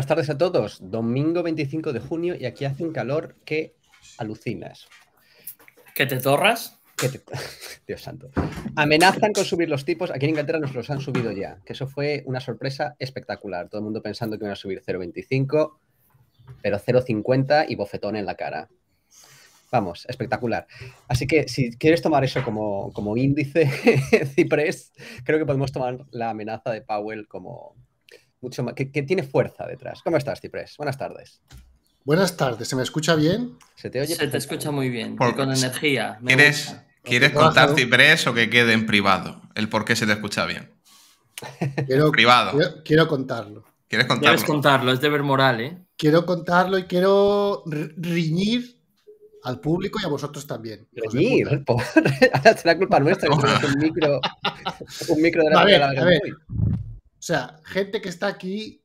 Buenas tardes a todos. Domingo 25 de junio y aquí hace un calor que alucinas. ¿Que te torras? Dios santo. Amenazan con subir los tipos. Aquí en Inglaterra nos los han subido ya. Que eso fue una sorpresa espectacular. Todo el mundo pensando que iban a subir 0,25, pero 0,50 y bofetón en la cara. Vamos, espectacular. Así que si quieres tomar eso como, como índice, Ciprés, creo que podemos tomar la amenaza de Powell como, más, que, tiene fuerza detrás. ¿Cómo estás, Ciprés? Buenas tardes. Buenas tardes, ¿se me escucha bien? Se te oye. Se te escucha muy bien, con energía. ¿Quieres, ¿quieres contar, Ciprés, o que quede en privado? El por qué se te escucha bien. Quiero, privado. Quiero, contarlo. ¿Quieres contarlo? Quieres contarlo, es deber moral, ¿eh? Quiero contarlo y quiero riñir al público y a vosotros también. Riñir, ¿Por ahora será culpa nuestra. un micro, un micro de la, a o sea, gente que está aquí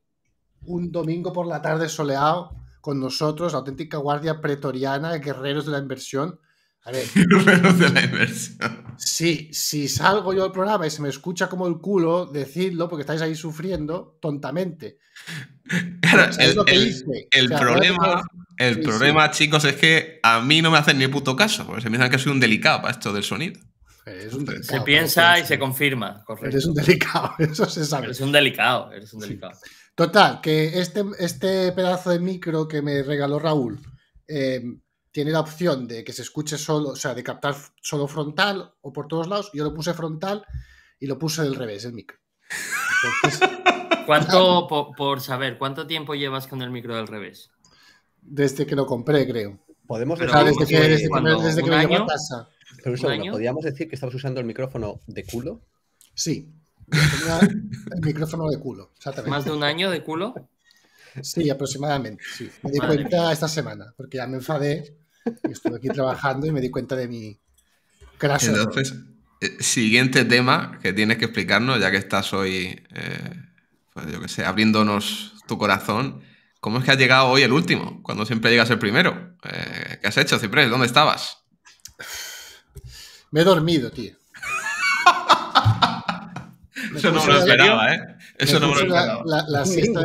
un domingo por la tarde soleado con nosotros, la auténtica guardia pretoriana, guerreros de la inversión. A ver. Guerreros de la inversión. Sí, si salgo yo del programa y se me escucha como el culo, decidlo porque estáis ahí sufriendo tontamente. Claro, el, problema, el problema chicos, es que a mí no me hacen ni puto caso, porque se piensan que soy un delicado para esto del sonido se piensa y se confirma, Eres un delicado, eso se sabe. Eres un delicado, Total, que este, este, pedazo de micro que me regaló Raúl em, tiene la opción de que se escuche solo, o sea, de captar solo frontal o por todos lados. Yo lo puse frontal y lo puse del revés, el micro. ¿Cuánto, por, saber, cuánto tiempo llevas con el micro del revés? Desde que lo compré, creo. Podemos dejar desde que, desde que, a ¿podríamos decir que estamos usando el micrófono de culo? Sí. el micrófono de culo, ¿Más de un año de culo? Sí, aproximadamente, Me di cuenta esta semana, porque ya me enfadé, y estuve aquí trabajando y me di cuenta de mi clase. Entonces, eh, siguiente tema que tienes que explicarnos, ya que estás hoy, eh, pues yo qué sé, abriéndonos tu corazón. ¿Cómo es que has llegado hoy el último, cuando siempre llegas el primero? Eh, ¿Qué has hecho, Ciprés? ¿Dónde estabas? Me he dormido, tío. Eso no me lo esperaba, ¿eh? Eso no me lo esperaba. La, a las 5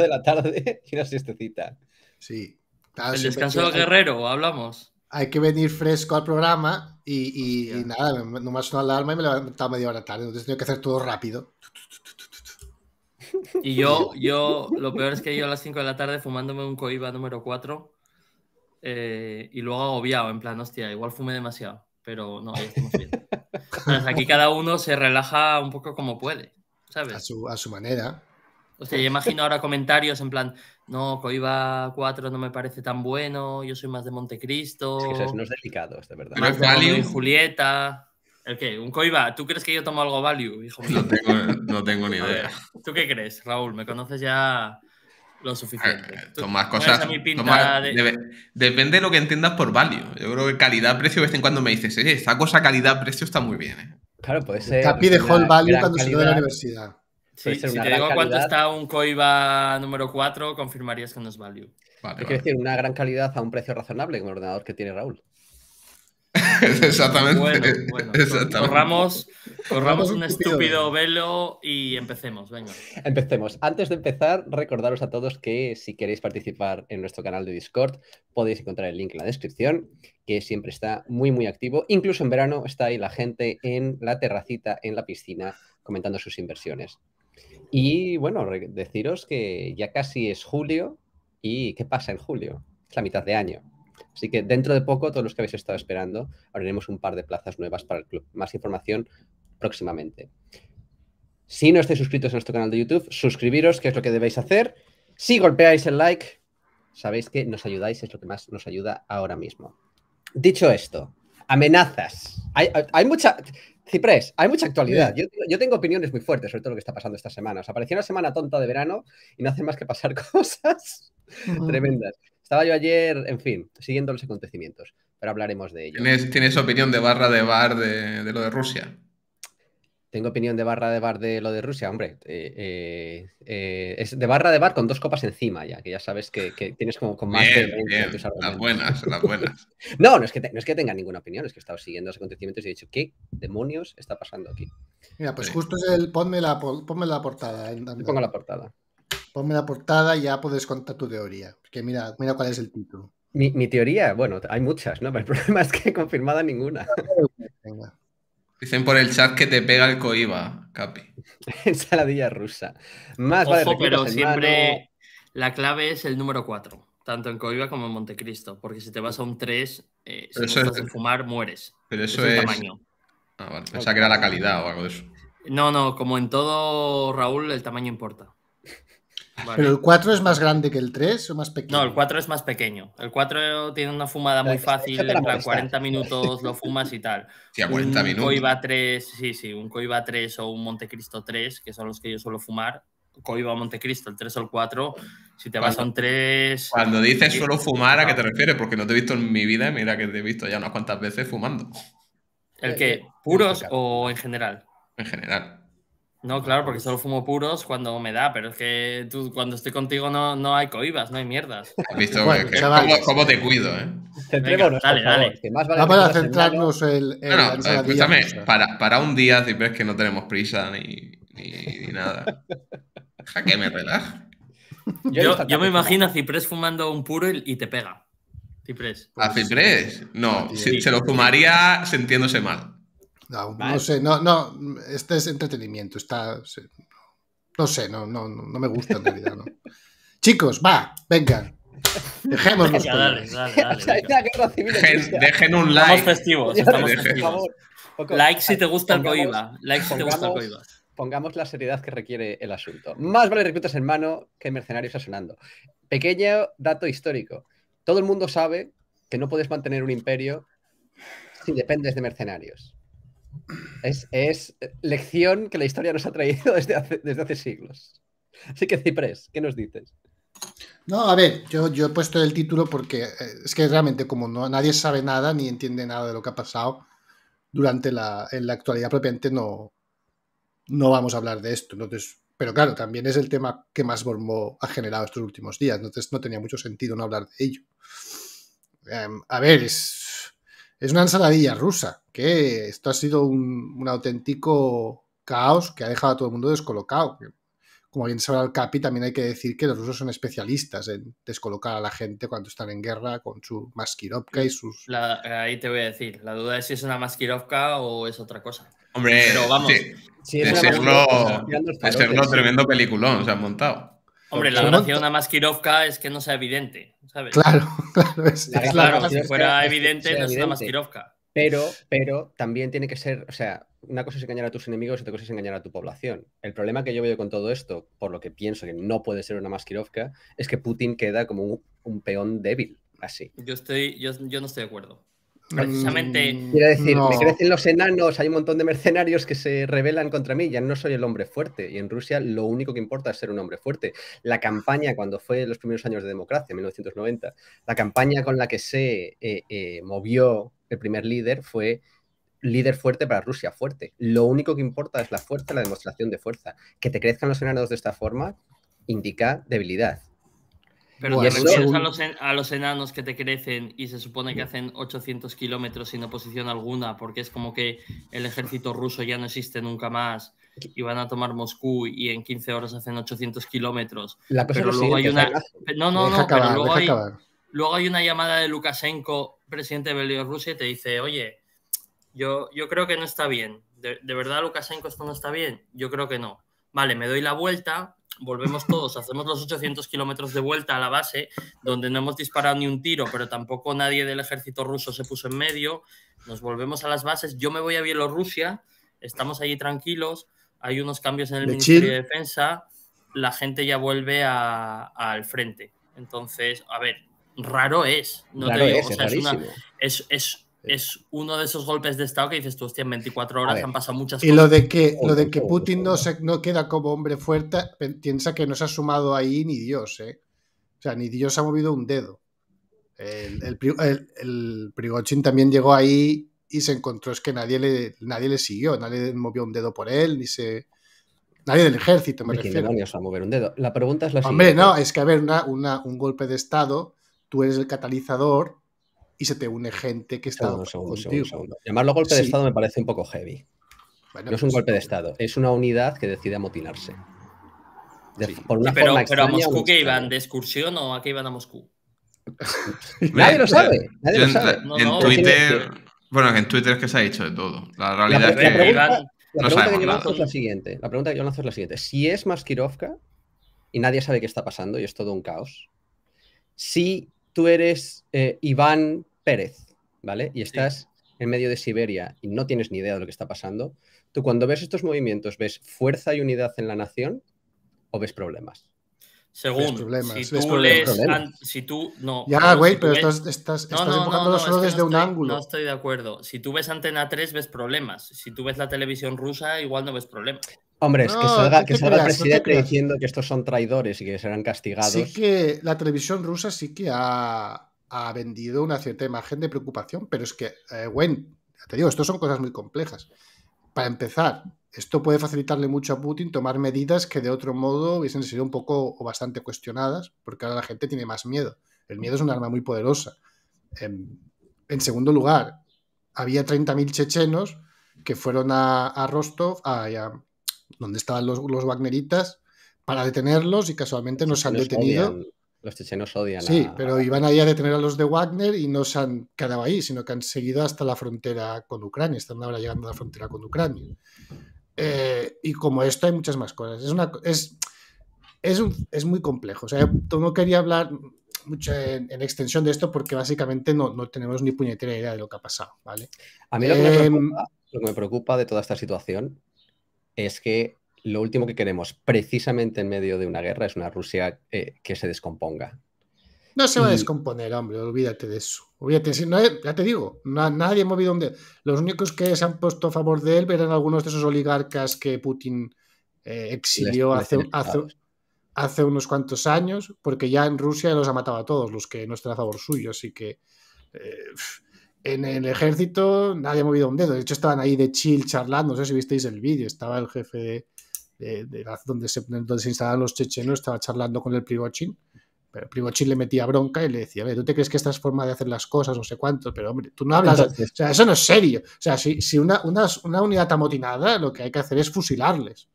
de la tarde y una siestecita. Sí. el descanso del guerrero, hablamos. Hay que venir fresco al programa y, y, no nada, nomás una alarma y me levantaba media hora tarde. Entonces tengo que hacer todo rápido. Y yo, yo, lo peor es que yo a las 5 de la tarde fumándome un coiba número 4 eh, y luego agobiado, en plan, hostia, igual fumé demasiado pero no, aquí cada uno se relaja un poco como puede, ¿sabes? A su, a su manera. O sea, yo imagino ahora comentarios en plan, no, Coiba 4 no me parece tan bueno, yo soy más de Montecristo. Es que es unos delicados, de verdad. Más Julieta. ¿El qué? ¿Un Coiba? ¿Tú crees que yo tomo algo value, No tengo, no tengo ni idea. ¿Tú qué crees, Raúl? Me conoces ya lo suficiente. Eh, cosas. depende de lo que entiendas por value. Yo creo que calidad-precio, de vez en cuando me dices, eh, esta cosa calidad-precio está muy bien. ¿eh? Claro, puede ser. Capi dejó el value cuando salió de la universidad. si te digo cuánto está un COIBA número 4, confirmarías que no es value. es decir, una gran calidad a un precio razonable, como el ordenador que tiene Raúl. Exactamente. Bueno, Corramos, un estúpido velo y empecemos, Empecemos. Antes de empezar, recordaros a todos que si queréis participar en nuestro canal de Discord, podéis encontrar el link en la descripción, que siempre está muy, muy activo. Incluso en verano está ahí la gente en la terracita, en la piscina, comentando sus inversiones. Y bueno, deciros que ya casi es julio y ¿qué pasa en julio? Es la mitad de año. Así que dentro de poco, todos los que habéis estado esperando, abriremos un par de plazas nuevas para el club. Más información próximamente. Si no estáis suscritos a nuestro canal de YouTube, suscribiros, que es lo que debéis hacer. Si golpeáis el like, sabéis que nos ayudáis, es lo que más nos ayuda ahora mismo. Dicho esto, amenazas. Hay, mucha. Ciprés, hay mucha actualidad. Yo, tengo opiniones muy fuertes sobre todo lo que está pasando esta semana. apareció una semana tonta de verano y no hace más que pasar cosas tremendas. Estaba yo ayer, en fin, siguiendo los acontecimientos, pero hablaremos de ello. ¿Tienes, opinión de barra de bar de, lo de Rusia? Tengo opinión de barra de bar de lo de Rusia, hombre. Eh, eh, eh, es de barra de bar con dos copas encima ya, que ya sabes que, tienes como con más... de. bien, las buenas, las buenas. no, no es, que es que tenga ninguna opinión, es que he estado siguiendo los acontecimientos y he dicho, ¿qué demonios está pasando aquí? Mira, pues justo es el... Ponme la, ponme la portada. Pongo la portada ponme la portada y ya puedes contar tu teoría. Porque mira, mira cuál es el título. Mi, teoría, bueno, hay muchas, ¿no? el problema es que he confirmada ninguna. Dicen por el chat que te pega el coiba, Capi. Ensaladilla rusa. Más Ojo, vale, pero siempre la clave es el número 4, tanto en coiba como en Montecristo, porque si te vas a un 3, eh, si te vas a fumar, mueres. Pero eso es... tamaño. Ah, pensaba que era la calidad o algo de eso. No, no, como en todo, Raúl, el tamaño importa. ¿Pero el 4 es más grande que el 3 o más pequeño? No, el 4 es más pequeño. El 4 tiene una fumada muy fácil, en plan 40 minutos lo fumas y tal. Sí, a 40 un minutos. Coiba 3, sí, sí, un Coiba 3 o un Montecristo 3, que son los que yo suelo fumar. Coiba Montecristo, el 3 o el 4, si te vas a un 3... Cuando dices suelo fumar, ¿a qué te refieres? Porque no te he visto en mi vida, mira que te he visto ya unas cuantas veces fumando. ¿El eh, qué? Eh, ¿Puros o en general? En general. No, claro, porque solo fumo puros cuando me da, pero es que tú, cuando estoy contigo no, no hay coibas, no hay mierdas. ¿Has visto cómo, te cuido, eh? Venga, dale, dale. vale Vamos a centrarnos en, el, escúchame, para, para, un día Ciprés, que no tenemos prisa ni, ni, nada. Deja que me relaje. Yo, yo, me imagino a Ciprés fumando un puro y, te pega. Ciprés. ¿A Ciprés? No, se lo fumaría sintiéndose mal. No, no sé, no, no, este es entretenimiento, está... No sé, no, no, no me gusta en realidad, Chicos, va, venga. Dejemos Dejen un like. Estamos festivos, Like si te gusta el coiba. pongamos la seriedad que requiere el asunto. Más vale reclutas en mano que mercenarios asonando Pequeño dato histórico. Todo el mundo sabe que no puedes mantener un imperio si dependes de mercenarios. Es, es, lección que la historia nos ha traído desde hace, desde hace siglos. Así que, Ciprés, ¿qué nos dices? No, a ver, yo, yo he puesto el título porque eh, es que realmente como no, nadie sabe nada ni entiende nada de lo que ha pasado durante la, en la actualidad propiamente no, no vamos a hablar de esto. Entonces, pero claro, también es el tema que más Bormo ha generado estos últimos días, entonces no tenía mucho sentido no hablar de ello. Em, a ver, es, es una ensaladilla rusa, que esto ha sido un, auténtico caos que ha dejado a todo el mundo descolocado. Como bien sabrá el Capi, también hay que decir que los rusos son especialistas en descolocar a la gente cuando están en guerra con su maskirovka y sus... ahí te voy a decir, la duda es si es una maskirovka o es otra cosa. Hombre, vamos. Sí. es un tremendo peliculón, se han montado. Hombre, la gracia de una maskirovka es que no sea evidente, ¿sabes? Claro, claro. claro, si fuera evidente, no es una maskirovka. Pero, pero también tiene que ser, o sea, una cosa es engañar a tus enemigos y otra cosa es engañar a tu población. El problema que yo veo con todo esto, por lo que pienso que no puede ser una maskirovka, es que Putin queda como un, peón débil, así. Yo, estoy, yo, yo no estoy de acuerdo. Precisamente. Mm, Quiero decir, me crecen los enanos, hay un montón de mercenarios que se rebelan contra mí, ya no soy el hombre fuerte. Y en Rusia lo único que importa es ser un hombre fuerte. La campaña, cuando fue los primeros años de democracia, en 1990, la campaña con la que se eh, eh, movió el primer líder fue líder fuerte para Rusia fuerte. Lo único que importa es la fuerza, la demostración de fuerza. Que te crezcan los enanos de esta forma indica debilidad. Pero te refieres a los, enanos que te crecen y se supone que hacen 800 kilómetros sin oposición alguna, porque es como que el ejército ruso ya no existe nunca más y van a tomar Moscú y en 15 horas hacen 800 kilómetros. Pero luego hay una. No, no, no, luego hay, una llamada de Lukashenko, presidente de Bielorrusia, y te dice: Oye, yo, yo creo que no está bien. ¿De verdad Lukashenko esto no está bien? Yo creo que no. Vale, me doy la vuelta, volvemos todos, hacemos los 800 kilómetros de vuelta a la base, donde no hemos disparado ni un tiro, pero tampoco nadie del ejército ruso se puso en medio, nos volvemos a las bases, yo me voy a Bielorrusia, estamos allí tranquilos, hay unos cambios en el Ministerio de Defensa, la gente ya vuelve al frente. Entonces, a ver, raro es, no raro te o es, una, es es uno de esos golpes de Estado que dices tú, hostia, en 24 horas han pasado muchas cosas. Y lo de que, lo de que Putin no, se, no queda como hombre fuerte, piensa que no se ha sumado ahí ni Dios, ¿eh? O sea, ni Dios ha movido un dedo. El, el, también llegó ahí y se encontró es que nadie le, nadie le siguió, nadie movió un dedo por él, ni se... Nadie del ejército, me refiero. a mover un dedo? La pregunta es la Hombre, no, es que a ver, un golpe de Estado, tú eres el catalizador y se te une gente que está. Segundo, Llamarlo golpe de Estado me parece un poco heavy. no es un pues golpe de Estado, es una unidad que decide amotinarse. pero, pero a Moscú que iban de excursión o a qué iban a Moscú. nadie lo sabe. Nadie sabe. En, Twitter, bueno, en Twitter es que se ha dicho de todo. La realidad la es que. pregunta, la pregunta que yo lanzo es la siguiente. La pregunta que yo lanzo es la siguiente. Si es Maskirovka y nadie sabe qué está pasando y es todo un caos. Si tú eres eh, Iván Pérez, ¿vale? Y estás en medio de Siberia y no tienes ni idea de lo que está pasando, tú cuando ves estos movimientos, ¿ves fuerza y unidad en la nación o ves problemas? Según, si, tú no. Ya, güey, pero estás, estás, solo desde un ángulo. No estoy de acuerdo. Si tú ves Antena 3, ves problemas. Si tú ves la televisión rusa, igual no ves problemas. Hombre, que salga, que salga el presidente diciendo que estos son traidores y que serán castigados. Sí que la televisión rusa sí que ha, ha vendido una cierta imagen de preocupación, pero es que, bueno, eh, Gwen, te digo, esto son cosas muy complejas. Para empezar, esto puede facilitarle mucho a Putin tomar medidas que de otro modo hubiesen sido un poco o bastante cuestionadas, porque ahora la gente tiene más miedo. El miedo es un arma muy poderosa. En, segundo lugar, había 30.000 chechenos que fueron a, Rostov, a, donde estaban los, wagneritas, para detenerlos y casualmente no se han detenido. Los chechenos odian. Sí, pero iban ir a detener a los de Wagner y no se han quedado ahí, sino que han seguido hasta la frontera con Ucrania, están ahora llegando a la frontera con Ucrania. Eh, y como esto hay muchas más cosas. Es, una, es, es, muy complejo. O sea, no quería hablar mucho en, extensión de esto porque básicamente no, no, tenemos ni puñetera idea de lo que ha pasado. ¿vale? A mí lo que me em, preocupa de toda esta situación es que lo último que queremos, precisamente en medio de una guerra, es una Rusia eh, que se descomponga. No se va a descomponer, hombre, olvídate de eso. ya te digo, nadie ha movido un dedo. Los únicos que se han puesto a favor de él eran algunos de esos oligarcas que Putin eh, exilió hace, unos cuantos años, porque ya en Rusia los ha matado a todos los que no están a favor suyo, así que. Eh, en el ejército nadie ha movido un dedo. De hecho, estaban ahí de chill charlando. No sé si visteis el vídeo. Estaba el jefe de, donde, se, donde instalaban los chechenos, estaba charlando con el privochin Pero privochin le metía bronca y le decía, tú te crees que esta es forma de hacer las cosas, no sé cuánto, pero hombre, tú no hablas, o sea, eso no es serio. O sea, si, si una, una, unidad amotinada, lo que hay que hacer es fusilarles,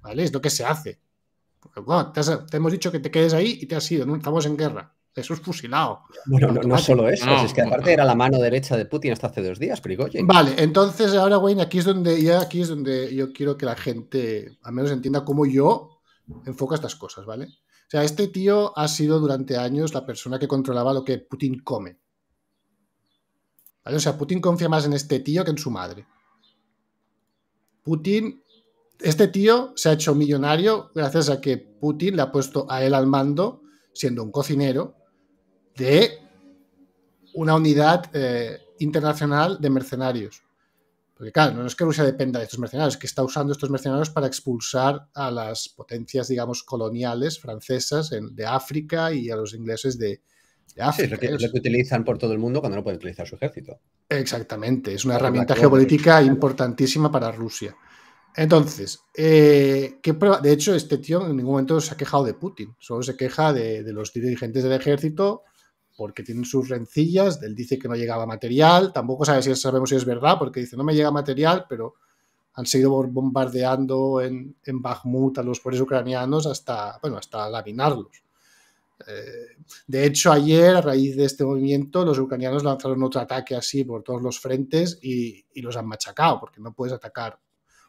¿vale? Es lo que se hace. bueno, te, te, hemos dicho que te quedes ahí y te has ido, ¿no? estamos en guerra. Eso es fusilado. Bueno, no, solo eso, es que aparte era la mano derecha de Putin hasta hace dos días, Prigogine. Vale, entonces ahora, Wayne, aquí es donde aquí es donde yo quiero que la gente al menos entienda cómo yo enfoco estas cosas, ¿vale? O sea, este tío ha sido durante años la persona que controlaba lo que Putin come. O sea, Putin confía más en este tío que en su madre. Putin, este tío se ha hecho millonario gracias a que Putin le ha puesto a él al mando siendo un cocinero de una unidad eh, internacional de mercenarios. Porque claro, no es que Rusia dependa de estos mercenarios, es que está usando estos mercenarios para expulsar a las potencias, digamos, coloniales francesas de África y a los ingleses de, África. Sí, es, lo que, utilizan por todo el mundo cuando no pueden utilizar su ejército. Exactamente, es una herramienta geopolítica importantísima para Rusia. Entonces, eh, ¿qué prueba? De hecho, este tío en ningún momento se ha quejado de Putin, solo se queja de los dirigentes del ejército porque tienen sus rencillas, él dice que no llegaba material, tampoco si sabemos si es verdad, porque dice no me llega material, pero han seguido bombardeando en, en Bakhmut a los pobres ucranianos hasta, bueno, hasta laminarlos. Eh, de hecho, ayer, a raíz de este movimiento, los ucranianos lanzaron otro ataque así por todos los frentes y, y los han machacado, porque no puedes atacar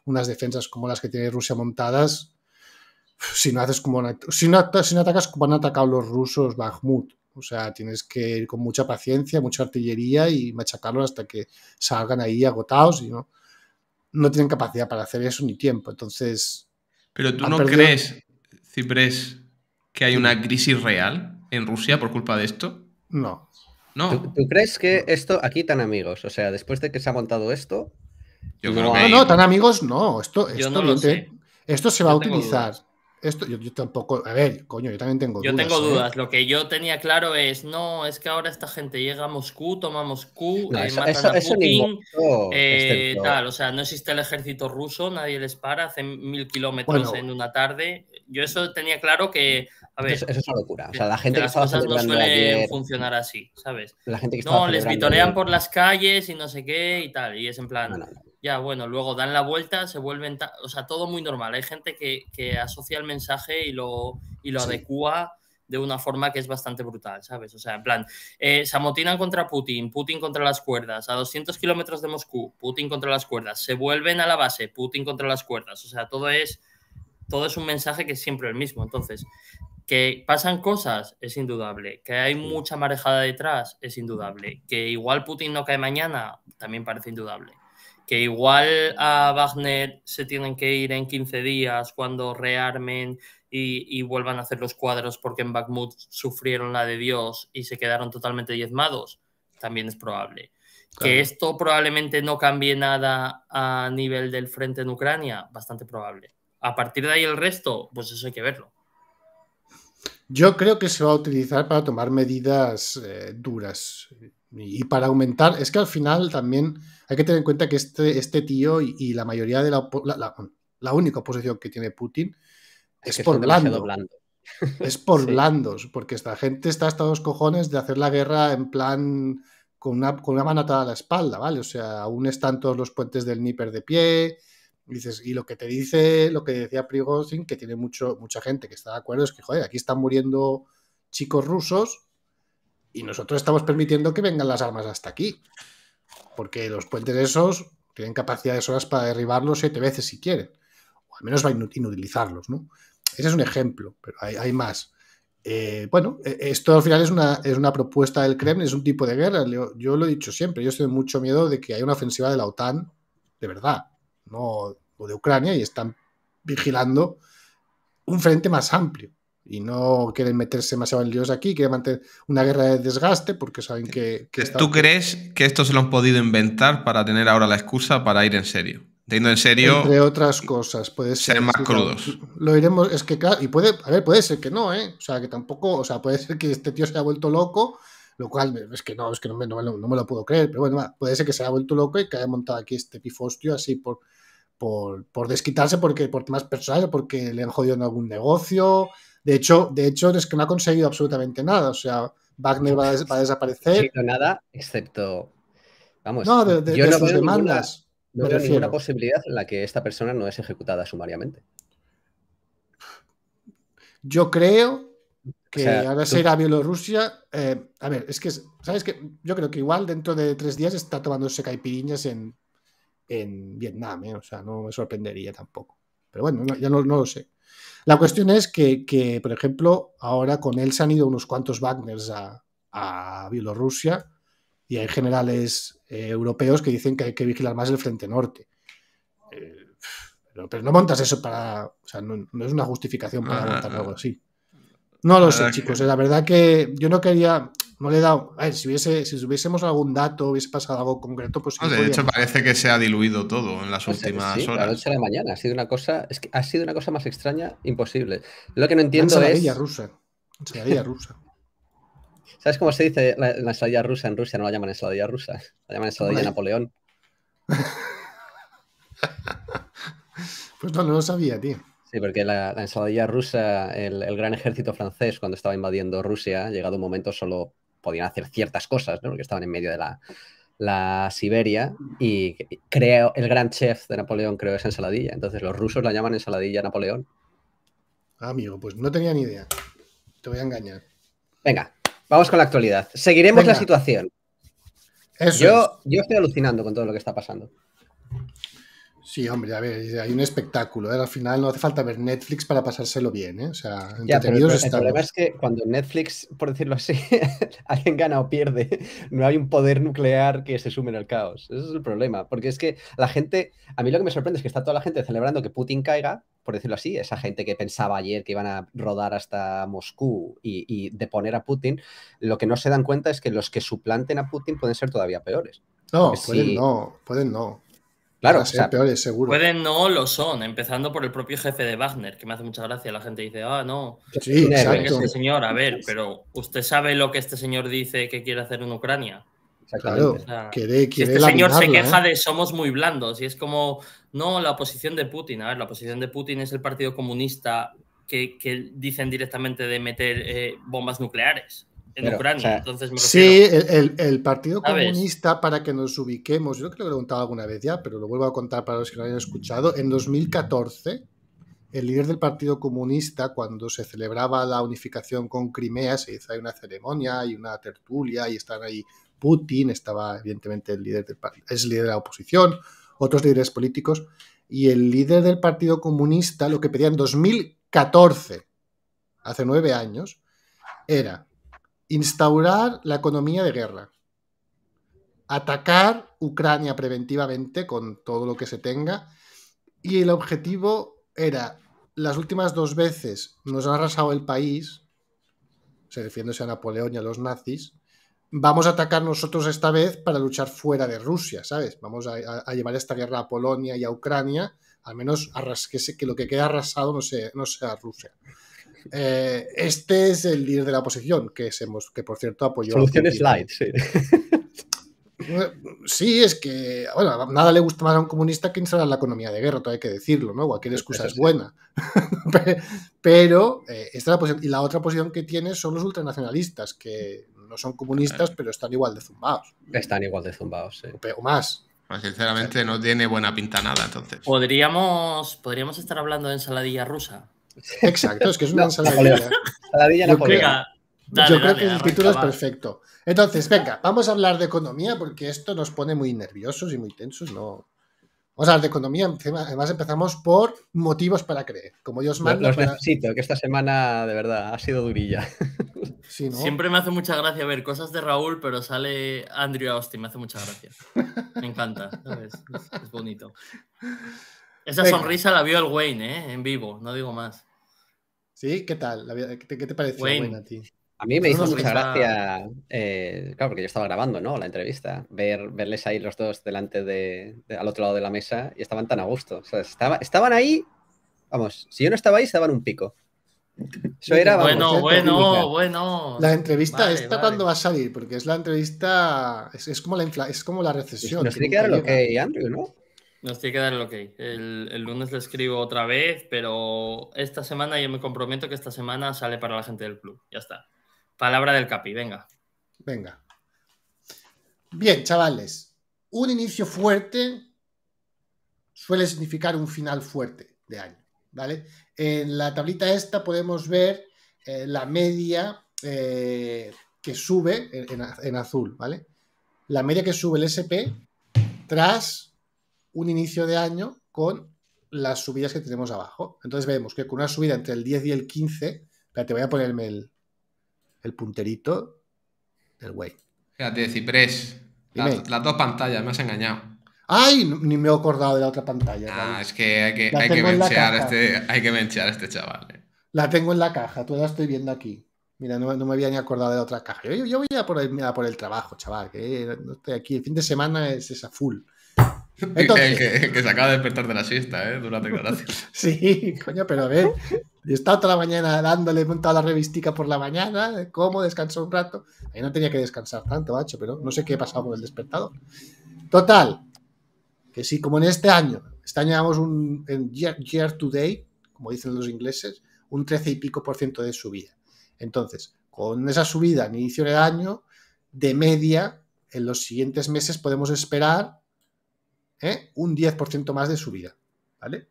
unas defensas como las que tiene Rusia montadas si no haces como si no, si no atacas como han atacado los rusos Bakhmut o sea, tienes que ir con mucha paciencia, mucha artillería y machacarlos hasta que salgan ahí agotados y no, no tienen capacidad para hacer eso ni tiempo. Entonces. Pero tú no crees, Ciprés, que hay una crisis real en Rusia por culpa de esto? No. No. ¿Tú, crees que esto aquí tan amigos? O sea, después de que se ha montado esto. no, no, tan amigos no. Esto, esto, se va a utilizar. Esto yo, tampoco, a ver, coño, yo también tengo yo dudas. Yo tengo ¿eh? dudas. Lo que yo tenía claro es, no, es que ahora esta gente llega a Moscú, toma Moscú, eh, a Putin, eh, tal, o sea, no existe el ejército ruso, nadie les para, hacen mil kilómetros en una tarde. Yo eso tenía claro que, a ver, eso, es una locura. O sea, la gente que, las cosas no suelen funcionar así, ¿sabes? La gente que no, les vitorean por las calles y no sé qué y tal, y es en plan ya bueno, luego dan la vuelta, se vuelven, o sea, todo muy normal. Hay gente que, asocia el mensaje y lo, adecua de una forma que es bastante brutal, ¿sabes? O sea, en plan, eh, se amotinan contra Putin, Putin contra las cuerdas, a 200 kilómetros de Moscú, Putin contra las cuerdas, se vuelven a la base, Putin contra las cuerdas, o sea, todo es, todo es un mensaje que es siempre el mismo. Entonces, que pasan cosas es indudable, que hay mucha marejada detrás es indudable, que igual Putin no cae mañana también parece indudable que igual a Wagner se tienen que ir en 15 días cuando rearmen y, vuelvan a hacer los cuadros porque en Bakhmut sufrieron la de Dios y se quedaron totalmente diezmados, también es probable. Que esto probablemente no cambie nada a nivel del frente en Ucrania, bastante probable. A partir de ahí el resto, pues eso hay que verlo. Yo creo que se va a utilizar para tomar medidas eh, duras y para aumentar, es que al final también hay que tener en cuenta que este, este tío y, la mayoría de la, la, la, única oposición que tiene Putin es, por blando. Es por blandos, porque esta gente está hasta los cojones de hacer la guerra en plan con una, con una mano atada a la espalda, ¿vale? O sea, aún están todos los puentes del Níper de pie, dices, y lo que te dice, lo que decía Prigozhin, que tiene mucho, mucha gente que está de acuerdo, es que, joder, aquí están muriendo chicos rusos y nosotros estamos permitiendo que vengan las armas hasta aquí porque los puentes esos tienen capacidad de horas para derribarlos siete veces si quieren, o al menos va a inutilizarlos, ¿no? Ese es un ejemplo, pero hay, más. Eh, bueno, e, esto al final es una, es una propuesta del Kremlin, es un tipo de guerra. Yo, lo he dicho siempre, yo estoy mucho miedo de que haya una ofensiva de la OTAN, de verdad, no o de Ucrania, y están vigilando un frente más amplio y no quieren meterse demasiado en líos aquí, quieren mantener una guerra de desgaste porque saben que... ¿Tú crees que esto se lo han podido inventar para tener ahora la excusa para ir en serio? Teniendo en serio... Entre otras cosas, puede ser... Ser más crudos. Lo iremos, es que claro, y puede, a ver, puede ser que no, ¿eh? O sea, que tampoco, o sea, puede ser que este tío se haya vuelto loco, lo cual es que no, es que no me, me lo puedo creer, pero bueno, puede ser que se haya vuelto loco y que haya montado aquí este pifostio así por, por, por desquitarse porque, por temas personales, porque le han jodido en algún negocio, de hecho, de hecho, es que no ha conseguido absolutamente nada. O sea, Wagner va a, desaparecer. No ha desaparecer. nada, excepto. Vamos, no, de, no demandas. no ninguna posibilidad en la que esta persona no es ejecutada sumariamente. Yo creo que ahora será a Bielorrusia. Eh, a ver, es que, ¿sabes qué? Yo creo que igual dentro de tres días está tomándose caipiriñas en, en Vietnam, eh, o sea, no me sorprendería tampoco. Pero bueno, ya no lo sé. La cuestión es que, por ejemplo, ahora con él se han ido unos cuantos Wagners a, Bielorrusia y hay generales eh, europeos que dicen que hay que vigilar más el frente norte. Eh, pero, no montas eso para. O sea, no, es una justificación para ah, montar algo ah. así. No lo sé, chicos. Eh, la verdad que yo no quería. No le he dado. A ver, si, hubiese, si algún dato, hubiese pasado algo concreto, pues. de hecho, parece que se ha diluido todo en las pues, eh, últimas horas. La noche a la mañana. Ha sido una cosa. Es que ha sido una cosa más extraña, imposible. Lo que no entiendo es es. rusa. Ensaladilla rusa. ¿Sabes cómo se dice la, ensaladilla rusa en Rusia? No la llaman ensaladilla rusa. La llaman ensaladilla Napoleón. pues no, no lo sabía, tío. Sí, porque la, ensaladilla rusa, el, gran ejército francés, cuando estaba invadiendo Rusia, llegado un momento solo podían hacer ciertas cosas, ¿no? porque estaban en medio de la, Siberia y creo el gran chef de Napoleón creo es ensaladilla. Entonces los rusos la llaman ensaladilla Napoleón. Ah, amigo, pues no tenía ni idea. Te voy a engañar. Venga, vamos con la actualidad. Seguiremos la situación. yo, yo estoy alucinando con todo lo que está pasando. Sí, hombre, a ver, hay un espectáculo. ¿eh? Al final no hace falta ver Netflix para pasárselo bien, ¿eh? O sea, entretenidos está. el problema es que cuando Netflix, por decirlo así, alguien gana o pierde, no hay un poder nuclear que se sume en el caos. Ese es el problema. Porque es que la gente, a mí lo que me sorprende es que está toda la gente celebrando que Putin caiga, por decirlo así, esa gente que pensaba ayer que iban a rodar hasta Moscú y, deponer a Putin, lo que no se dan cuenta es que los que suplanten a Putin pueden ser todavía peores. No, pueden no, pueden no. Claro, o peores, seguro. Pueden no lo son, empezando por el propio jefe de Wagner, que me hace mucha gracia. La gente dice, ah, no, este señor, a ver, pero ¿usted sabe lo que este señor dice que quiere hacer en Ucrania? Claro, este señor se ¿eh? queja de somos muy blandos y es como, no, la oposición de Putin. A ver, la oposición de Putin es el Partido Comunista que, dicen directamente de meter eh, bombas nucleares en Ucrania. entonces sí, el, Partido Comunista, para que nos ubiquemos, yo creo que lo he preguntado alguna vez ya, pero lo vuelvo a contar para los que no hayan escuchado, en 2014 el líder del Partido Comunista, cuando se celebraba la unificación con Crimea, se hizo ahí una ceremonia y una tertulia y están ahí Putin, estaba evidentemente el líder del es líder de la oposición, otros líderes políticos, y el líder del Partido Comunista lo que pedía en 2014, hace nueve años, era instaurar la economía de guerra, atacar Ucrania preventivamente con todo lo que se tenga, y el objetivo era, las últimas dos veces nos han arrasado el país, se defiende a Napoleón y a los nazis, vamos a atacar nosotros esta vez para luchar fuera de Rusia, ¿sabes? Vamos a, llevar esta guerra a Polonia y a Ucrania, al menos que, que, lo que quede arrasado no sea Rusia. Eh, este es el líder de la oposición, que, que por cierto apoyó. Soluciones light, sí. Sí, es que, bueno, nada le gusta más a un comunista que instalar la economía de guerra, todo hay que decirlo, ¿no? Cualquier excusa es buena. pero eh, esta la posición. Y la otra posición que tiene son los ultranacionalistas, que no son comunistas, pero están igual de zumbados. Están igual de zumbados, sí. O, más. Pues, sinceramente no tiene buena pinta nada, entonces. Podríamos, podríamos estar hablando de ensaladilla rusa. Exacto, es que es una ensaladilla. ensaladilla yo creo, yo creo que el título es perfecto. Entonces, venga, vamos a hablar de economía porque esto nos pone muy nerviosos y muy tensos. No, Vamos a hablar de economía. Además, empezamos por motivos para creer. Como Dios manda. Los necesito, que esta semana de verdad ha sido durilla. Siempre me hace mucha gracia ver cosas de Raúl, pero sale Andrew Austin. Me hace mucha gracia. Me encanta. Es, es bonito. Esa sonrisa la vio el Wayne, ¿eh? En vivo, no digo más. ¿Sí? ¿Qué tal? ¿Qué te pareció Wayne, a ti? A mí me hizo mucha gracia, eh, claro, porque yo estaba grabando, ¿no? La entrevista, ver, verles ahí los dos delante de, al otro lado de la mesa y estaban tan a gusto. O sea, estaban ahí, vamos, si yo no estaba ahí, estaban un pico. Eso era, bueno, ¿eh? bueno, bueno. La entrevista esta cuando va a salir, porque es la entrevista, es, como la es como la recesión. Nos que dar lo que Andrew, ¿no? Nos tiene que dar el ok. El, lunes le escribo otra vez, pero esta semana yo me comprometo que esta semana sale para la gente del club. Ya está. Palabra del Capi, venga. Venga. Bien, chavales. Un inicio fuerte suele significar un final fuerte de año. ¿Vale? En la tablita esta podemos ver eh, la media eh, que sube en, en, azul, ¿vale? La media que sube el SP tras un inicio de año con las subidas que tenemos abajo. Entonces vemos que con una subida entre el 10 y el 15, te voy a ponerme el, el punterito del güey. Fíjate, Ciprés, las, dos pantallas, me has engañado. ¡Ay! Ni me he acordado de la otra pantalla. Ah, es que hay que, hay este, hay menchear a este chaval. Eh. La tengo en la caja, tú la estoy viendo aquí. Mira, no, me había ni acordado de la otra caja. Yo, voy a por, el, por el trabajo, chaval, que no estoy aquí. El fin de semana es esa full. que, se acaba de despertar de la siesta, ¿eh? Durante Sí, coño, pero a ver, he estado toda la mañana dándole, montada la revistica por la mañana, como, descansó un rato. Ahí no tenía que descansar tanto, macho, pero no sé qué pasaba pasado con el despertador. Total, que sí, como en este año, este año llevamos un en year, year today, como dicen los ingleses, un 13 y pico por ciento de subida. Entonces, con esa subida en inicio de año, de media, en los siguientes meses podemos esperar ¿eh? un 10% más de subida, ¿vale?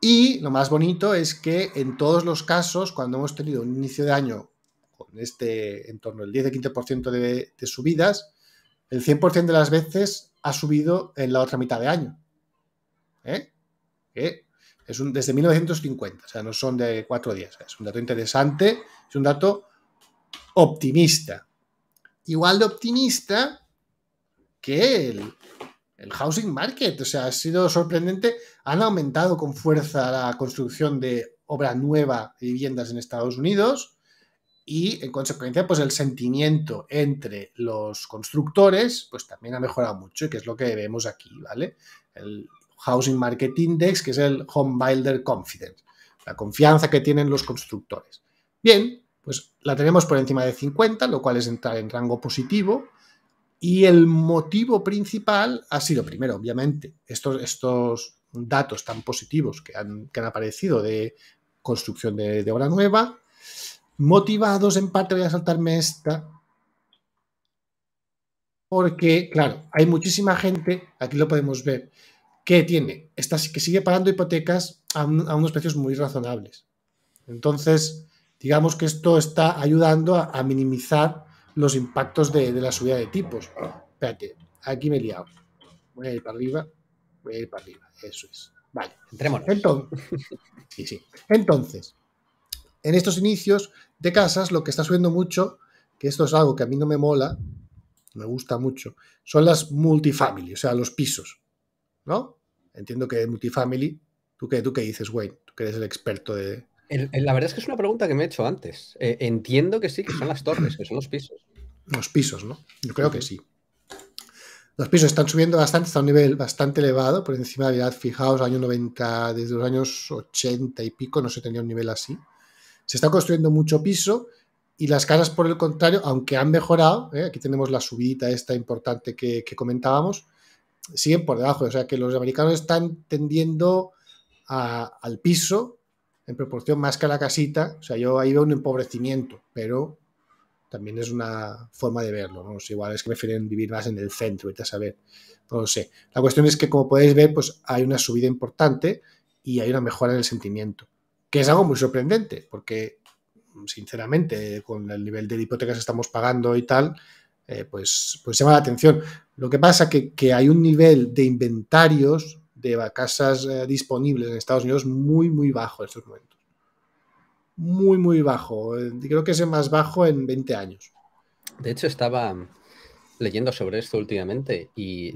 Y lo más bonito es que en todos los casos, cuando hemos tenido un inicio de año con este en torno al 10-15% de, de subidas, el 100% de las veces ha subido en la otra mitad de año. ¿eh? Es un, desde 1950, o sea, no son de cuatro días. Es un dato interesante, es un dato optimista. Igual de optimista que el el housing market. O sea, ha sido sorprendente. Han aumentado con fuerza la construcción de obra nueva de viviendas en Estados Unidos y, en consecuencia, pues el sentimiento entre los constructores, pues también ha mejorado mucho y que es lo que vemos aquí, ¿vale? El Housing Market Index, que es el Home Builder Confidence, la confianza que tienen los constructores. Bien, pues la tenemos por encima de 50, lo cual es entrar en rango positivo, y el motivo principal ha sido, primero, obviamente, estos, estos datos tan positivos que han, aparecido de construcción de, obra nueva, motivados en parte, voy a saltarme esta, porque, claro, hay muchísima gente, aquí lo podemos ver, que tiene, está, que sigue pagando hipotecas a, unos precios muy razonables. Entonces, digamos que esto está ayudando a minimizar los impactos de, la subida de tipos. Espérate, aquí me he liado. Voy a ir para arriba, voy a ir para arriba. Eso es. Vale, entremos. Entonces, en estos inicios de casas, lo que está subiendo mucho, que esto es algo que a mí no me mola, me gusta mucho, son las multifamily, o sea, los pisos. ¿No? Entiendo que multifamily. ¿Tú qué, tú dices, güey, Tú que eres el experto de, la verdad es que es una pregunta que me he hecho antes. Eh, entiendo que sí, que son las torres, que son los pisos. Los pisos, ¿no? Yo creo que sí. Los pisos están subiendo bastante, está a un nivel bastante elevado, por encima de edad, fijaos, año 90, desde los años 80 y pico no se tenía un nivel así. Se está construyendo mucho piso y las casas, por el contrario, aunque han mejorado, ¿eh? aquí tenemos la subida esta importante que, comentábamos, siguen por debajo. O sea que los americanos están tendiendo al piso en proporción más que a la casita. O sea, yo ahí veo un empobrecimiento, pero también es una forma de verlo, ¿no? sea, igual es que prefieren vivir más en el centro, y a saber, pues no lo sé. La cuestión es que, como podéis ver, pues hay una subida importante y hay una mejora en el sentimiento, que es algo muy sorprendente, porque, sinceramente, con el nivel de hipotecas que estamos pagando y tal, eh, pues, pues llama la atención. Lo que pasa que, que hay un nivel de inventarios de casas eh, disponibles en Estados Unidos muy, muy bajo en estos momentos. Muy, muy bajo. Eh, creo que es el más bajo en 20 años. De hecho, estaba leyendo sobre esto últimamente y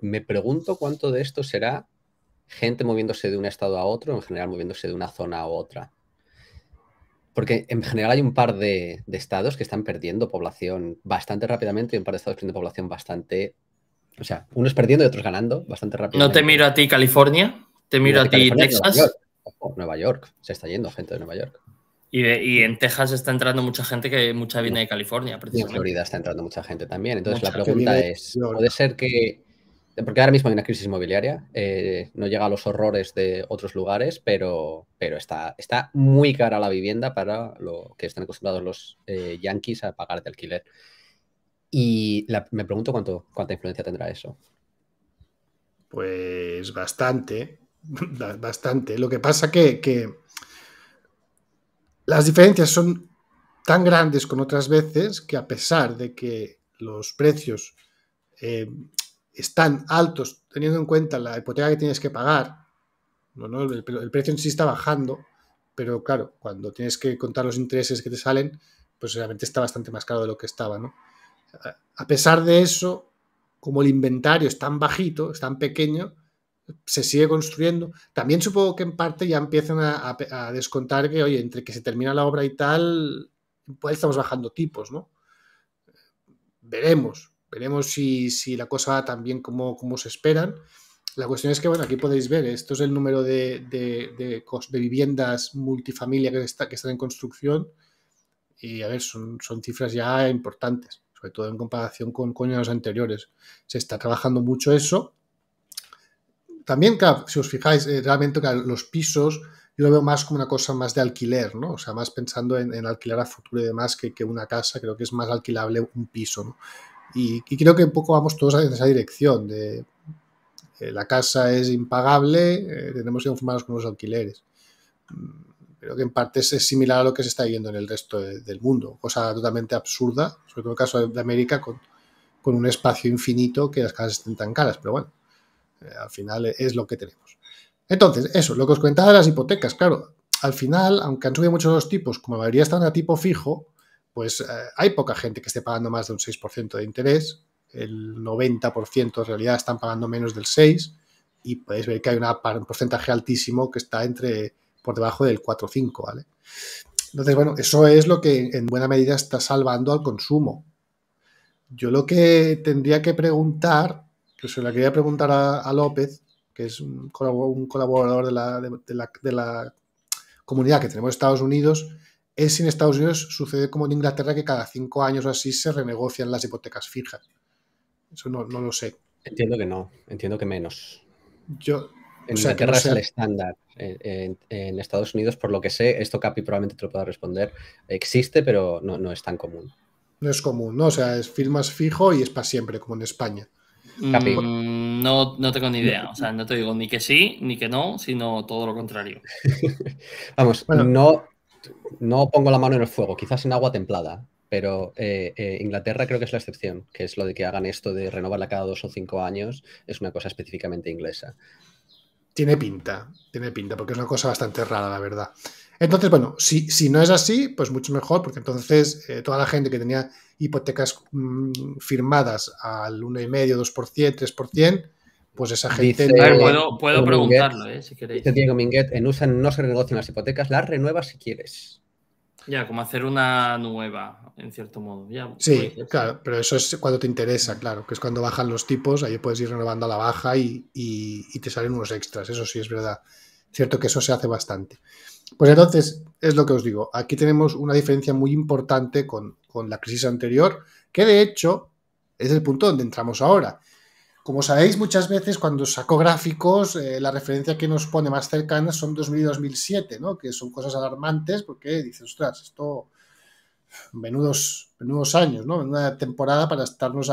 me pregunto cuánto de esto será gente moviéndose de un estado a otro, en general moviéndose de una zona a otra. Porque en general hay un par de, de estados que están perdiendo población bastante rápidamente y un par de estados perdiendo población bastante o sea, unos perdiendo y otros ganando bastante rápido. No te miro a ti California, te miro, a ti Texas. Nueva York. se está yendo gente de Nueva York. Y, en Texas está entrando mucha gente que mucha viene de California, precisamente. en Florida está entrando mucha gente también. Entonces la pregunta es, ¿puede ser que... Porque ahora mismo hay una crisis inmobiliaria, eh, no llega a los horrores de otros lugares, pero, pero está, está muy cara la vivienda para lo que están acostumbrados los eh, yankees a pagar de alquiler. Y me pregunto cuánto, cuánta influencia tendrá eso. Pues bastante, bastante. Lo que pasa que, que las diferencias son tan grandes con otras veces que a pesar de que los precios eh, están altos, teniendo en cuenta la hipoteca que tienes que pagar, ¿no? El, el, precio en sí está bajando, pero claro, cuando tienes que contar los intereses que te salen, pues realmente está bastante más caro de lo que estaba, ¿no? A pesar de eso, como el inventario es tan bajito, es tan pequeño, se sigue construyendo. También supongo que en parte ya empiezan a, descontar que, oye, entre que se termina la obra y tal, pues estamos bajando tipos, ¿no? Veremos, veremos si, la cosa va tan bien como, como, se esperan. La cuestión es que, bueno, aquí podéis ver, esto es el número de, viviendas multifamilia que, está, que están en construcción y, a ver, son, son cifras ya importantes sobre todo en comparación con, con años anteriores. Se está trabajando mucho eso. También, si os fijáis, eh, realmente que los pisos yo lo veo más como una cosa más de alquiler, ¿no? O sea, más pensando en, alquilar a futuro y demás que, que, una casa, creo que es más alquilable un piso, Y, creo que un poco vamos todos en esa dirección de eh, la casa es impagable, eh, tenemos que informarnos con los alquileres creo que en parte es similar a lo que se está viendo en el resto del mundo. Cosa totalmente absurda, sobre todo en el caso de, América, con, con, un espacio infinito que las casas estén tan caras. Pero bueno, eh, al final es lo que tenemos. Entonces, eso, lo que os comentaba de las hipotecas, claro, al final, aunque han subido muchos los tipos, como la mayoría están a tipo fijo, pues eh, hay poca gente que esté pagando más de un 6% de interés. El 90% en realidad están pagando menos del 6% y podéis ver que hay un porcentaje altísimo que está entre por debajo del 4-5, ¿vale? Entonces, bueno, eso es lo que en buena medida está salvando al consumo. Yo lo que tendría que preguntar, que se la quería preguntar a, López, que es un colaborador de la, comunidad que tenemos en Estados Unidos, es si en Estados Unidos sucede como en Inglaterra que cada cinco años o así se renegocian las hipotecas fijas. Eso no, lo sé. Entiendo que no, entiendo que menos. Yo, o sea, Inglaterra es el estándar en, Estados Unidos, por lo que sé, esto Capi probablemente te lo pueda responder, existe, pero no, es tan común. No es común, ¿no? O sea, es firmas fijo y es para siempre, como en España. Capi. Mm, no, tengo ni idea, o sea, no te digo ni que sí ni que no, sino todo lo contrario. Vamos, no, no pongo la mano en el fuego, quizás en agua templada, pero eh, eh, Inglaterra creo que es la excepción, que es lo de que hagan esto de renovarla cada dos o cinco años, es una cosa específicamente inglesa. Tiene pinta, tiene pinta, porque es una cosa bastante rara, la verdad. Entonces, bueno, si, si no es así, pues mucho mejor, porque entonces eh, toda la gente que tenía hipotecas mm, firmadas al 1,5, 2%, 3%, pues esa gente. Dice, a ver, puedo, preguntarlo, eh, si queréis. Diego este Minguet, en USA no se renegocian las hipotecas, las renuevas si quieres. Ya, como hacer una nueva, en cierto modo. Ya, sí, claro, pero eso es cuando te interesa, claro, que es cuando bajan los tipos, ahí puedes ir renovando la baja y, te salen unos extras, eso sí es verdad. Cierto que eso se hace bastante. Pues entonces, es lo que os digo, aquí tenemos una diferencia muy importante con, con la crisis anterior, que de hecho es el punto donde entramos ahora. Como sabéis, muchas veces cuando saco gráficos, eh, la referencia que nos pone más cercana son 2000 y 2007, ¿no? que son cosas alarmantes porque dices, ostras, esto, menudos, años, ¿no? una temporada para estarnos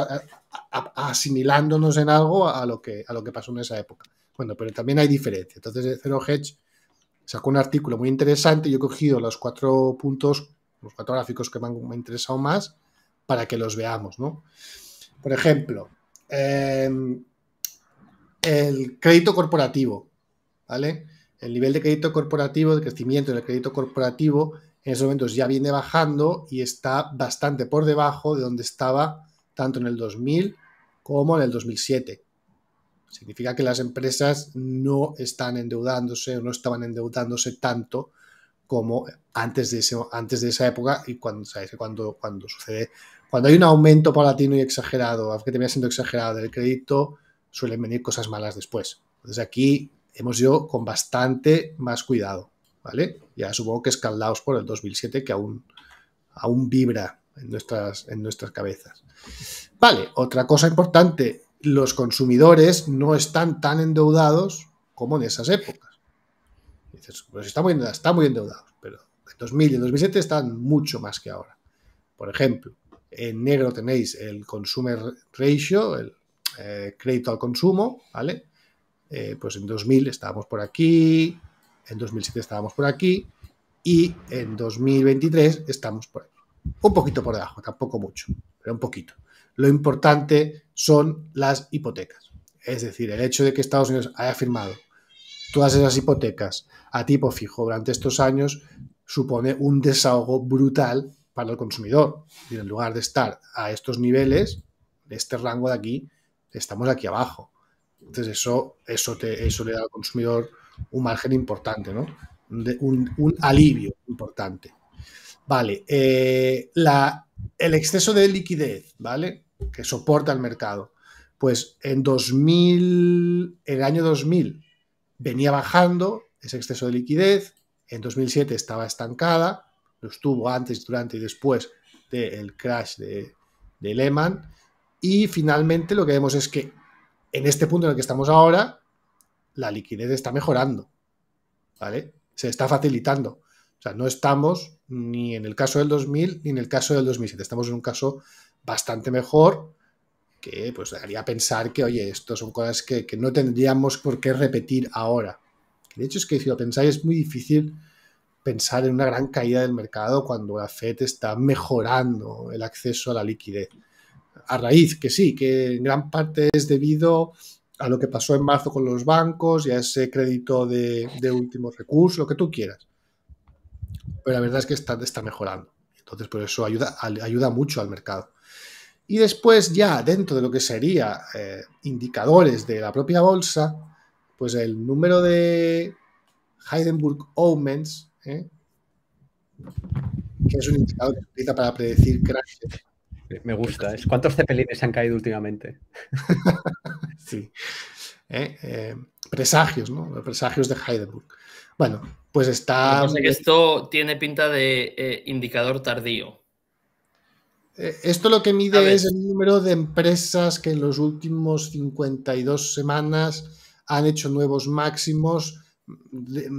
asimilándonos en algo a lo, que, a lo que pasó en esa época. Bueno, pero también hay diferencia. Entonces, Zero Hedge sacó un artículo muy interesante, yo he cogido los cuatro puntos, los cuatro gráficos que me han, me han interesado más para que los veamos. ¿no? Por ejemplo, Em, el crédito corporativo, ¿vale? El nivel de crédito corporativo, de crecimiento del crédito corporativo, en esos momentos ya viene bajando y está bastante por debajo de donde estaba tanto en el 2000 como en el 2007. Significa que las empresas no están endeudándose o no estaban endeudándose tanto como antes de, antes de esa época y cuando, cuando sucede cuando hay un aumento palatino y exagerado, que termina siendo exagerado del crédito, suelen venir cosas malas después. Entonces aquí hemos ido con bastante más cuidado, ¿vale? Ya supongo que escaldados por el 2007 que aún, aún vibra en nuestras, en nuestras cabezas. Vale, otra cosa importante, los consumidores no están tan endeudados como en esas épocas. Dices, pues está muy, Está muy endeudados, pero en 2000 y 2007 están mucho más que ahora. Por ejemplo, en negro tenéis el consumer ratio, el eh, crédito al consumo, ¿vale? Eh, pues en 2000 estábamos por aquí, en 2007 estábamos por aquí y en 2023 estamos por aquí. Un poquito por debajo, tampoco mucho, pero un poquito. Lo importante son las hipotecas. Es decir, el hecho de que Estados Unidos haya firmado todas esas hipotecas a tipo fijo durante estos años supone un desahogo brutal para el consumidor. en lugar de estar a estos niveles, de este rango de aquí, estamos aquí abajo. Entonces eso, eso, te, le da al consumidor un margen importante, ¿no? un, alivio importante. Vale, eh, el exceso de liquidez, ¿vale? Que soporta el mercado. Pues en 2000, el año 2000 venía bajando ese exceso de liquidez, en 2007 estaba estancada, lo estuvo antes, durante y después del crash de, Lehman. Y finalmente lo que vemos es que en este punto en el que estamos ahora, la liquidez está mejorando, ¿vale? Se está facilitando. O sea, no estamos ni en el caso del 2000 ni en el caso del 2007. Estamos en un caso bastante mejor que pues haría pensar que, oye, esto son cosas que, no tendríamos por qué repetir ahora. De hecho es que si lo pensáis es muy difícil pensar en una gran caída del mercado cuando la FED está mejorando el acceso a la liquidez. A raíz que sí, que en gran parte es debido a lo que pasó en marzo con los bancos y a ese crédito de, de último recurso, lo que tú quieras. Pero la verdad es que está, está mejorando. Entonces, por eso ayuda, ayuda mucho al mercado. Y después ya dentro de lo que sería eh, indicadores de la propia bolsa, pues el número de Heidenberg Omens, ¿eh? que es un indicador que utiliza para predecir crashes. Eh, me gusta. ¿Cuántos cepelines han caído últimamente? sí. ¿Eh? presagios, ¿no? Presagios de Heidelberg. Bueno, pues está... esto tiene pinta de indicador tardío. Esto lo que mide es el número de empresas que en los últimos 52 semanas han hecho nuevos máximos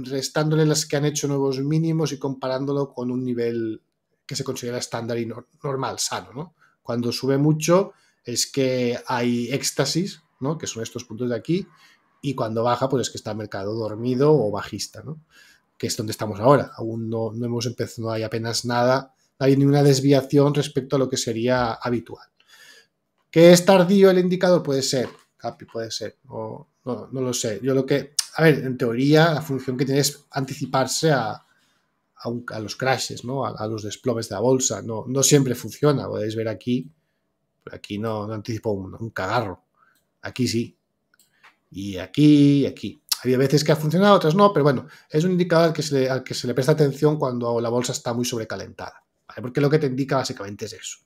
restándole las que han hecho nuevos mínimos y comparándolo con un nivel que se considera estándar y normal, sano, ¿no? Cuando sube mucho es que hay éxtasis, ¿no? Que son estos puntos de aquí, y cuando baja, pues es que está el mercado dormido o bajista, ¿no? Que es donde estamos ahora. Aún no, hemos empezado, no hay apenas nada, no hay ninguna desviación respecto a lo que sería habitual. ¿Qué es tardío el indicador? Puede ser, Capi, puede ser, o no, no lo sé. Yo lo que a ver, en teoría la función que tiene es anticiparse a, a, los crashes, ¿no? A, los desplomes de la bolsa. No, no siempre funciona, podéis ver aquí. aquí no, anticipo un, un, cagarro. Aquí sí. Y aquí y aquí. Había veces que ha funcionado, otras no, pero bueno, es un indicador al que se le, que se le presta atención cuando la bolsa está muy sobrecalentada. Porque lo que te indica básicamente es eso.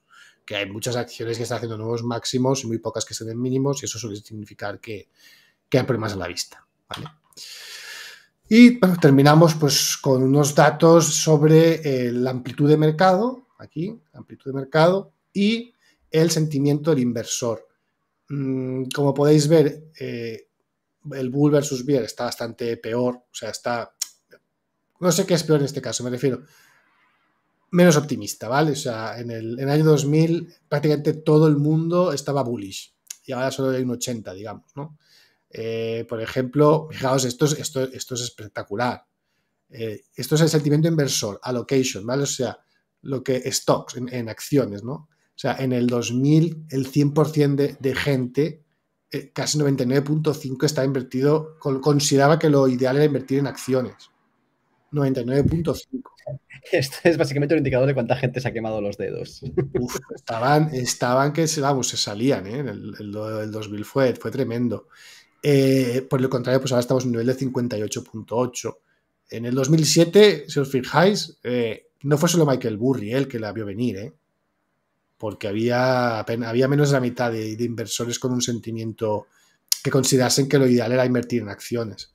Que hay muchas acciones que están haciendo nuevos máximos y muy pocas que se den mínimos, y eso suele significar que, que hay problemas a la vista. ¿vale? Y bueno, terminamos pues, con unos datos sobre eh, la amplitud de mercado, aquí, amplitud de mercado, y el sentimiento del inversor. Mm, como podéis ver, eh, el bull versus bear está bastante peor, o sea, está... No sé qué es peor en este caso, me refiero menos optimista, ¿vale? O sea, en el, en el, año 2000 prácticamente todo el mundo estaba bullish y ahora solo hay un 80, digamos, ¿no? Eh, por ejemplo, fijaos, esto es, esto, es espectacular. Eh, esto es el sentimiento inversor, allocation, ¿vale? O sea, lo que stocks en, acciones, ¿no? O sea, en el 2000 el 100% de, gente, eh, casi 99.5 está invertido, consideraba que lo ideal era invertir en acciones. 99.5. Esto es básicamente un indicador de cuánta gente se ha quemado los dedos. estaban, estaban que vamos, se salían, ¿eh? El, 2000 fue, fue tremendo. Eh, por el contrario, pues ahora estamos en un nivel de 58.8. En el 2007, si os fijáis, eh, no fue solo Michael Burry eh, el que la vio venir, porque había, había menos de la mitad de, inversores con un sentimiento que considerasen que lo ideal era invertir en acciones.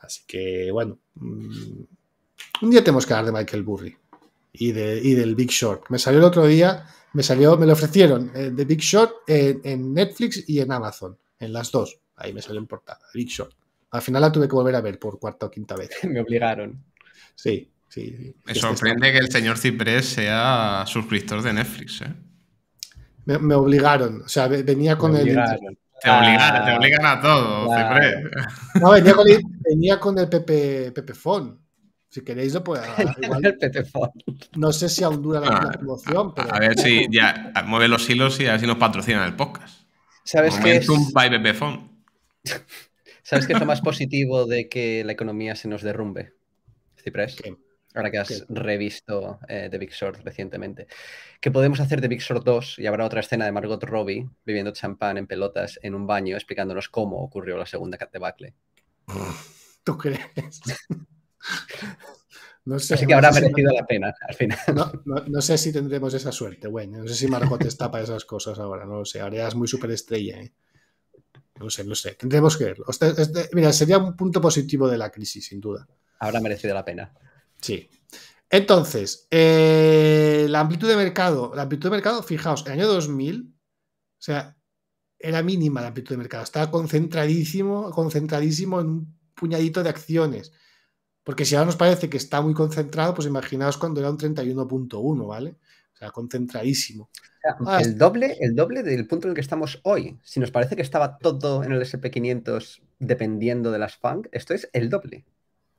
Así que, bueno, mm, un día tenemos que hablar de Michael Burry y, del Big Short. Me salió el otro día, me salió, me lo ofrecieron, de Big Short en Netflix y en Amazon, en las dos. Ahí me salió en portada. Al final la tuve que volver a ver por cuarta o quinta vez. me obligaron. Sí, sí. Me sorprende que el señor Ciprés sea suscriptor de Netflix, ¿eh? Me, obligaron. O sea, venía con el. Te ah, obligan, a todo, No, venía con el, venía Pepe, Si queréis, lo puedo. no sé si aún dura la, ah, promoción. A ver si ya mueve los hilos y a ver si nos patrocinan el podcast. ¿Sabes qué? Es un ¿Sabes qué es lo más positivo de que la economía se nos derrumbe? Ciprés. Ahora que has revisto eh, The Big Short recientemente. ¿Qué podemos hacer de Big Short 2? Y habrá otra escena de Margot Robbie viviendo champán en pelotas en un baño explicándonos cómo ocurrió la segunda debacle. ¿Tú crees? No sé, Así que habrá merecido la pena al final. No, sé si tendremos esa suerte, güey. No sé si Margot está para esas cosas ahora, no lo sé. Ahora ya es muy superestrella, ¿eh? No sé, no sé. Tendremos que verlo. Este, este, mira, sería un punto positivo de la crisis, sin duda. Habrá merecido la pena. Sí. Entonces, eh, la amplitud de mercado. La amplitud de mercado, fijaos, en el año 2000, o sea, era mínima la amplitud de mercado. Estaba concentradísimo, concentradísimo en un puñadito de acciones. Porque si ahora nos parece que está muy concentrado, pues imaginaos cuando era un 31.1, ¿vale? O sea, concentradísimo. Ah, el, doble, el doble del punto en el que estamos hoy. Si nos parece que estaba todo en el SP500 dependiendo de las FANG, esto es el doble.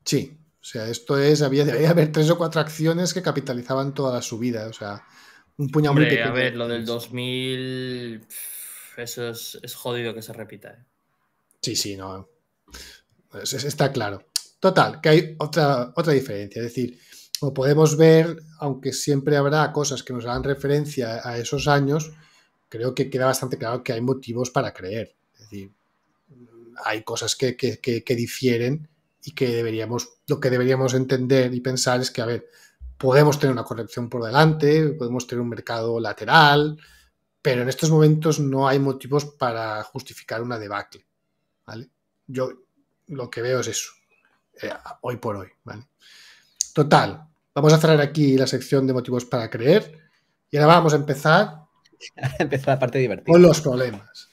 Sí, o sea, esto es, había, debería haber tres o cuatro acciones que capitalizaban toda la subida, o sea, un puñado muy pequeño. A ver, lo del 2000, eso es, jodido que se repita. ¿eh? Sí, sí, no. Está claro. Total, que hay otra, otra diferencia, es decir, como podemos ver, aunque siempre habrá cosas que nos hagan referencia a esos años, creo que queda bastante claro que hay motivos para creer. Es decir, hay cosas que, difieren y que deberíamos, lo que deberíamos entender y pensar es que, a ver, podemos tener una corrección por delante, podemos tener un mercado lateral, pero en estos momentos no hay motivos para justificar una debacle. ¿vale? Yo lo que veo es eso, eh, hoy por hoy. ¿vale? Total, Vamos a cerrar aquí la sección de motivos para creer y ahora vamos a empezar. empezar la parte divertida. Con los problemas.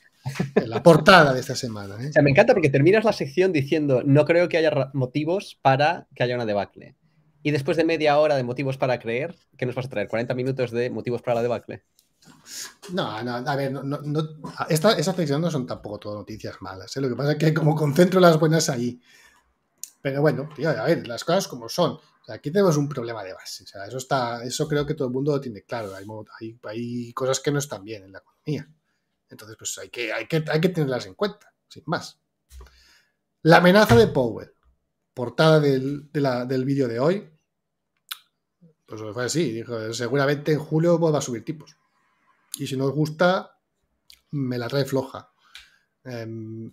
la portada de esta semana. ¿eh? O sea, me encanta porque terminas la sección diciendo no creo que haya motivos para que haya una debacle. Y después de media hora de motivos para creer, ¿qué nos vas a traer? ¿40 minutos de motivos para la debacle? No, no, a ver, no, no, sección no son tampoco todas noticias malas. ¿eh? Lo que pasa es que como concentro las buenas ahí. Pero bueno, a ver, las cosas como son aquí tenemos un problema de base. eso está, eso creo que todo el mundo lo tiene claro. Hay, cosas que no están bien en la economía. Entonces, pues hay que, tenerlas en cuenta, sin más. La amenaza de Powell, portada del, vídeo de hoy. Pues fue así, seguramente en julio va a subir tipos. Y si no os gusta, me la trae floja. Em,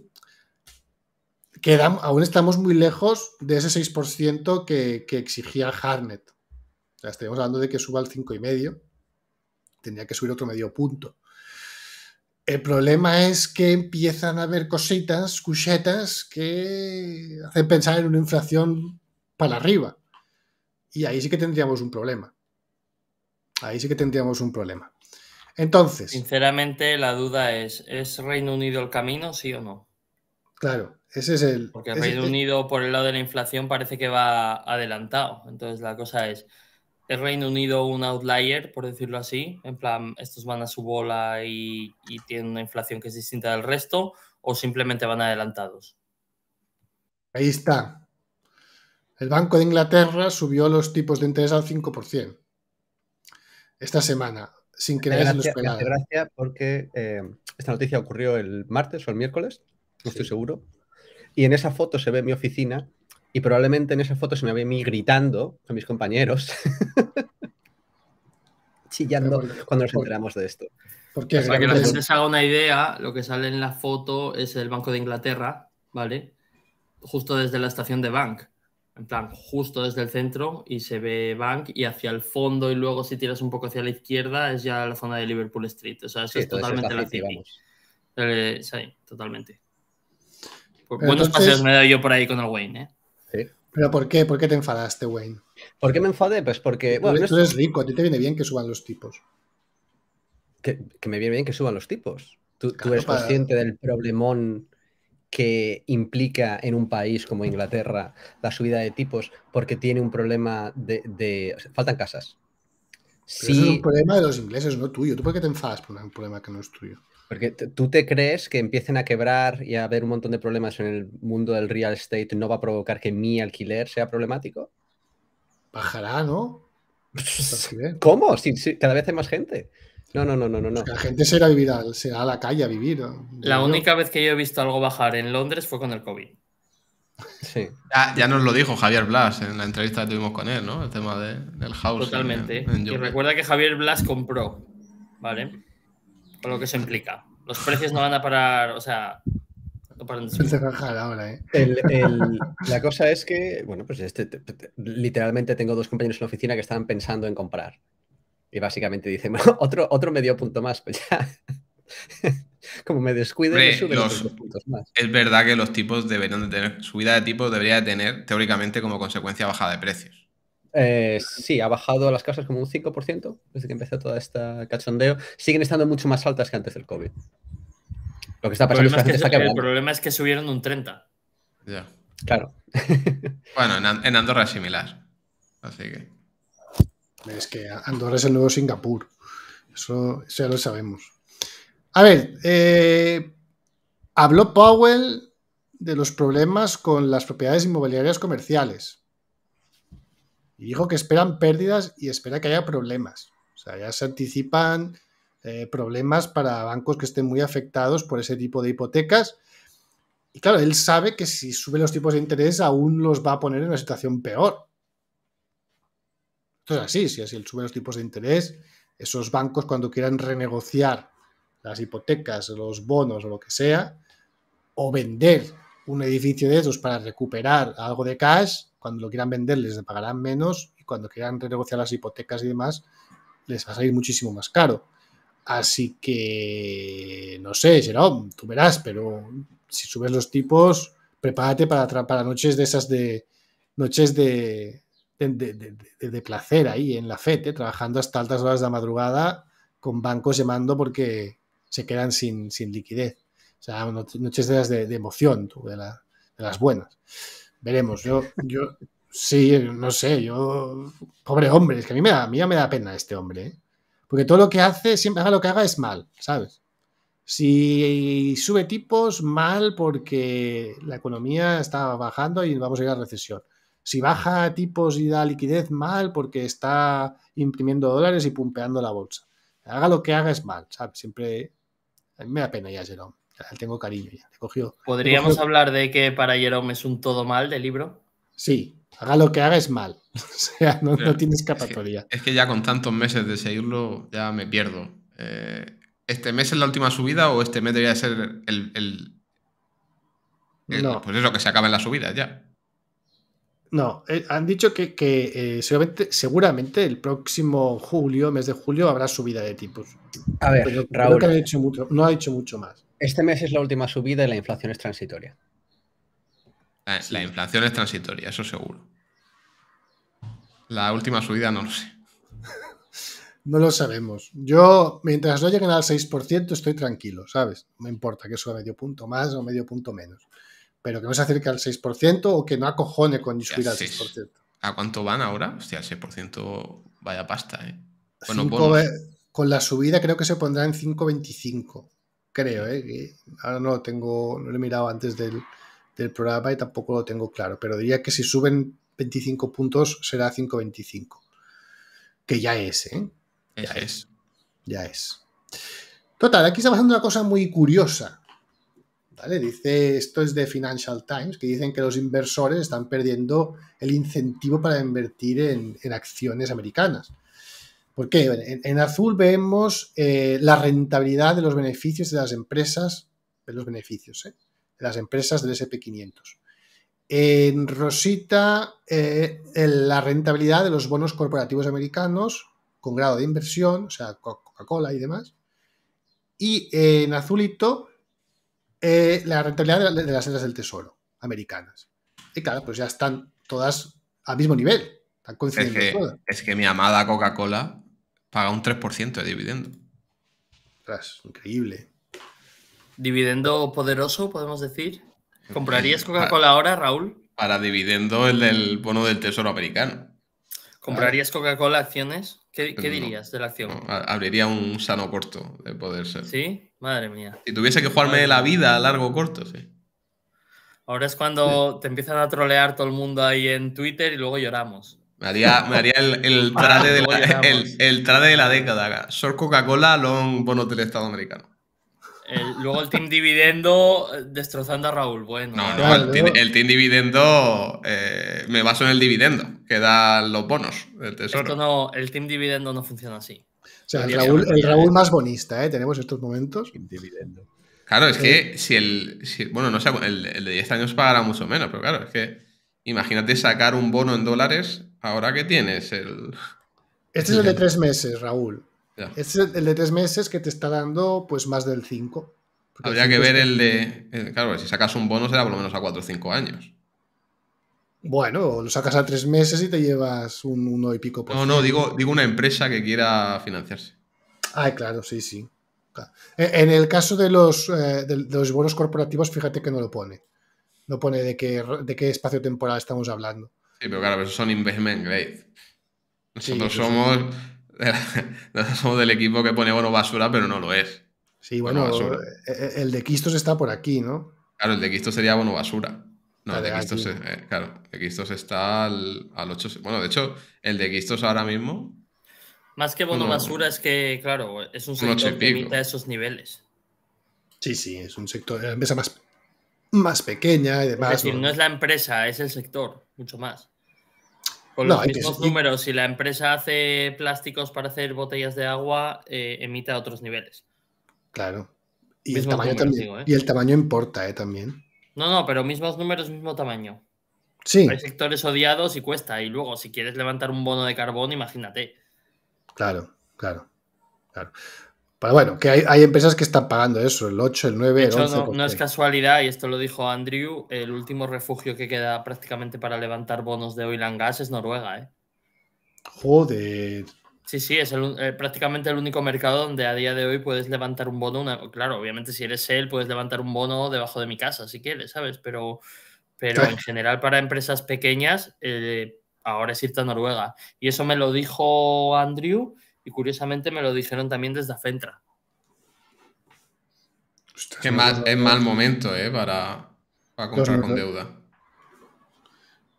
aún estamos muy lejos de ese 6% que, que, exigía Harnett. O estaríamos hablando de que suba al 5,5. Tendría que subir otro medio punto. El problema es que empiezan a haber cositas, cuchetas, que hacen pensar en una inflación para arriba. Y ahí sí que tendríamos un problema. Ahí sí que tendríamos un problema. Entonces. Sinceramente, la duda es: ¿es Reino Unido el camino, sí o no? Claro. Porque el Reino Unido, por el lado de la inflación, parece que va adelantado. Entonces, la cosa es: ¿es Reino Unido un outlier, por decirlo así? En plan, estos van a su bola y, tienen una inflación que es distinta del resto, o simplemente van adelantados? Ahí está. El Banco de Inglaterra subió los tipos de interés al 5% esta semana, sin que nadie se lo Gracias, porque eh, esta noticia ocurrió el martes o el miércoles, no estoy seguro. Y en esa foto se ve mi oficina y probablemente en esa foto se me ve a mí gritando a mis compañeros, chillando cuando nos enteramos de esto. Para que la haga una idea, lo que sale en la foto es el Banco de Inglaterra, ¿vale? Justo desde la estación de Bank. En plan, justo desde el centro y se ve Bank y hacia el fondo y luego si tiras un poco hacia la izquierda es ya la zona de Liverpool Street. O sea, eso es totalmente la City. Eh, sí, totalmente. ¿Cuántos paseos me he dado yo por ahí con el Wayne, ¿eh? ¿Pero por qué? ¿Por qué te enfadaste, Wayne? ¿Por qué me enfadé? Pues porque... Bueno, tú, eres rico, a ti te viene bien que suban los tipos. Que, me viene bien que suban los tipos. Tú, eres consciente del problemón que implica en un país como Inglaterra la subida de tipos porque tiene un problema de... de... faltan casas. Sí. es un problema de los ingleses, no tuyo. ¿Tú por qué te enfadas por un problema que no es tuyo? Porque tú te crees que empiecen a quebrar y a haber un montón de problemas en el mundo del real estate no va a provocar que mi alquiler sea problemático? Bajará, ¿no? ¿Cómo? cada vez hay más gente. No, no, no, no, no. La gente se irá a la calle a vivir. La única vez que yo he visto algo bajar en Londres fue con el COVID. Sí. Ya, nos lo dijo Javier Blas en la entrevista que tuvimos con él, ¿no? El tema de, del house. Totalmente. y recuerda que Javier Blas compró, ¿vale? Por lo que se implica. Los precios no van a parar, o sea, no paran de ¿eh? la cosa es que, bueno, pues este, literalmente tengo dos compañeros en la oficina que estaban pensando en comprar. Y básicamente dicen, bueno, otro, otro medio punto más, pues ya. Como me descuido, me suben los, puntos más. Es verdad que los tipos deberían de tener, subida de tipos debería de tener, teóricamente, como consecuencia bajada de precios. Eh, sí, ha bajado las casas como un 5% desde que empezó toda esta cachondeo. Siguen estando mucho más altas que antes del COVID. Lo que está pasando el problema, es que, subieron un 30%. Ya. Claro. bueno, en, Andorra es similar. Así que. Es que Andorra es el nuevo Singapur. Eso, ya lo sabemos. A ver, eh, habló Powell de los problemas con las propiedades inmobiliarias comerciales. Y dijo que esperan pérdidas y espera que haya problemas. O sea, ya se anticipan eh, problemas para bancos que estén muy afectados por ese tipo de hipotecas. Y claro, él sabe que si sube los tipos de interés aún los va a poner en una situación peor. Entonces, así, si así él sube los tipos de interés, esos bancos cuando quieran renegociar las hipotecas, los bonos o lo que sea, o vender un edificio de esos para recuperar algo de cash, cuando lo quieran vender les pagarán menos y cuando quieran renegociar las hipotecas y demás les va a salir muchísimo más caro. Así que, no sé, será tú verás, pero si subes los tipos, prepárate para, noches de esas de noches de, de, placer ahí en la FETE, ¿eh? trabajando hasta altas horas de la madrugada con bancos llamando porque se quedan sin, liquidez. O sea, noches de de, emoción, de las buenas. Veremos. Yo, yo, sí, no sé, yo. Pobre hombre, es que a mí, me da, a mí me da pena este hombre, ¿eh? Porque todo lo que hace, siempre haga lo que haga, es mal, ¿sabes? Si sube tipos, mal, porque la economía está bajando y vamos a ir a recesión. Si baja tipos y da liquidez, mal, porque está imprimiendo dólares y pumpeando la bolsa. Haga lo que haga, es mal, ¿sabes? Siempre. A mí me da pena ya, hombre tengo cariño ya. Te cogió, ¿Podríamos hablar de que para Jerome es un todo mal de libro? Sí, haga lo que haga es mal. o sea, no, tiene escapatoria. Es que, ya con tantos meses de seguirlo ya me pierdo. Eh, ¿Este mes es la última subida o este mes debería ser el... no. Pues eso, que se en la subida, ya. No, eh, han dicho que, eh, seguramente, el próximo julio, mes de julio, habrá subida de tipos. A ver, Creo que mucho, no ha dicho mucho más. Este mes es la última subida y la inflación es transitoria. Ah, la, inflación es transitoria, eso seguro. La última subida no lo sé. No lo sabemos. Yo, mientras no lleguen al 6%, estoy tranquilo, ¿sabes? No me importa que suba medio punto más o medio punto menos. Pero que no se acerque al 6% o que no acojone con subir al 6%. ¿A cuánto van ahora? Hostia, al 6% vaya pasta, ¿eh? con la subida creo que se pondrá en 5,25 creo, ¿eh? ahora no lo tengo, no lo he mirado antes del, programa y tampoco lo tengo claro, pero diría que si suben 25 puntos será 5.25, que ya es, ¿eh? Ya es. Ya es. Total, aquí está pasando una cosa muy curiosa. ¿Vale? Dice, esto es de Financial Times, que dicen que los inversores están perdiendo el incentivo para invertir en, en acciones americanas. ¿Por qué? En, azul vemos eh, la rentabilidad de los beneficios de las empresas, de los beneficios, eh, de las empresas del SP500. En rosita, eh, la rentabilidad de los bonos corporativos americanos con grado de inversión, o sea, Coca-Cola y demás. Y en azulito, la rentabilidad de, las letras del tesoro americanas. Y claro, pues ya están todas al mismo nivel. Están coincidiendo todas. Es que mi amada Coca-Cola paga un 3% de dividendo. Tras, increíble. Dividendo poderoso, podemos decir. ¿Comprarías Coca-Cola ahora, Raúl? Para dividendo el del bono del Tesoro americano. ¿Comprarías Coca-Cola acciones? ¿Qué, dirías de la acción? abriría un sano corto de poder ser. ¿Sí? Madre mía. Si tuviese que jugarme la vida a largo corto, sí. Ahora es cuando te empiezan a trolear todo el mundo ahí en Twitter y luego lloramos. Me haría, el, el, trade de la, el, trade de la década. Short Coca-Cola, long bono del Estado americano. luego el Team Dividendo eh, destrozando a Raúl. Bueno, no, no, el, team, Dividendo eh, me baso en el dividendo que dan los bonos del tesoro. Esto no, el Team Dividendo no funciona así. O sea, el Raúl, más bonista, ¿eh? Tenemos estos momentos. dividendo. Claro, es que eh. si el. bueno, no sé, el, de 10 años pagará mucho menos, pero claro, es que imagínate sacar un bono en dólares Ahora que tienes el... Este es el de tres meses, Raúl. Este es el de tres meses que te está dando pues más del cinco. Habría que ver el de... claro, si sacas un bono será por lo menos a cuatro o cinco años. Bueno, lo sacas a tres meses y te llevas un uno y pico No, no, digo, digo una empresa que quiera financiarse. Ay, ah, claro, sí, sí. Eh, en el caso de los, eh, los bonos corporativos, fíjate que no lo pone. No pone de de qué espacio temporal estamos hablando. Sí, pero claro, esos son investment grade. Nosotros somos, nosotros somos del equipo que pone bono basura, pero no lo es. Sí, bueno, eh, eh, el de Quistos está por aquí, ¿no? Claro, el de Quistos sería bono basura. No, el de Quistos, eh, claro, el de Quistos está al, al 8. Bueno, de hecho, el de Quistos ahora mismo. Más que bono basura, es que, claro, es un sector que limita esos niveles. Sí, sí, es un sector, la empresa más, más pequeña y demás. Es decir, no es la empresa, es el sector mucho más. Con los mismos números, si la empresa hace plásticos para hacer botellas de agua, eh, emite a otros niveles. Claro. Y el, tamaño también, ¿eh? y el tamaño importa, ¿eh? También. No, no, pero mismos números, mismo tamaño. Sí. Hay sectores odiados y cuesta. Y luego, si quieres levantar un bono de carbón, imagínate. Claro, claro, claro. Pero bueno, que hay, empresas que están pagando eso, el 8, el 9, el 11. No, es casualidad, y esto lo dijo Andrew, el último refugio que queda prácticamente para levantar bonos de oil and gas es Noruega, ¿eh? Joder. Sí, sí, es eh, prácticamente el único mercado donde a día de hoy puedes levantar un bono. claro, obviamente si eres él puedes levantar un bono debajo de mi casa si quieres, ¿sabes? Pero, pero en general para empresas pequeñas eh, ahora es irte a Noruega. Y eso me lo dijo Andrew y curiosamente me lo dijeron también desde Fentra. Qué mal, es mal momento, eh, Para, comprar con deuda.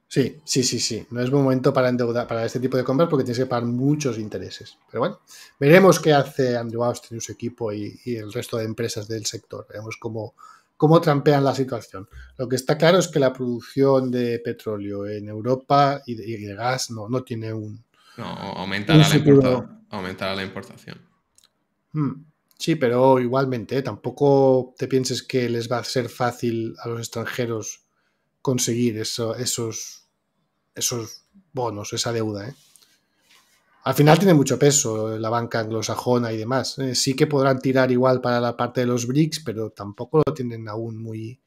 Sí, sí, sí, sí. No es momento para endeudar, para este tipo de compras porque tienes que pagar muchos intereses. Pero bueno, veremos qué hace Andrew Austin y su equipo y, el resto de empresas del sector. Veremos cómo, cómo trampean la situación. Lo que está claro es que la producción de petróleo en Europa y de, gas no tiene un, no, aumentará, la, importación. Hmm. Sí, pero igualmente, ¿eh? tampoco te pienses que les va a ser fácil a los extranjeros conseguir esos, esos bonos, esa deuda. ¿eh? Al final tiene mucho peso la banca anglosajona y demás. ¿eh? Sí que podrán tirar igual para la parte de los BRICS, pero tampoco lo tienen aún muy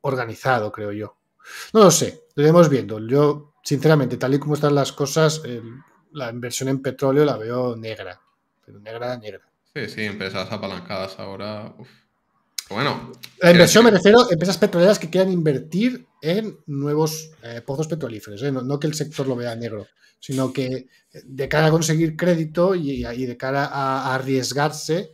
organizado, creo yo. No lo sé, lo iremos viendo. Yo, sinceramente, tal y como están las cosas, la inversión en petróleo la veo negra, negra, negra. Sí, sí, empresas apalancadas ahora. Bueno. La inversión me refiero a empresas petroleras que quieran invertir en nuevos eh, pozos petrolíferos. ¿eh? No, que el sector lo vea negro, sino que eh, de cara a conseguir crédito y, de cara a, arriesgarse,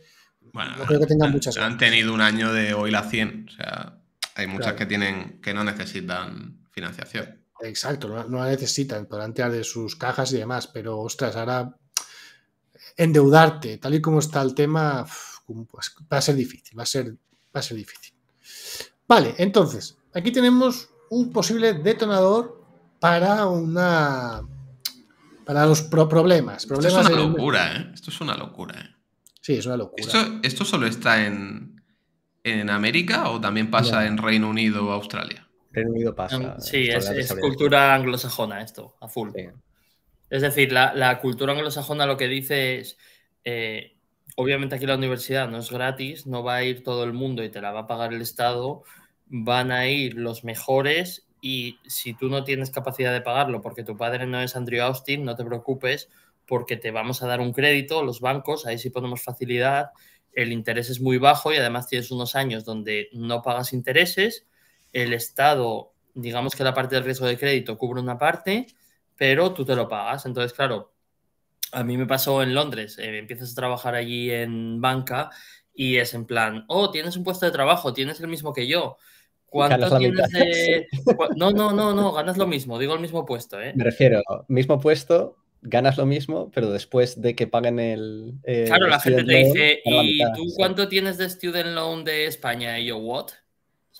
bueno, no creo que tengan muchas. Han tenido un año de hoy la 100. O sea, hay muchas que tienen que no necesitan financiación. Exacto, no, la necesitan, podrán tirar de sus cajas y demás, pero ostras, ahora endeudarte, tal y como está el tema, pues, va a ser difícil, va a ser, va a ser difícil. Vale, entonces, aquí tenemos un posible detonador para una para los problemas. ¿eh? Esto es una locura, ¿eh? Esto es una locura, Sí, es una locura. ¿Esto, solo está en, América o también pasa en Reino Unido o Australia? Em, eh, sí, es, cultura anglosajona esto, azul Es decir, la, cultura anglosajona lo que dice es, eh, obviamente aquí la universidad no es gratis, no va a ir todo el mundo y te la va a pagar el Estado, van a ir los mejores y si tú no tienes capacidad de pagarlo porque tu padre no es Andrew Austin, no te preocupes porque te vamos a dar un crédito, los bancos, ahí sí ponemos facilidad, el interés es muy bajo y además tienes unos años donde no pagas intereses el Estado, digamos que la parte del riesgo de crédito cubre una parte, pero tú te lo pagas. Entonces, claro, a mí me pasó en Londres, eh, empiezas a trabajar allí en banca y es en plan, oh, tienes un puesto de trabajo, tienes el mismo que yo. ¿Cuánto tienes de... No, no, no, no, ganas lo mismo, digo el mismo puesto, ¿eh? Me refiero, mismo puesto, ganas lo mismo, pero después de que paguen el... Eh, claro, la gente te dice, ¿y tú cuánto tienes de student loan de España? Y yo, ¿what?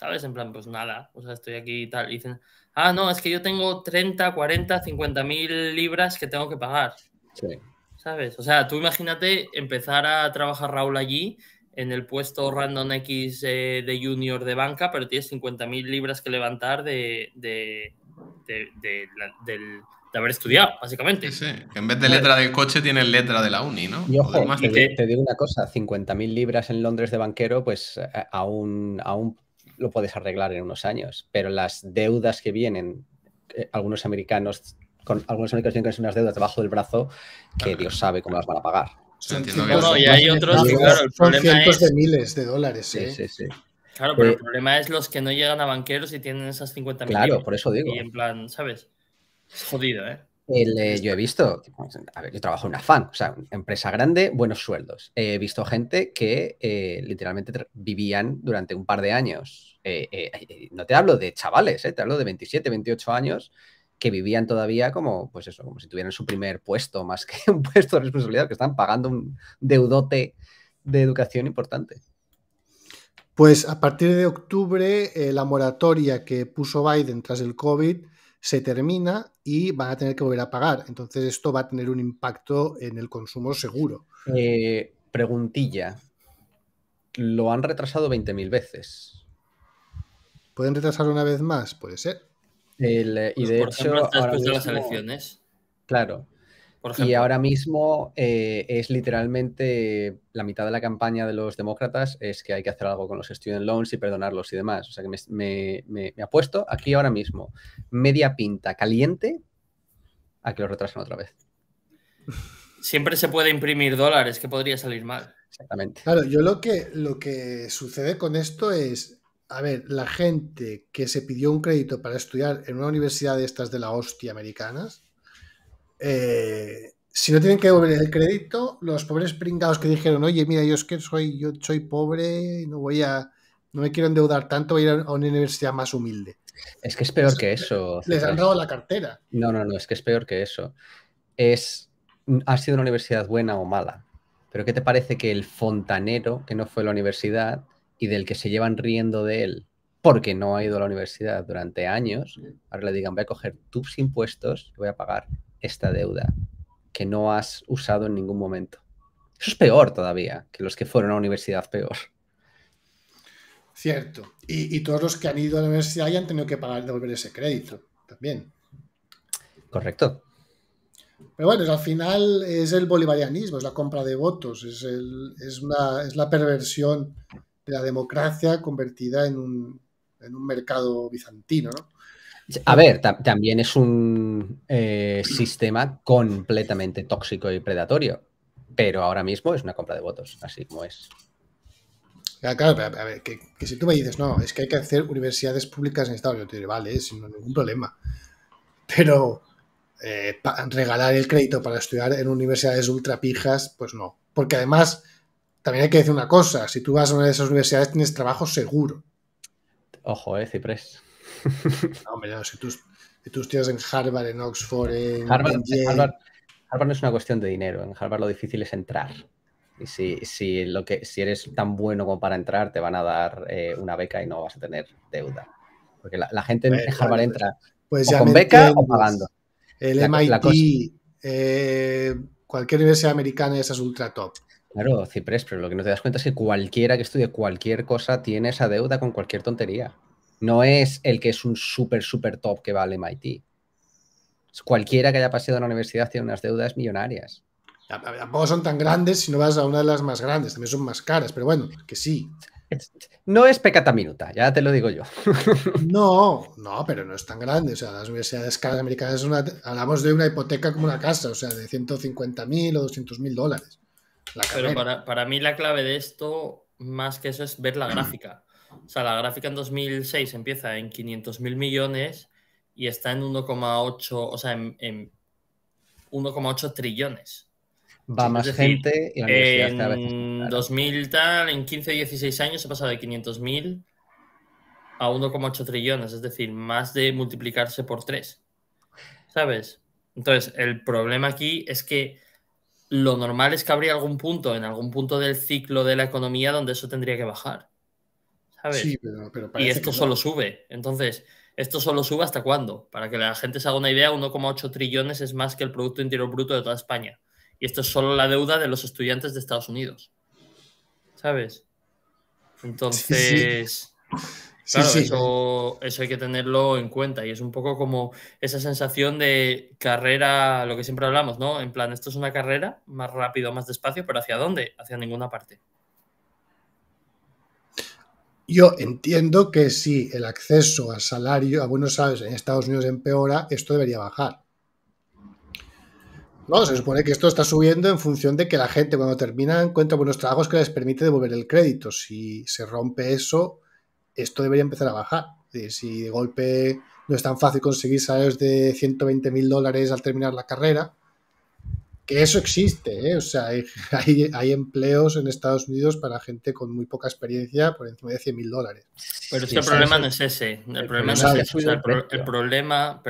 ¿sabes? En plan, pues nada, o sea, estoy aquí y tal. Y dicen, ah, no, es que yo tengo 30, 40, 50 mil libras que tengo que pagar. Sí. ¿Sabes? O sea, tú imagínate empezar a trabajar Raúl allí en el puesto Random X eh, de junior de banca, pero tienes mil libras que levantar de, de, de, haber estudiado, básicamente. Sí, En vez de letra del coche, tienes letra de la uni, ¿no? Y ojo, te, te, digo una cosa, mil libras en Londres de banquero, pues eh, a un, a un lo puedes arreglar en unos años, pero las deudas que vienen, eh, algunos americanos, con, algunos americanos tienen unas deudas debajo del brazo que Dios sabe cómo las van a pagar. y hay otros que, cientos de miles de dólares. Sí, ¿eh? sí, sí. Claro, pero el eh, problema es los que no llegan a banqueros y tienen esas 50 mil. Claro, por eso digo. Y en plan, ¿sabes? Es jodido, ¿eh? Eh, yo he visto, yo trabajo en una fan, o sea, empresa grande, buenos sueldos. He visto gente que eh, literalmente vivían durante un par de años. Eh, no te hablo de chavales, te hablo de 27, 28 años que vivían todavía como, pues eso, como si tuvieran su primer puesto más que un puesto de responsabilidad, que están pagando un deudote de educación importante. Pues a partir de octubre, la moratoria que puso Biden tras el COVID se termina y van a tener que volver a pagar. Entonces esto va a tener un impacto en el consumo seguro. Eh, preguntilla. Lo han retrasado 20.000 veces. ¿Pueden retrasarlo una vez más? Puede ser. y pues de hecho, ejemplo, ahora las elecciones. Claro, y ahora mismo eh, es literalmente la mitad de la campaña de los demócratas es que hay que hacer algo con los student loans y perdonarlos y demás. O sea que me, apuesto aquí ahora mismo media pinta caliente a que lo retrasen otra vez. Siempre se puede imprimir dólares, que podría salir mal. Exactamente. Claro, yo lo que, lo que sucede con esto es, a ver, la gente que se pidió un crédito para estudiar en una universidad de estas de la hostia americanas, eh, si no tienen que devolver el crédito, los pobres pringados que dijeron, oye, mira, yo es que soy, yo soy pobre, no voy a, no me quiero endeudar tanto, voy a ir a una universidad más humilde. Es que es peor que eso. Les han dado la cartera. No, no, no, es que es peor que eso. Es, ha sido una universidad buena o mala, pero ¿qué te parece que el fontanero que no fue a la universidad y del que se llevan riendo de él porque no ha ido a la universidad durante años, ahora le digan, voy a coger tus impuestos y voy a pagar esta deuda que no has usado en ningún momento. Eso es peor todavía que los que fueron a la universidad peor. Cierto. Y, todos los que han ido a la universidad han tenido que pagar devolver ese crédito también. Correcto. Pero bueno, al final es el bolivarianismo, es la compra de votos, es, la perversión de la democracia convertida en un, en un mercado bizantino, ¿no? A ver, también es un eh, sistema completamente tóxico y predatorio, pero ahora mismo es una compra de votos, así como es. Claro, pero a ver, que, si tú me dices, no, es que hay que hacer universidades públicas en Estados Unidos, vale, eh, sin ningún problema. Pero eh, regalar el crédito para estudiar en universidades ultra pijas, pues no. Porque además, también hay que decir una cosa, si tú vas a una de esas universidades tienes trabajo seguro. Ojo, eh, Ciprés. No, hombre, si tú si en Harvard, en Oxford, en. Harvard, Harvard, no es una cuestión de dinero. En Harvard lo difícil es entrar. Y si, si lo que, si eres tan bueno como para entrar, te van a dar eh, una beca y no vas a tener deuda. Porque la, gente en Harvard entra pues, ya con beca o pagando. El MIT, eh, cualquier universidad americana, es ultra top. Claro, Ciprés, pero lo que no te das cuenta es que cualquiera que estudie cualquier cosa tiene esa deuda con cualquier tontería. No es el que es un súper, súper top que vale MIT. Cualquiera que haya pasado a la universidad tiene unas deudas millonarias. Tampoco son tan grandes si no vas a una de las más grandes, también son más caras, pero bueno, que sí. No es pecata minuta, ya te lo digo yo. No, no, pero no es tan grande. O sea, las universidades caras americanas son una, hablamos de una hipoteca como una casa, o sea, de 150 mil o 200 mil dólares. pero para, mí la clave de esto, más que eso, es ver la gráfica. O sea, la gráfica en 2006 empieza en 500.000 millones y está en 1,8, o sea, en, 1,8 trillones. Va más gente y En 2000 tal, en 15 o 16 años se ha pasado de 500.000 a 1,8 trillones, es decir, más de multiplicarse por 3. ¿Sabes? Entonces, el problema aquí es que lo normal es que habría algún punto, en algún punto del ciclo de la economía, donde eso tendría que bajar y esto solo sube. Entonces, ¿esto solo sube hasta cuándo? Para que la gente se haga una idea, 1,8 trillones es más que el Producto Interior Bruto de toda España. Y esto es solo la deuda de los estudiantes de Estados Unidos. ¿Sabes? Entonces... Claro, Eso, eso, hay que tenerlo en cuenta y es un poco como esa sensación de carrera, lo que siempre hablamos, ¿no? En plan, esto es una carrera, más rápido, más despacio, pero ¿hacia dónde? Hacia ninguna parte. Yo entiendo que si el acceso a salario, a buenos salarios en Estados Unidos empeora, esto debería bajar. No, se supone que esto está subiendo en función de que la gente cuando termina encuentra buenos trabajos que les permite devolver el crédito. Si se rompe eso, esto debería empezar a bajar. Si de golpe no es tan fácil conseguir salarios de 120 mil dólares al terminar la carrera, que eso existe, ¿eh? o sea, hay, empleos en Estados Unidos para gente con muy poca experiencia por encima de 100 mil dólares. Pero el problema no es ese, el, problema no es pero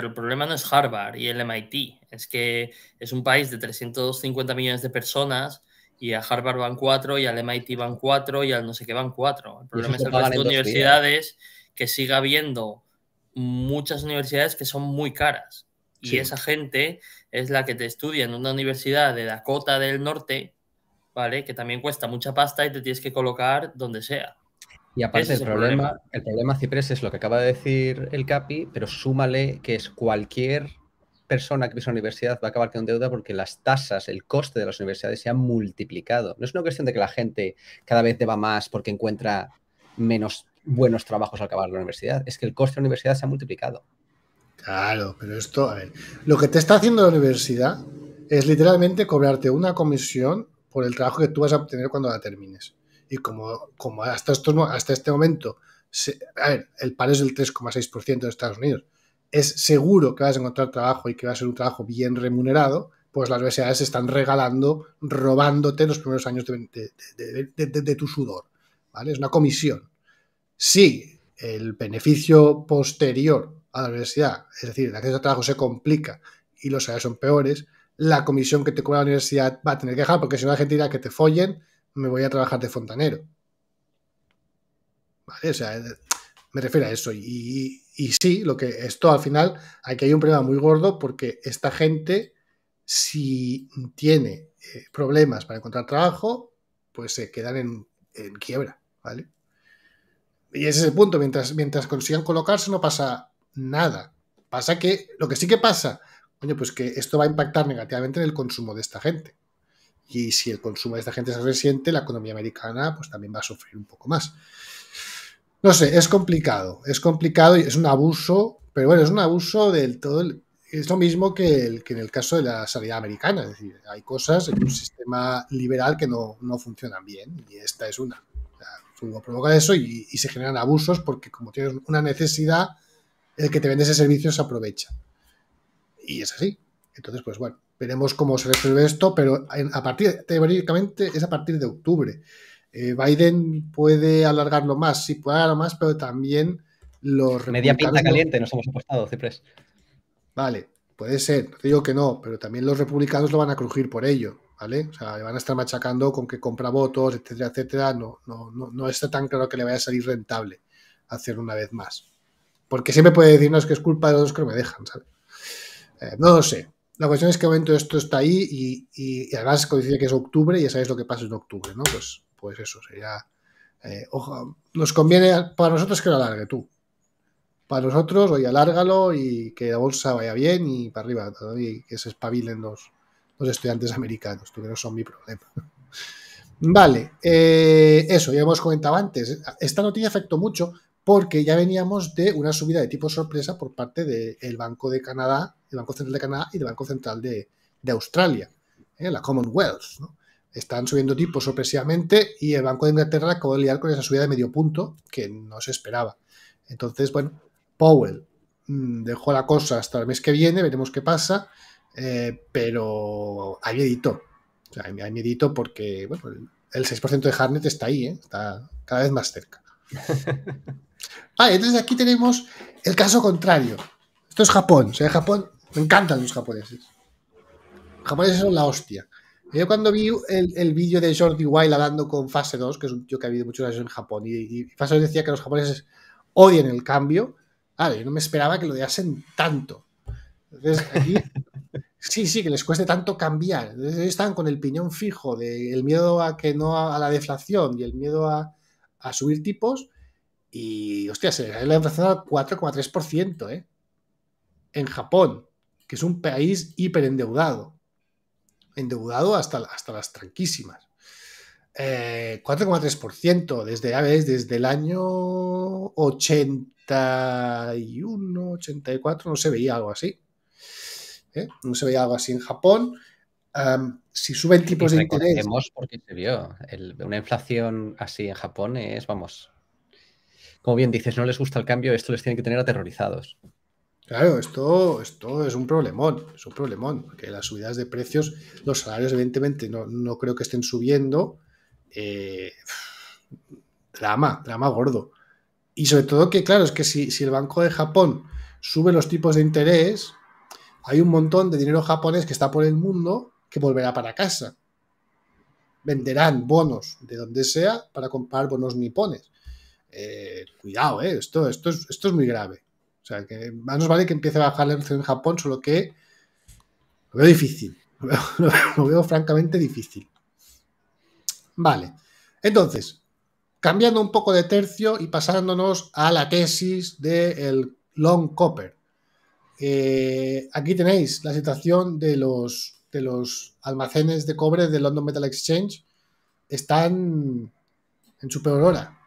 el problema no es Harvard y el MIT, es que es un país de 350 millones de personas y a Harvard van cuatro y al MIT van cuatro y al no sé qué van cuatro. El problema es el de universidades que siga habiendo muchas universidades que son muy caras y esa gente es la que te estudia en una universidad de Dakota del Norte, ¿vale? Que también cuesta mucha pasta y te tienes que colocar donde sea. Y aparte el, problema, el problema Ciprés es lo que acaba de decir el Capi, pero súmale que es cualquier persona que en una universidad va a acabar con deuda porque las tasas, el coste de las universidades se han multiplicado. No es una cuestión de que la gente cada vez deba más porque encuentra menos buenos trabajos al acabar la universidad, es que el coste de la universidad se ha multiplicado. Claro, pero esto, a ver, lo que te está haciendo la universidad es literalmente cobrarte una comisión por el trabajo que tú vas a obtener cuando la termines. Y como, como hasta, hasta este momento, a ver, el par es del 3,6% de Estados Unidos, es seguro que vas a encontrar trabajo y que va a ser un trabajo bien remunerado, pues las universidades están regalando, robándote los primeros años de, tu sudor. ¿vale? Es una comisión. Si sí, el beneficio posterior a la universidad, es decir, el acceso al trabajo se complica y los salarios son peores, la comisión que te cobra la universidad va a tener que dejar, porque si no la gente dirá que te follen, me voy a trabajar de fontanero. ¿Vale? O sea, eh, me refiero a eso. Y, y, sí, lo que esto al final, aquí hay un problema muy gordo porque esta gente, si tiene eh, problemas para encontrar trabajo, pues se quedan en, quiebra, ¿vale? Y ese es el punto, mientras, mientras consigan colocarse no pasa nada. Pasa que, lo que sí que pasa, coño, pues que esto va a impactar negativamente en el consumo de esta gente. Y si el consumo de esta gente se resiente, la economía americana pues también va a sufrir un poco más. No sé, es complicado, es complicado y es un abuso, pero bueno, es un abuso del todo. es lo mismo que, el, que, en el caso de la sanidad americana, es decir, hay cosas en un sistema liberal que no, funcionan bien y esta es una. provoca eso y, y se generan abusos porque como tienes una necesidad, el que te vende ese servicio se aprovecha. Y es así. Entonces, pues bueno, veremos cómo se resuelve esto, pero a partir, teóricamente, es a partir de octubre. Eh, Biden puede alargarlo más, sí puede alargarlo más, pero también los... Media pinta caliente nos hemos apostado, Ciprés. Vale, puede ser, no digo que no, pero también los republicanos lo van a crujir por ello, ¿vale? O sea, le van a estar machacando con que compra votos, etcétera, etcétera. No, no, no, no está tan claro que le vaya a salir rentable hacer una vez más. Porque siempre puede decirnos que es culpa de los que no me dejan, ¿sabes? Eh, no lo sé. La cuestión es que momento esto está ahí y, además coincide que es octubre y ya sabéis lo que pasa en octubre, ¿no? Pues, pues eso, sería... Eh, ojo, nos conviene para nosotros que lo alargue tú. Para nosotros, oye, alárgalo y que la bolsa vaya bien y para arriba, y que se espabilen los, los estudiantes americanos, que no son mi problema. Vale, eh, eso, ya hemos comentado antes. Esta noticia afectó mucho porque ya veníamos de una subida de tipo sorpresa por parte del Banco de Canadá, el Banco Central de Canadá y del Banco Central de, Australia, ¿eh? la Commonwealth. Están subiendo tipos sorpresivamente y el Banco de Inglaterra acabó de liar con esa subida de medio punto que no se esperaba. Entonces, bueno, Powell mm, dejó la cosa hasta el mes que viene, veremos qué pasa, eh, pero hay miedito. O sea, hay miedito porque el, 6% de Harnet está ahí, ¿eh? está cada vez más cerca. Ah, entonces aquí tenemos el caso contrario. Esto es Japón. O sea, Japón, me encantan los japoneses. Los japoneses son la hostia. Yo cuando vi el, el vídeo de Jordi Wild hablando con Fase 2, que es un tío que ha habido muchos años en Japón, y, Fase 2 decía que los japoneses odian el cambio, yo no me esperaba que lo odiasen tanto. Entonces, aquí, sí, sí, que les cueste tanto cambiar. ellos están con el piñón fijo, del miedo a que no la deflación y el miedo a, a subir tipos, y, hostia, se le la inflación al 4,3%, ¿eh? En Japón, que es un país hiperendeudado. Endeudado hasta, hasta las tranquísimas. 4,3% eh, desde, ¿ves? desde el año 81, 84, no se veía algo así. ¿eh? No se veía algo así en Japón. si suben tipos de interés. porque se vio. una inflación así en Japón es, vamos, como bien dices, no les gusta el cambio, esto les tiene que tener aterrorizados. Claro, esto, es un problemón, es un problemón, porque las subidas de precios, los salarios evidentemente no, no creo que estén subiendo. Eh, drama, drama gordo. Y sobre todo que, claro, es que si, si el Banco de Japón sube los tipos de interés, hay un montón de dinero japonés que está por el mundo que volverá para casa. Venderán bonos de donde sea para comprar bonos nipones. Eh, cuidado, eh, esto, es, muy grave. O sea, que más nos vale que empiece a bajar el en Japón, solo que lo veo difícil. Lo veo, francamente difícil. Vale. Entonces, cambiando un poco de tercio y pasándonos a la tesis del long copper. Eh, aquí tenéis la situación de los, de los almacenes de cobre del London Metal Exchange. Están en su peor hora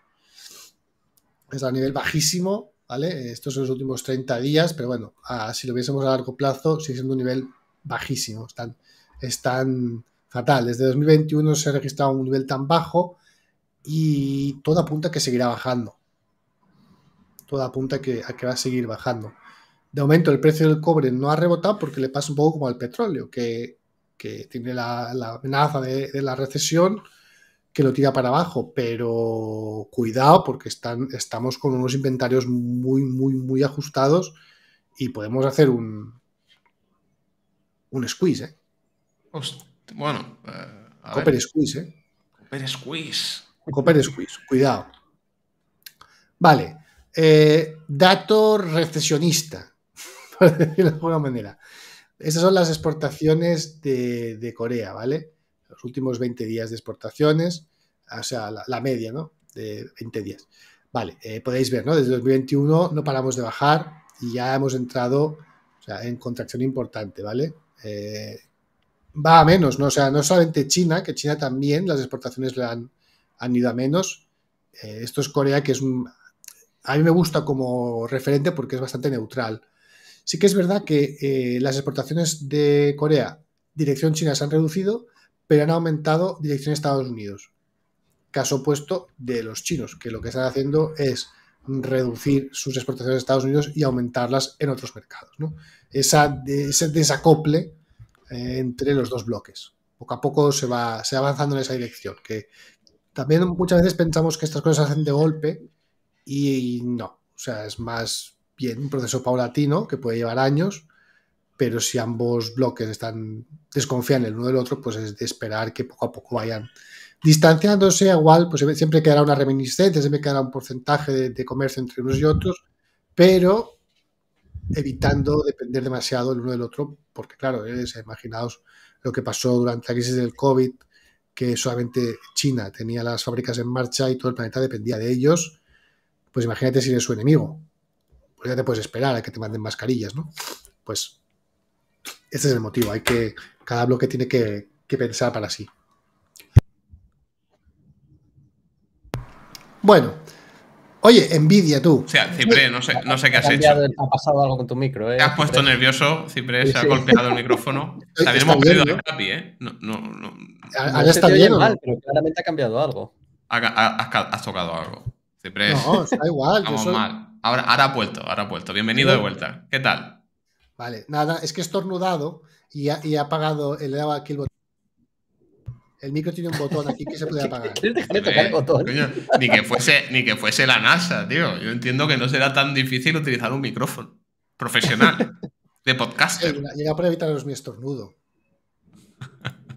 es a nivel bajísimo, ¿vale? Eh, estos son los últimos 30 días, pero bueno, si lo viésemos a largo plazo, sigue siendo un nivel bajísimo, están, tan fatal. Desde 2021 se ha registrado un nivel tan bajo y todo apunta a que seguirá bajando. Todo apunta a que, va a seguir bajando. De momento el precio del cobre no ha rebotado porque le pasa un poco como al petróleo, que, tiene la, amenaza de, la recesión que lo tira para abajo, pero cuidado porque están, estamos con unos inventarios muy, muy, muy ajustados y podemos hacer un, un squeeze, ¿eh? bueno, eh, Copper squeeze, ¿eh? Copper squeeze. Copper squeeze, cuidado. Vale, eh, dato recesionista, por decirlo de alguna manera. Esas son las exportaciones de, de Corea, ¿vale? los últimos 20 días de exportaciones, o sea, la, media, ¿no? De 20 días. Vale, eh, podéis ver, ¿no? Desde 2021 no paramos de bajar y ya hemos entrado o sea, en contracción importante, ¿vale? Eh, va a menos, ¿no? O sea, no solamente China, que China también las exportaciones le han, ido a menos. Eh, esto es Corea, que es A mí me gusta como referente porque es bastante neutral. Sí que es verdad que las exportaciones de Corea dirección China se han reducido, pero han aumentado dirección a Estados Unidos. Caso opuesto de los chinos, que lo que están haciendo es reducir sus exportaciones a Estados Unidos y aumentarlas en otros mercados. Esa, ese desacople eh, entre los dos bloques. Poco a poco se va, avanzando en esa dirección. Que también muchas veces pensamos que estas cosas se hacen de golpe y, y no. O sea, es más bien un proceso paulatino que puede llevar años pero si ambos bloques están desconfían el uno del otro, pues es de esperar que poco a poco vayan distanciándose, igual, pues siempre quedará una reminiscencia, siempre quedará un porcentaje de, comercio entre unos y otros, pero evitando depender demasiado el uno del otro, porque claro, eh, imaginaos lo que pasó durante la crisis del COVID, que solamente China tenía las fábricas en marcha y todo el planeta dependía de ellos, pues imagínate si eres su enemigo, pues ya te puedes esperar a que te manden mascarillas, ¿no? Pues ese es el motivo. Hay que, cada bloque tiene que, pensar para sí. Bueno, Oye, envidia tú. O sea, Ciprés, no sé, no sé qué has hecho. Ha pasado algo con tu micro, ¿eh? Te has puesto nervioso, Cipre se ha golpeado el micrófono. También hemos perdido ¿no? ¿eh? No, no, ah, Ahora está bien. Mal, pero claramente ha cambiado algo. has, tocado algo. Ciprés. No, está igual. yo. Ahora, ha vuelto, ahora ha vuelto. Bienvenido de vuelta. ¿Qué tal? Vale, nada, es que estornudado y ha, y ha apagado, le he dado aquí el botón. El micro tiene un botón aquí que se puede apagar. Eh, ni, que fuese, ni que fuese la NASA, tío. Yo entiendo que no será tan difícil utilizar un micrófono profesional de podcast. Llega para los mi estornudo.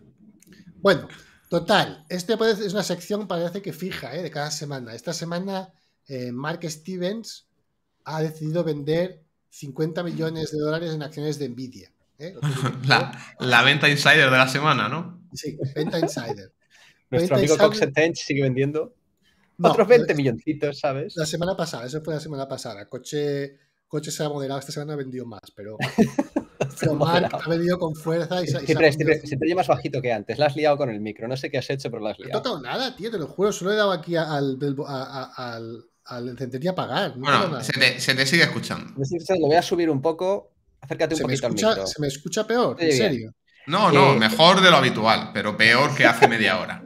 Bueno, total. Este es una sección, parece que fija, eh, de cada semana. Esta semana, eh, Mark Stevens ha decidido vender 50 millones de dólares en acciones de Nvidia. ¿eh? La, venta insider de la semana, ¿no? Sí, venta insider. Nuestro amigo Cox Tench sigue vendiendo otros 20 milloncitos, ¿sabes? La semana pasada, eso fue la semana pasada. Coche, coche se ha moderado, esta semana ha vendido más, pero, pero ha vendido con fuerza. Y, siempre, se siempre, siempre bajito que antes, la has liado con el micro, no sé qué has hecho, pero la has liado. No he tocado nada, tío, te lo juro, solo he dado aquí al al, se bueno, se te, sigue escuchando. lo voy a subir un poco. Acércate un se poquito me escucha, al Se me escucha peor, en serio. No, no, eh, mejor de lo habitual, pero peor que hace media hora.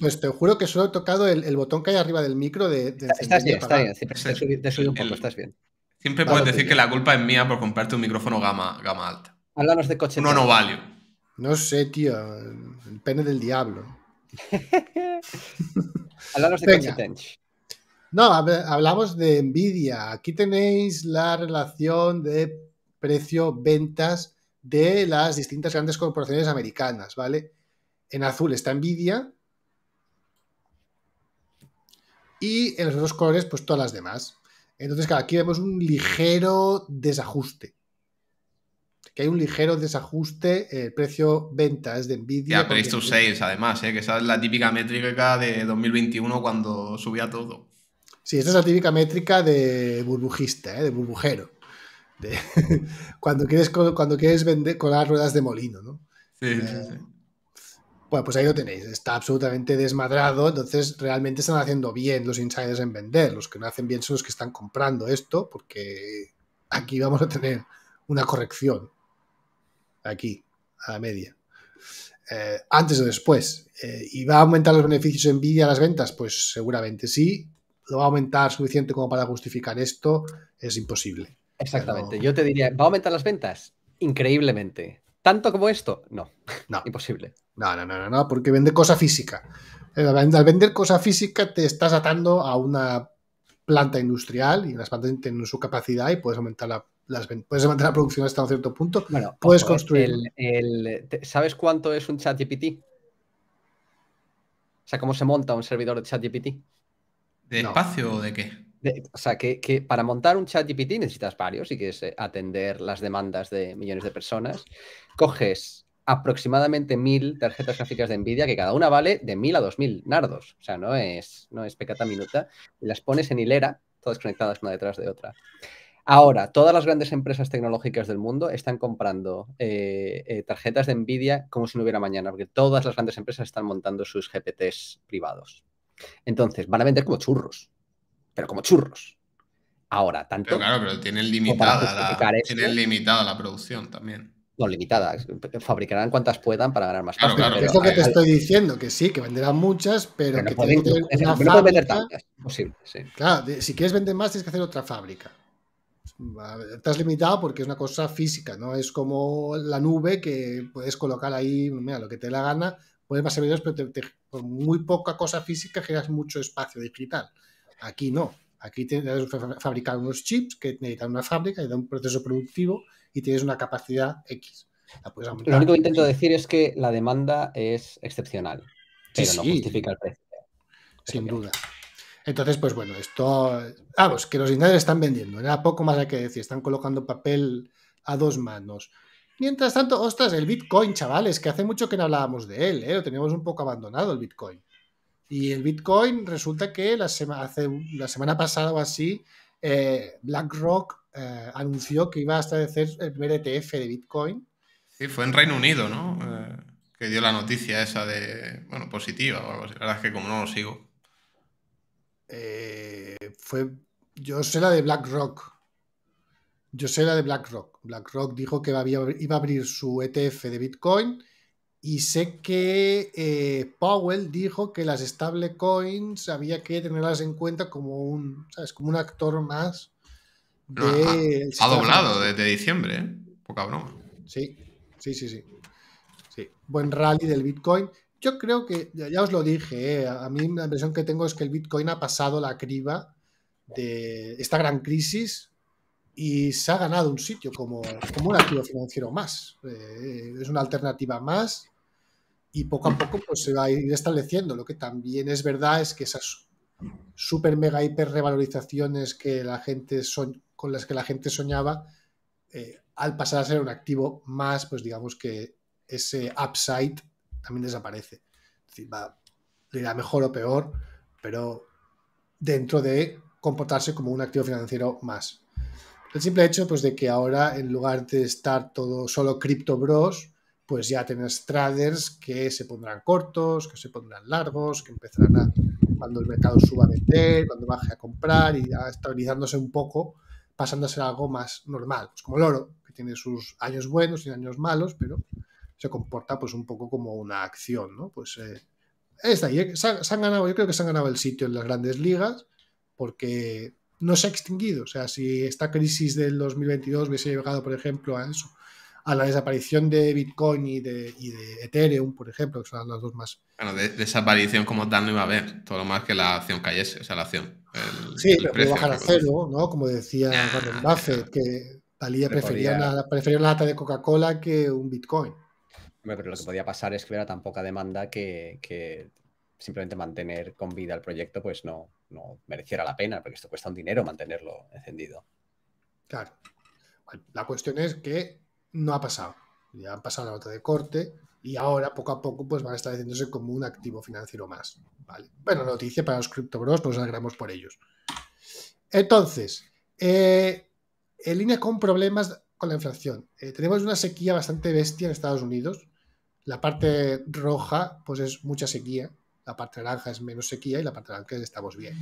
pues te juro que solo he tocado el, botón que hay arriba del micro de. estás bien, está bien. Siempre pues te subí, un poco, estás bien. Siempre puedes decir que la culpa es mía por comprarte un micrófono gama, gama alta. Háblanos de coche. No, no vale No sé, tío. El pene del diablo. Háblanos de coche no, hablamos de NVIDIA. Aquí tenéis la relación de precio-ventas de las distintas grandes corporaciones americanas, ¿vale? En azul está Nvidia y en los otros colores, pues todas las demás. Entonces, claro, aquí vemos un ligero desajuste. Que hay un ligero desajuste el eh, precio ventas de Nvidia. Ya, pero esto 6, además, eh, que esa es la típica métrica de 2021 cuando subía todo. Sí, esta es la típica métrica de burbujista, ¿eh? de burbujero. De, cuando quieres, cuando quieres vender, colar ruedas de molino, ¿no? Eh, bueno, pues ahí lo tenéis, está absolutamente desmadrado, entonces realmente están haciendo bien los insiders en vender, los que no hacen bien son los que están comprando esto, porque aquí vamos a tener una corrección, aquí, a la media, eh, antes o después. ¿Y va a aumentar los beneficios en a las ventas? Pues seguramente sí, lo va a aumentar suficiente como para justificar esto, es imposible. Exactamente. Yo te diría, ¿va a aumentar las ventas? Increíblemente. ¿Tanto como esto? No. No. Imposible. No, no, no, no, porque vende cosa física. Eh, al vender cosa física te estás atando a una planta industrial y las plantas tienen su capacidad y puedes aumentar la, las, puedes la producción hasta un cierto punto. Bueno, puedes eh, construir. El, ¿Sabes cuánto es un chat GPT? O sea, ¿cómo se monta un servidor de chat GPT? ¿De espacio o de qué? o sea, que, para montar un chat GPT necesitas varios y quieres eh, atender las demandas de millones de personas. Coges aproximadamente mil tarjetas gráficas de Nvidia que cada una vale de mil a dos mil nardos. O sea, no es, no es pecata minuta. las pones en hilera, todas conectadas una detrás de otra. Ahora, todas las grandes empresas tecnológicas del mundo están comprando eh, eh, tarjetas de Nvidia como si no hubiera mañana, porque todas las grandes empresas están montando sus GPTs privados. Entonces, van a vender como churros, pero como churros. Ahora, tanto. Pero claro, pero tienen limitada, la, tienen limitada la producción también. No, limitada. Fabricarán cuantas puedan para ganar más es lo que te estoy diciendo, que sí, que venderán muchas, pero, que no pueden, vender tantas. Claro, si quieres vender más, tienes que hacer otra fábrica. Estás limitado porque es una cosa física, no es como la nube que puedes colocar ahí, lo que te dé la gana, Puedes más servidores, pero te, muy poca cosa física generas mucho espacio digital. Aquí no. Aquí tienes que fabricar unos chips que necesitan una fábrica y da un proceso productivo y tienes una capacidad X. Lo único que intento decir es que la demanda es excepcional, pero no justifica el precio. Sin duda. Entonces, pues bueno, esto. Vamos, que los industriales están vendiendo. Era poco más hay que decir. Están colocando papel a dos manos. Mientras tanto, ostras, el Bitcoin, chavales, que hace mucho que no hablábamos de él, ¿eh? lo teníamos un poco abandonado el Bitcoin. Y el Bitcoin resulta que la, hace, la semana pasada o así, eh, BlackRock eh, anunció que iba a establecer el primer ETF de Bitcoin. Sí, fue en Reino Unido, ¿no? Eh, que dio la noticia esa de, bueno, positiva o algo así. La verdad es que como no lo sigo. fue, yo sé la de BlackRock. Yo sé la de BlackRock. BlackRock dijo que iba a abrir su ETF de Bitcoin y sé que eh, Powell dijo que las stablecoins había que tenerlas en cuenta como un, ¿sabes? Como un actor más ha, doblado desde diciembre, ¿eh? Poca broma. Sí, sí, sí, sí. Buen rally del Bitcoin. Yo creo que, ya, os lo dije, ¿eh? a mí la impresión que tengo es que el Bitcoin ha pasado la criba de esta gran crisis y se ha ganado un sitio como, como un activo financiero más. Eh, es una alternativa más y poco a poco pues, se va a ir estableciendo. Lo que también es verdad es que esas super mega hiper revalorizaciones que la gente son, con las que la gente soñaba, eh, al pasar a ser un activo más, pues digamos que ese upside también desaparece. Es decir, va, le a mejor o peor, pero dentro de comportarse como un activo financiero más. El simple hecho pues, de que ahora, en lugar de estar todo solo Crypto bros, pues ya tenés traders que se pondrán cortos, que se pondrán largos, que empezarán a, cuando el mercado suba a vender, cuando baje a comprar y ya estabilizándose un poco, pasando a ser algo más normal, pues como el oro, que tiene sus años buenos y años malos, pero se comporta pues un poco como una acción, ¿no? Pues eh, ahí, ganado, yo creo que se han ganado el sitio en las grandes ligas porque no se ha extinguido. O sea, si esta crisis del 2022 hubiese llegado, por ejemplo, a eso, a la desaparición de Bitcoin y de, Ethereum, por ejemplo, que son las dos más. Bueno, desaparición como tal no iba a haber, todo lo más que la acción cayese, o sea, la acción. sí, pero pero bajar a cero, ¿no? Como decía Gordon Buffett, que Talía prefería, la una, lata de Coca-Cola que un Bitcoin. pero lo que podía pasar es que hubiera tan poca demanda que simplemente mantener con vida el proyecto, pues no, no mereciera la pena, porque esto cuesta un dinero mantenerlo encendido. Claro. La cuestión es que no ha pasado. Ya han pasado la nota de corte y ahora poco a poco pues van a estar haciéndose como un activo financiero más. Bueno, noticia para los criptobros, nos pues alegramos por ellos. Entonces, eh, en línea con problemas con la inflación, eh, tenemos una sequía bastante bestia en Estados Unidos. La parte roja pues es mucha sequía la parte naranja es menos sequía y la parte naranja estamos bien.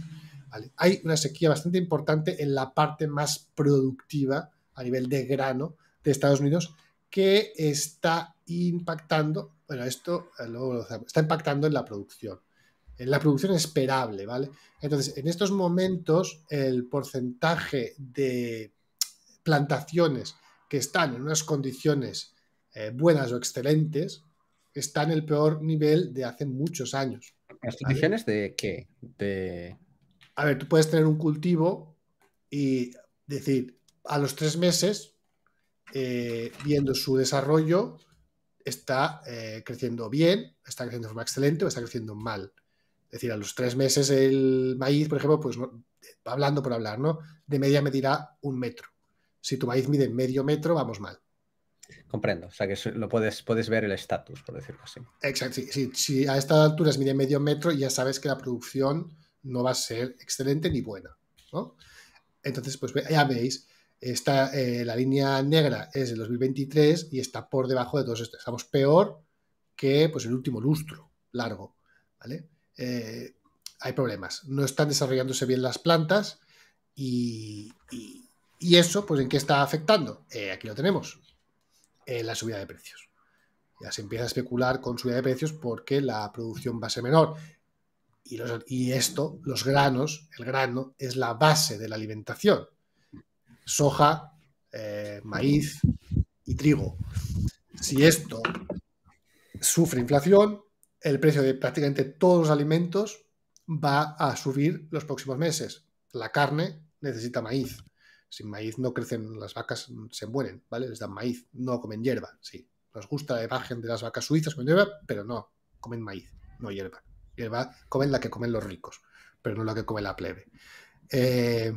Hay una sequía bastante importante en la parte más productiva a nivel de grano de Estados Unidos que está impactando, bueno, esto eh, lo está impactando en la producción, en la producción esperable, ¿vale? Entonces, en estos momentos, el porcentaje de plantaciones que están en unas condiciones eh, buenas o excelentes, está en el peor nivel de hace muchos años. ¿Las condiciones de qué? De... A ver, tú puedes tener un cultivo y decir, a los tres meses, eh, viendo su desarrollo, está eh, creciendo bien, está creciendo de forma excelente o está creciendo mal. Es decir, a los tres meses el maíz, por ejemplo, pues hablando por hablar, ¿no? De media medirá un metro. Si tu maíz mide medio metro, vamos mal. Comprendo, o sea que lo puedes, puedes ver el estatus, por decirlo así. Exacto, sí, Si a esta altura es mide medio metro, ya sabes que la producción no va a ser excelente ni buena, Entonces, pues ya veis, está eh, la línea negra es el 2023 y está por debajo de todos estos. Estamos peor que pues, el último lustro largo, ¿vale? Eh, hay problemas. No están desarrollándose bien las plantas y, eso, pues, ¿en qué está afectando? Eh, aquí lo tenemos. Eh, la subida de precios. Ya se empieza a especular con subida de precios porque la producción va a ser menor. Y, esto, los granos, el grano, es la base de la alimentación. Soja, eh, maíz y trigo. Si esto sufre inflación, el precio de prácticamente todos los alimentos va a subir los próximos meses. La carne necesita maíz, sin maíz no crecen, las vacas mm, se mueren, ¿vale? Les dan maíz, no comen hierba, sí. Nos gusta la imagen de las vacas suizas con hierba, pero no, comen maíz, no hierba. Hierba comen la que comen los ricos, pero no la que come la plebe. Eh,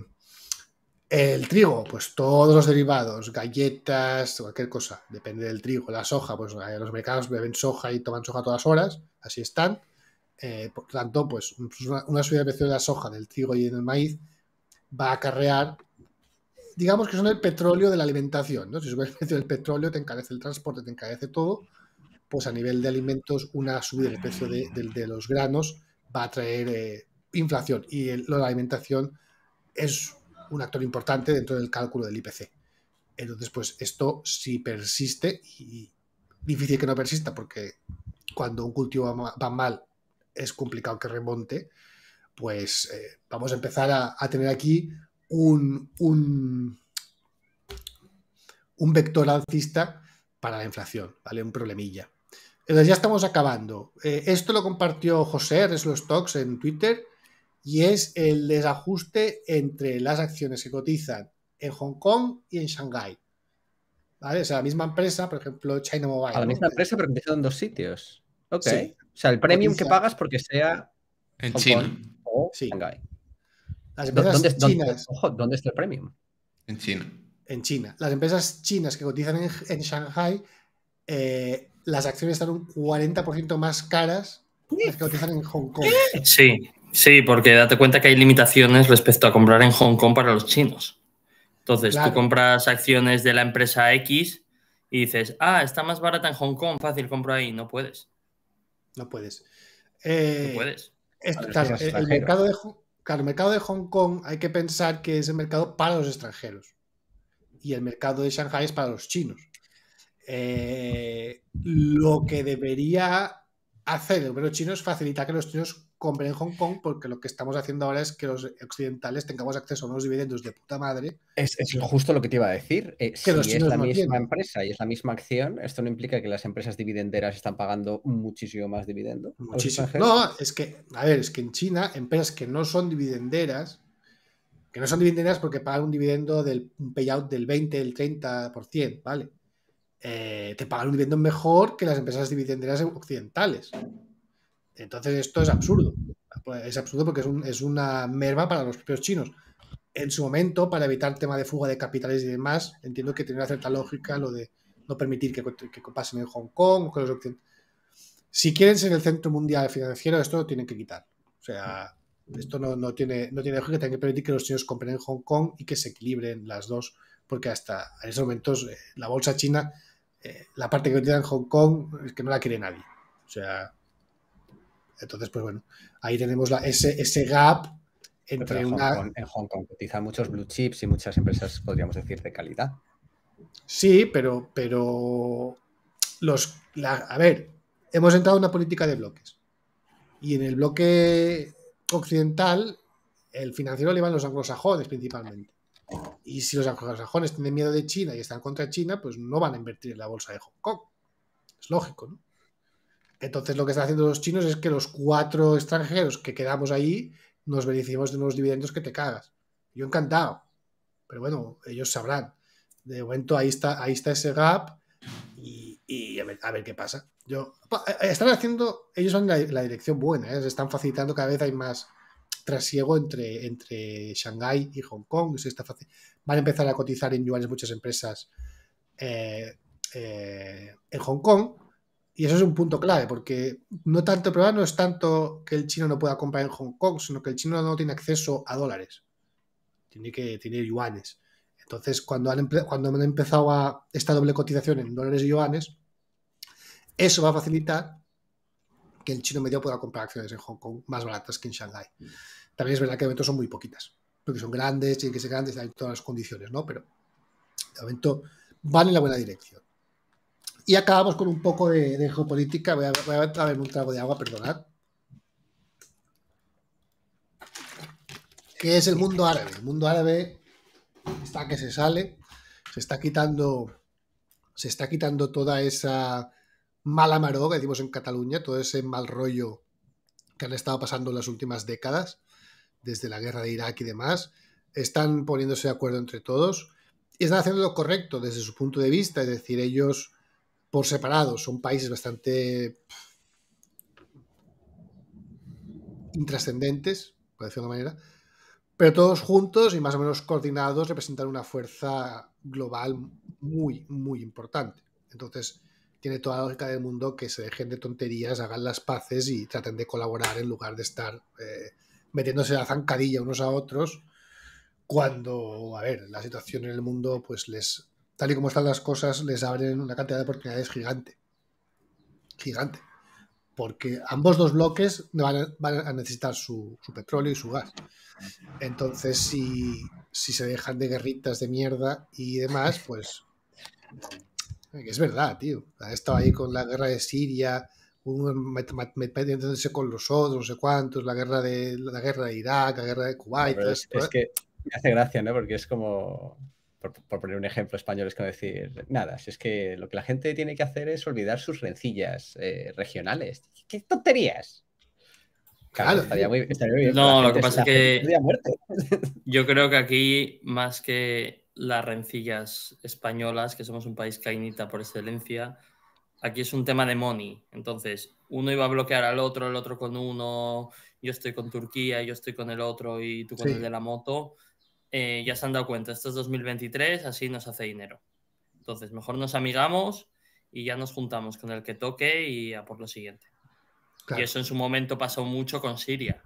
el trigo, pues todos los derivados, galletas, cualquier cosa, depende del trigo. La soja, pues eh, los americanos beben soja y toman soja todas horas, así están. Eh, por tanto, pues una, una subida de precio de la soja, del trigo y del maíz va a acarrear digamos que son el petróleo de la alimentación, ¿no? Si subes el precio del petróleo, te encarece el transporte, te encarece todo, pues a nivel de alimentos, una subida del precio de, los granos va a traer eh, inflación. Y la alimentación es un actor importante dentro del cálculo del IPC. Entonces, pues esto si persiste, y difícil que no persista, porque cuando un cultivo va, mal es complicado que remonte, pues eh, vamos a empezar a tener aquí un, un, vector alcista para la inflación, ¿vale? Un problemilla. Entonces ya estamos acabando. Eh, esto lo compartió José los Stocks en Twitter y es el desajuste entre las acciones que cotizan en Hong Kong y en Shanghái. ¿Vale? O sea, la misma empresa, por ejemplo, China Mobile. la misma empresa, pero cotiza en dos sitios. Ok. O sea, el premium que pagas porque sea en China o Shanghái. Las ¿Dónde, está el premium? En China. En China. Las empresas chinas que cotizan en, en Shanghai, eh, las acciones están un 40% más caras que las que cotizan en Hong Kong. Sí, sí, porque date cuenta que hay limitaciones respecto a comprar en Hong Kong para los chinos. Entonces, tú compras acciones de la empresa X y dices, ah, está más barata en Hong Kong, fácil, compro ahí. No puedes. No puedes. no eh, puedes. el, mercado de, Hong Claro, el mercado de Hong Kong hay que pensar que es el mercado para los extranjeros y el mercado de Shanghai es para los chinos. Eh, lo que debería hacer el chinos facilita que los chinos compren en Hong Kong, porque lo que estamos haciendo ahora es que los occidentales tengamos acceso a unos dividendos de puta madre. Es, justo lo que te iba a decir. Eh, si es la misma empresa y es la misma acción, esto no implica que las empresas dividenderas están pagando muchísimo más dividendo. Muchísimo. No, es que, a ver, es que en China, empresas que no son dividenderas, que no son dividenderas porque pagan un dividendo del un payout del 20, el 30%, ¿vale? Eh, te pagan un dividendo mejor que las empresas dividenderas occidentales. Entonces esto es absurdo. Es absurdo porque es, una merma para los propios chinos. En su momento, para evitar tema de fuga de capitales y demás, entiendo que tiene una cierta lógica lo de no permitir que, que pasen en Hong Kong. si quieren ser el centro mundial financiero, esto lo tienen que quitar. O sea, esto no, tiene, no tiene lógica. Tienen que permitir que los chinos compren en Hong Kong y que se equilibren las dos, porque hasta en esos momentos eh, la bolsa china eh, la parte que en Hong Kong es que no la quiere nadie. O sea, entonces, pues bueno, ahí tenemos la, ese, gap entre en una... Hong Kong, en Hong Kong cotizan muchos blue chips y muchas empresas, podríamos decir, de calidad. Sí, pero, pero los, a ver, hemos entrado en una política de bloques. Y en el bloque occidental, el financiero le van los anglosajones principalmente. Y si los anglosajones tienen miedo de China y están contra China, pues no van a invertir en la bolsa de Hong Kong. Es lógico, ¿no? Entonces lo que están haciendo los chinos es que los cuatro extranjeros que quedamos ahí nos beneficiamos de unos dividendos que te cagas. Yo encantado. Pero bueno, ellos sabrán. De momento ahí está, ese gap y, a, ver, qué pasa. Yo, eh, están haciendo, ellos van la, dirección buena, ¿eh? se están facilitando, cada vez hay más, trasiego entre, entre Shanghái y Hong Kong. Van a empezar a cotizar en yuanes muchas empresas eh, eh, en Hong Kong. Y eso es un punto clave, porque no tanto el problema no es tanto que el chino no pueda comprar en Hong Kong, sino que el chino no tiene acceso a dólares. Tiene que tener yuanes. Entonces, cuando han, cuando han empezado esta doble cotización en dólares y yuanes, eso va a facilitar que el chino medio pueda comprar acciones en Hong Kong más baratas que en Shanghái. Mm. También es verdad que de momento son muy poquitas, porque son grandes, tienen que ser grandes, hay todas las condiciones, ¿no? Pero de momento van en la buena dirección. Y acabamos con un poco de, geopolítica. Voy a, voy un trago de agua, perdonad. ¿Qué es el mundo árabe? El mundo árabe está que se sale, se está quitando, se está quitando toda esa malamaró que decimos en Cataluña, todo ese mal rollo que han estado pasando en las últimas décadas, desde la guerra de Irak y demás, están poniéndose de acuerdo entre todos y están haciendo lo correcto desde su punto de vista, es decir, ellos por separado son países bastante intrascendentes, por decirlo de alguna manera, pero todos juntos y más o menos coordinados representan una fuerza global muy, muy importante. Entonces, tiene toda la lógica del mundo que se dejen de tonterías, hagan las paces y traten de colaborar en lugar de estar eh, metiéndose la zancadilla unos a otros cuando, a ver, la situación en el mundo, pues les, tal y como están las cosas, les abren una cantidad de oportunidades gigante. Gigante. Porque ambos dos bloques van a, necesitar su, petróleo y su gas. Entonces, si, si se dejan de guerritas de mierda y demás, pues es verdad, tío. Ha estado ahí con la guerra de Siria, metiéndose con los otros, no sé cuántos, la guerra de, la guerra de Irak, la guerra de Kuwait. es, que me hace gracia, ¿no? Porque es como, por, poner un ejemplo español, es como decir, nada, si es que lo que la gente tiene que hacer es olvidar sus rencillas eh, regionales. ¡Qué tonterías! Claro, estaría, muy, bien. No, lo que pasa es que yo creo que aquí, más que las rencillas españolas, que somos un país cainita por excelencia. Aquí es un tema de money. Entonces, uno iba a bloquear al otro, el otro con uno, yo estoy con Turquía, yo estoy con el otro y tú con el de la moto. Eh, ya se han dado cuenta, esto es 2023, así nos hace dinero. Entonces, mejor nos amigamos y ya nos juntamos con el que toque y a por lo siguiente. Y eso en su momento pasó mucho con Siria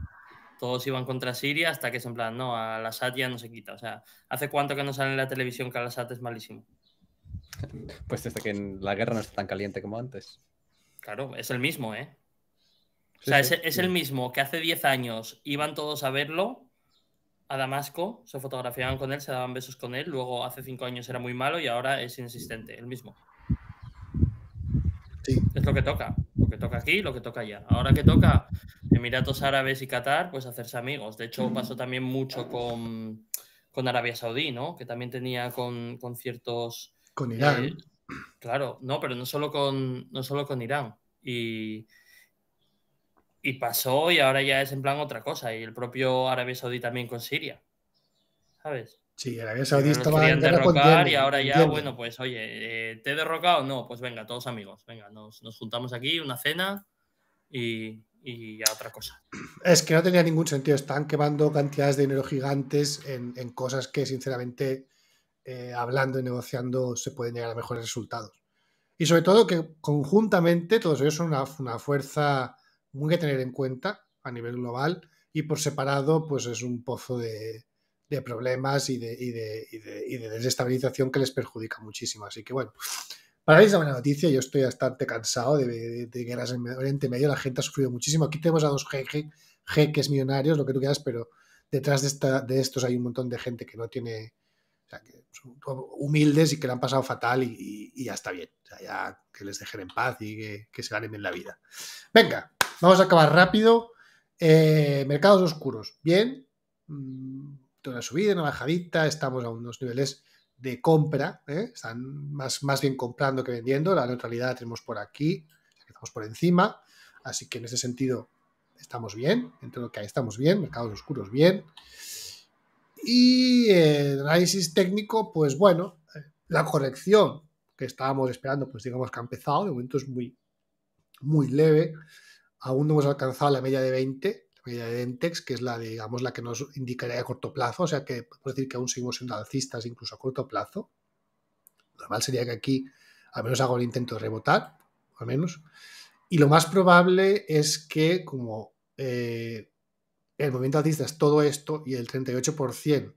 todos iban contra Siria hasta que es en plan, no, al Assad ya no se quita. O sea, ¿hace cuánto que no sale en la televisión que al Assad es malísimo? Pues desde que la guerra no está tan caliente como antes. Claro, es el mismo, ¿eh? O sea, es, el mismo que hace 10 años iban todos a verlo a Damasco, se fotografiaban con él, se daban besos con él, luego hace 5 años era muy malo y ahora es inexistente, el mismo. Es lo que toca, lo que toca aquí, lo que toca allá. Ahora que toca Emiratos Árabes y Qatar, pues hacerse amigos. De hecho, pasó también mucho con, con Arabia Saudí, ¿no? Que también tenía con, con ciertos... Con Irán. Eh, claro, no, pero no solo con, no solo con Irán. Y, y pasó y ahora ya es en plan otra cosa. Y el propio Arabia Saudí también con Siria. ¿Sabes? Sí, Arabia Saudí estaba derrocar y ahora ya, bueno, pues oye, eh, ¿te he derrocado? No, pues venga, todos amigos, venga, nos, juntamos aquí, una cena y, y, otra cosa. Es que no tenía ningún sentido, están quemando cantidades de dinero gigantes en, cosas que sinceramente eh, hablando y negociando se pueden llegar a mejores resultados. Y sobre todo que conjuntamente todos ellos son una fuerza muy que tener en cuenta a nivel global y por separado pues es un pozo de de problemas y de, y, de, y, de, desestabilización que les perjudica muchísimo. Así que bueno, para mí es una buena noticia. Yo estoy bastante cansado de, guerras en Oriente Medio. La gente ha sufrido muchísimo. Aquí tenemos a dos jeques je, millonarios, lo que tú quieras, pero detrás de, esta, de estos hay un montón de gente que no tiene... O sea, que son humildes y que le han pasado fatal y, ya está bien. O sea, ya que les dejen en paz y que, que se ganen en la vida. Venga, vamos a acabar rápido. Eh, mercados oscuros. Bien. Mm, una subida, una bajadita, estamos a unos niveles de compra, ¿eh? están más, más bien comprando que vendiendo, la neutralidad la tenemos por aquí, estamos por encima, así que en ese sentido estamos bien, entre lo que hay estamos bien, mercados oscuros bien. Y el análisis técnico, pues bueno, la corrección que estábamos esperando, pues digamos que ha empezado, de momento es muy, muy leve, aún no hemos alcanzado la media de 20, de que es la, digamos, la que nos indicaría a corto plazo, o sea que podemos decir que aún seguimos siendo alcistas incluso a corto plazo. normal sería que aquí al menos hago el intento de rebotar, al menos. Y lo más probable es que como eh, el movimiento alcista es todo esto y el 38%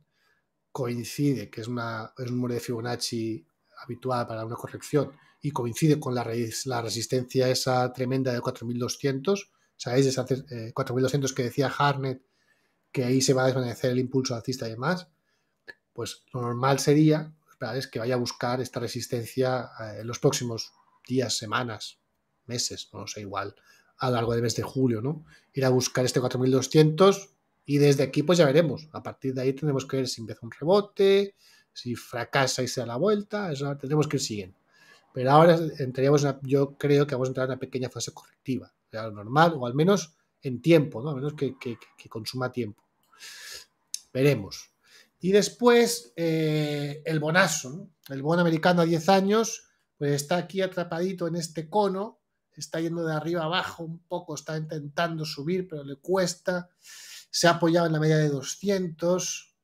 coincide, que es, una, es un número de Fibonacci habitual para una corrección, y coincide con la, la resistencia esa tremenda de 4200, ¿sabéis? Esa 4200 que decía Harnett, que ahí se va a desvanecer el impulso alcista y demás, pues lo normal sería esperar es que vaya a buscar esta resistencia eh, en los próximos días, semanas, meses, no sé, igual a lo largo del mes de julio, ¿no? Ir a buscar este 4200 y desde aquí pues ya veremos. A partir de ahí tendremos que ver si empieza un rebote, si fracasa y se da la vuelta, eso tendremos que ir siguiendo. Pero ahora entraríamos, yo creo que vamos a entrar en una pequeña fase correctiva normal, o al menos en tiempo, ¿no? Al menos que, consuma tiempo. Veremos. Y después eh, el bonazo, el bono americano a 10 años, pues está aquí atrapadito en este cono, está yendo de arriba abajo un poco, está intentando subir, pero le cuesta. Se ha apoyado en la media de 200,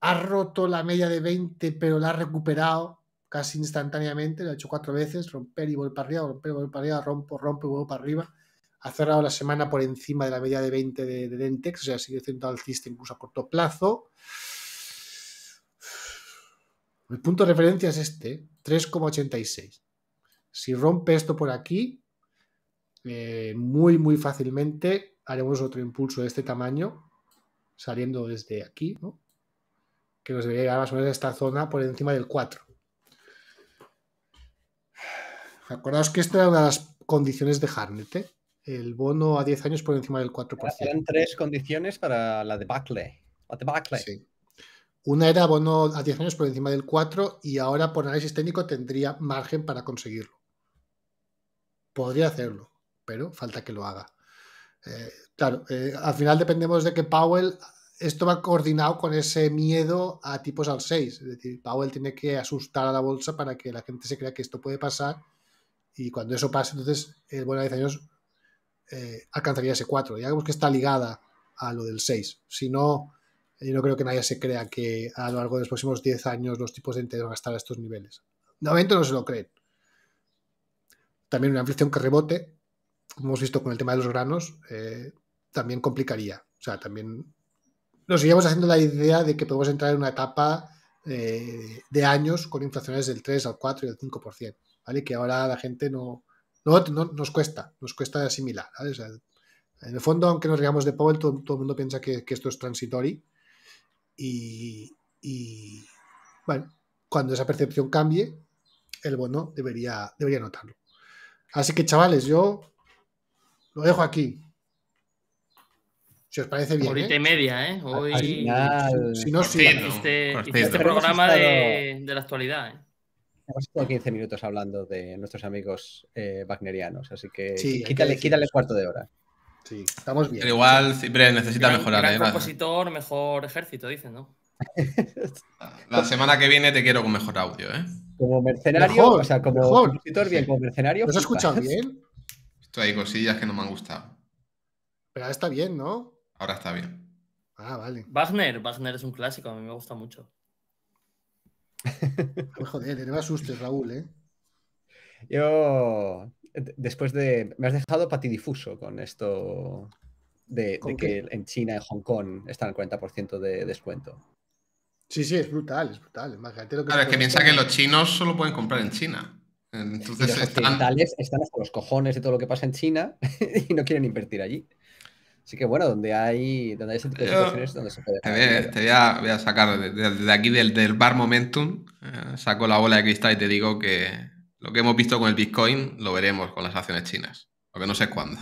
ha roto la media de 20, pero la ha recuperado casi instantáneamente, lo ha hecho cuatro veces, romper y volver para arriba, romper y volver para arriba, rompo, rompo y vuelvo para arriba ha cerrado la semana por encima de la media de 20 de, Dentex, o sea, sigue siendo alcista incluso a corto plazo. El punto de referencia es este, 3,86. Si rompe esto por aquí, eh, muy, muy fácilmente haremos otro impulso de este tamaño, saliendo desde aquí, ¿no? que nos debería llegar más o menos a esta zona por encima del 4. Acordaos que esta era una de las condiciones de Harnett. ¿eh? el bono a 10 años por encima del 4%. Eran tres condiciones para la debacle. La Una era bono a 10 años por encima del 4 y ahora por análisis técnico tendría margen para conseguirlo. Podría hacerlo, pero falta que lo haga. Eh, claro, eh, al final dependemos de que Powell, esto va coordinado con ese miedo a tipos al 6. Es decir, Powell tiene que asustar a la bolsa para que la gente se crea que esto puede pasar y cuando eso pase, entonces el bono a 10 años eh, alcanzaría ese 4. vemos que está ligada a lo del 6. Si no, yo no creo que nadie se crea que a lo largo de los próximos 10 años los tipos de interés van a estar a estos niveles. De momento no se lo creen. También una inflación que rebote, como hemos visto con el tema de los granos, eh, también complicaría. O sea, también nos seguimos haciendo la idea de que podemos entrar en una etapa eh, de años con inflaciones del 3 al 4 y al 5%, ¿vale? Que ahora la gente no, no, nos cuesta, nos cuesta asimilar. en el fondo, aunque nos digamos de Powell, todo, el mundo piensa que, esto es transitorio Y, bueno, cuando esa percepción cambie, el bueno debería, debería notarlo. Así que, chavales, yo lo dejo aquí. Si os parece bien. Ahorita ¿eh? y media, ¿eh? Hoy. Si no, sí. Este, este programa de, de la actualidad, ¿eh? Hemos estado 15 minutos hablando de nuestros amigos eh, wagnerianos, así que quítale, quítale cuarto de hora. Sí, estamos bien. Pero igual siempre necesita mejorar. ¿eh? compositor, mejor ejército, dicen, ¿no? La semana que viene te quiero con mejor audio, ¿eh? Como mercenario, o sea, como compositor, bien, como mercenario. ¿Lo has escuchado bien? Esto hay cosillas que no me han gustado. Pero ahora está bien, ¿no? Ahora está bien. Ah, vale. Wagner, Wagner es un clásico, a mí me gusta mucho. Joder, no me asustes, Raúl, ¿eh? Yo, después de... Me has dejado patidifuso con esto de, que en China, en Hong Kong, están al 40% de descuento. Sí, sí, es brutal, es brutal. que es que piensa que los chinos solo pueden comprar en China. Entonces están... están hasta los cojones de todo lo que pasa en China y no quieren invertir allí. Así que bueno, donde hay, donde hay ese tipo de situaciones, donde se puede. Te, voy, te voy, a, sacar de, aquí del, bar momentum, eh, saco la bola de cristal y te digo que lo que hemos visto con el Bitcoin lo veremos con las acciones chinas, lo no sé cuándo.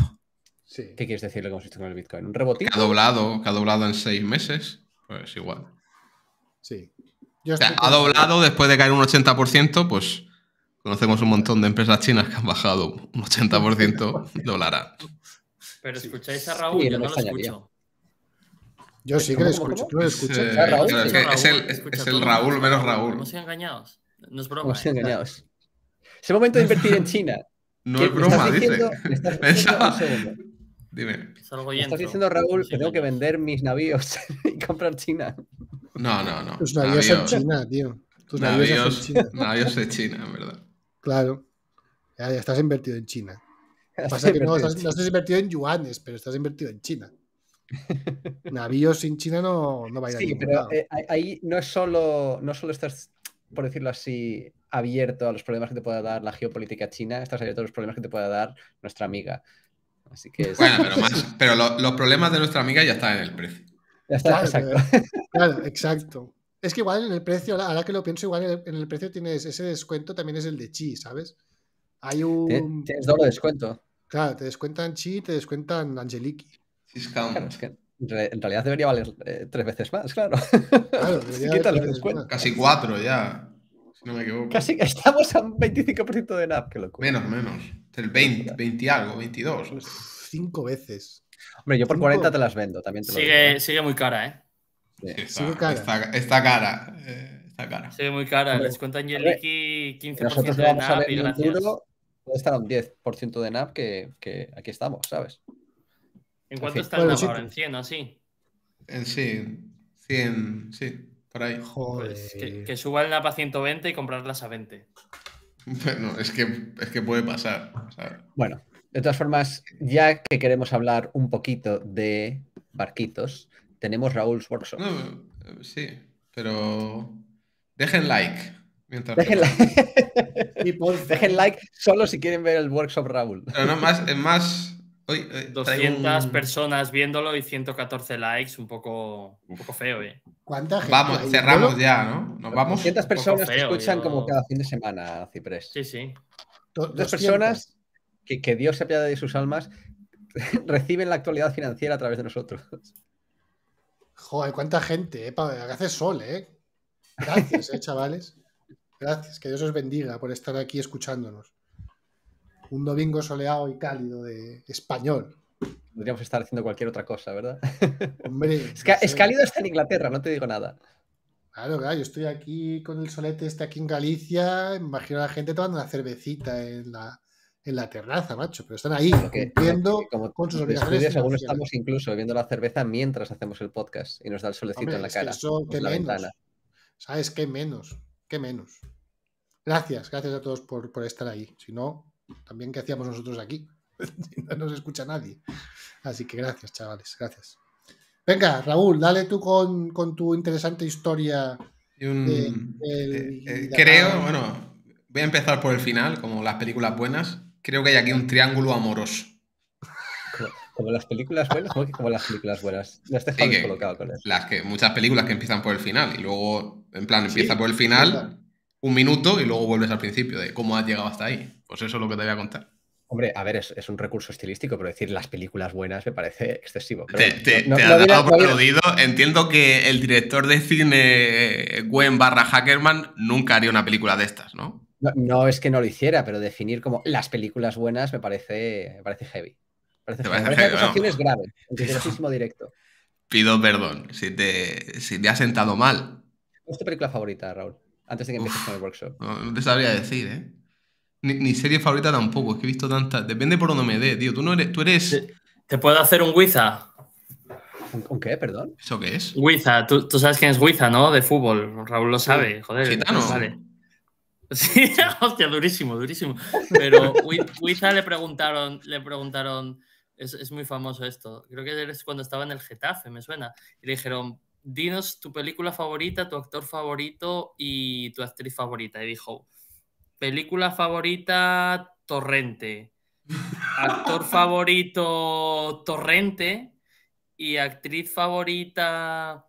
¿Qué quieres decir lo que hemos visto con el Bitcoin? ¿Un rebotito? Que ha doblado, ha doblado en seis meses, pues igual. Sí. ha doblado después de caer un 80%, pues conocemos un montón de empresas chinas que han bajado un 80%, a. Pero escucháis a Raúl, yo no, lo escucho. Yo sí que lo escucho. ¿Tú escuchas? es, el, Raúl menos Raúl. Hemos sido engañados. No es broma. Hemos sido ¿eh? engañados. Es el momento de invertir en China. No es broma, dice. Estás diciendo, Dime. estás diciendo, Raúl, que tengo que vender mis navíos y comprar China. No, no, no. Tus navíos, son China, tío. Tus navíos, navíos, en China. Navíos de China, en verdad. Claro. ya estás invertido en China. Pasa que no, estás, no estás invertido en yuanes, pero estás invertido en China. Navíos sin China no, no va a ir Sí, pero eh, ahí no es solo, no solo estás, por decirlo así, abierto a los problemas que te pueda dar la geopolítica china, estás abierto a los problemas que te pueda dar nuestra amiga. Así que Bueno, pero, los problemas de nuestra amiga ya están en el precio. Ya está, claro, exacto. Es que igual en el precio, ahora que lo pienso, igual en el, precio tienes ese descuento, también es el de chi, ¿sabes? Hay un. Tienes doble descuento. Claro, te descuentan Chi y te descuentan Angeliki. es que en realidad debería valer eh, tres veces más, claro. claro Casi cuatro ya, si no me equivoco. Casi estamos a un 25% de NAP, qué loco. Menos, menos. El 20, 20 algo, 22. Pues cinco veces. Hombre, yo por 40 te las vendo también. ¿eh? sigue, muy cara, ¿eh? está, cara. Está, está cara. Eh, está cara. Sigue muy cara. Les cuentan Angeliki 15% de NAP y gracias puede estar un 10% de NAP que, aquí estamos, ¿sabes? ¿En cuánto está el NAP ahora? ¿En 100 así? En sí, 100, sí, por ahí. Pues que, suba el NAP a 120 y comprarlas a 20. Bueno, es que, es que puede pasar. Bueno, de todas formas, ya que queremos hablar un poquito de barquitos, tenemos Raúl Workshop. Eh, sí, pero dejen like. Mientras dejen dejen like solo si quieren ver el workshop Raúl. Pero no, más, eh, más. 200 eh, personas viéndolo y 114 likes, un poco, un poco feo, ¿eh? ¿Cuánta gente? Vamos, cerramos ya, ¿no? Nos vamos. 200 personas que escuchan como cada fin de semana, Ciprés. Sí, sí. Dos personas que, Dios se apiade de sus almas reciben la actualidad financiera a través de nosotros. Joder, cuánta gente, ¿eh? hace sol, ¿eh? Gracias, ¿eh, chavales. Gracias, que Dios os bendiga por estar aquí escuchándonos. Un domingo soleado y cálido de español. Podríamos estar haciendo cualquier otra cosa, ¿verdad? es, cálido está en Inglaterra, no te digo nada. Claro, claro, yo estoy aquí con el solete este aquí en Galicia, imagino a la gente tomando una cervecita en la, terraza, macho, pero están ahí viendo. con sus obligaciones. Algunos estamos incluso bebiendo la cerveza mientras hacemos el podcast y nos da el solecito en la cara. ¿Sabes qué menos? qué menos. Gracias, gracias a todos por, estar ahí. Si no, también qué hacíamos nosotros aquí. no nos escucha nadie. Así que gracias, chavales, gracias. Venga, Raúl, dale tú con, tu interesante historia. Eh, eh, creo, bueno, voy a empezar por el final, como las películas buenas. Creo que hay aquí un triángulo amoroso. Como las películas buenas, como, las películas buenas. colocado con eso. Las que, muchas películas que empiezan por el final y luego, en plan, empieza por el final un minuto y luego vuelves al principio de cómo has llegado hasta ahí. Pues eso es lo que te voy a contar. Hombre, a ver, es, un recurso estilístico, pero decir las películas buenas me parece excesivo. te, te, te ha dado Entiendo que el director de cine eh, Gwen barra Hackerman nunca haría una película de estas, ¿no? No, es que no lo hiciera, pero definir como las películas buenas me parece, me parece heavy. Parece que la es grave, directo. Pido perdón si te, si te has sentado mal. ¿Cuál es tu película favorita, Raúl? Antes de que empieces con el workshop. No, te sabría decir, ¿eh? Ni, ni, serie favorita tampoco, es que he visto tantas. Depende por donde me dé, tío. Tú no eres. Tú eres... ¿Te, puedo hacer un Wiza? ¿Un, qué, perdón? ¿Eso qué es? Wiza, tú, tú, sabes quién es Wiza, ¿no? De fútbol. Raúl lo sabe, sí. joder. Gitano. Vale. Sí, hostia, durísimo, durísimo. Pero Wiza le preguntaron, le preguntaron es, muy famoso esto. Creo que es cuando estaba en el Getafe, me suena. Y le dijeron, dinos tu película favorita, tu actor favorito y tu actriz favorita. Y dijo, película favorita, Torrente. Actor favorito, Torrente. Y actriz favorita...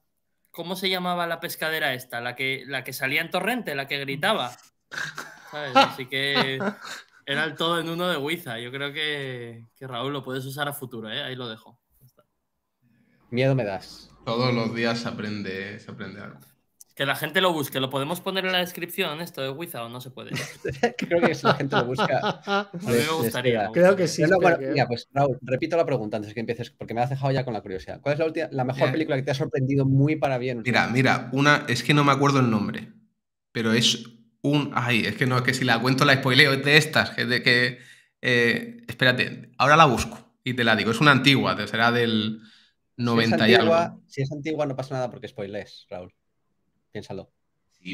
¿Cómo se llamaba la pescadera esta? La que, la que salía en Torrente, la que gritaba. ¿Sabes? Así que era el todo en uno de Wiza. Yo creo que, Raúl lo puedes usar a futuro, ¿eh? Ahí lo dejo. Miedo me das. Todos los días se aprende, se algo. Que la gente lo busque. ¿Lo podemos poner en la descripción esto de Wiza o no se puede? creo que si la gente lo busca. a mí me gustaría. Creo que sí. Mira, pues Raúl, repito la pregunta antes que empieces, porque me has dejado ya con la curiosidad. ¿Cuál es la, última, la mejor película que te ha sorprendido muy para bien? Mira, mira, una, es que no me acuerdo el nombre, pero es Ay, es que no, es que si la cuento la spoileo, es de estas, que de que... Eh, espérate, ahora la busco y te la digo. Es una antigua, será del 90 y algo. Si es antigua no pasa nada porque spoilers Raúl. Piénsalo.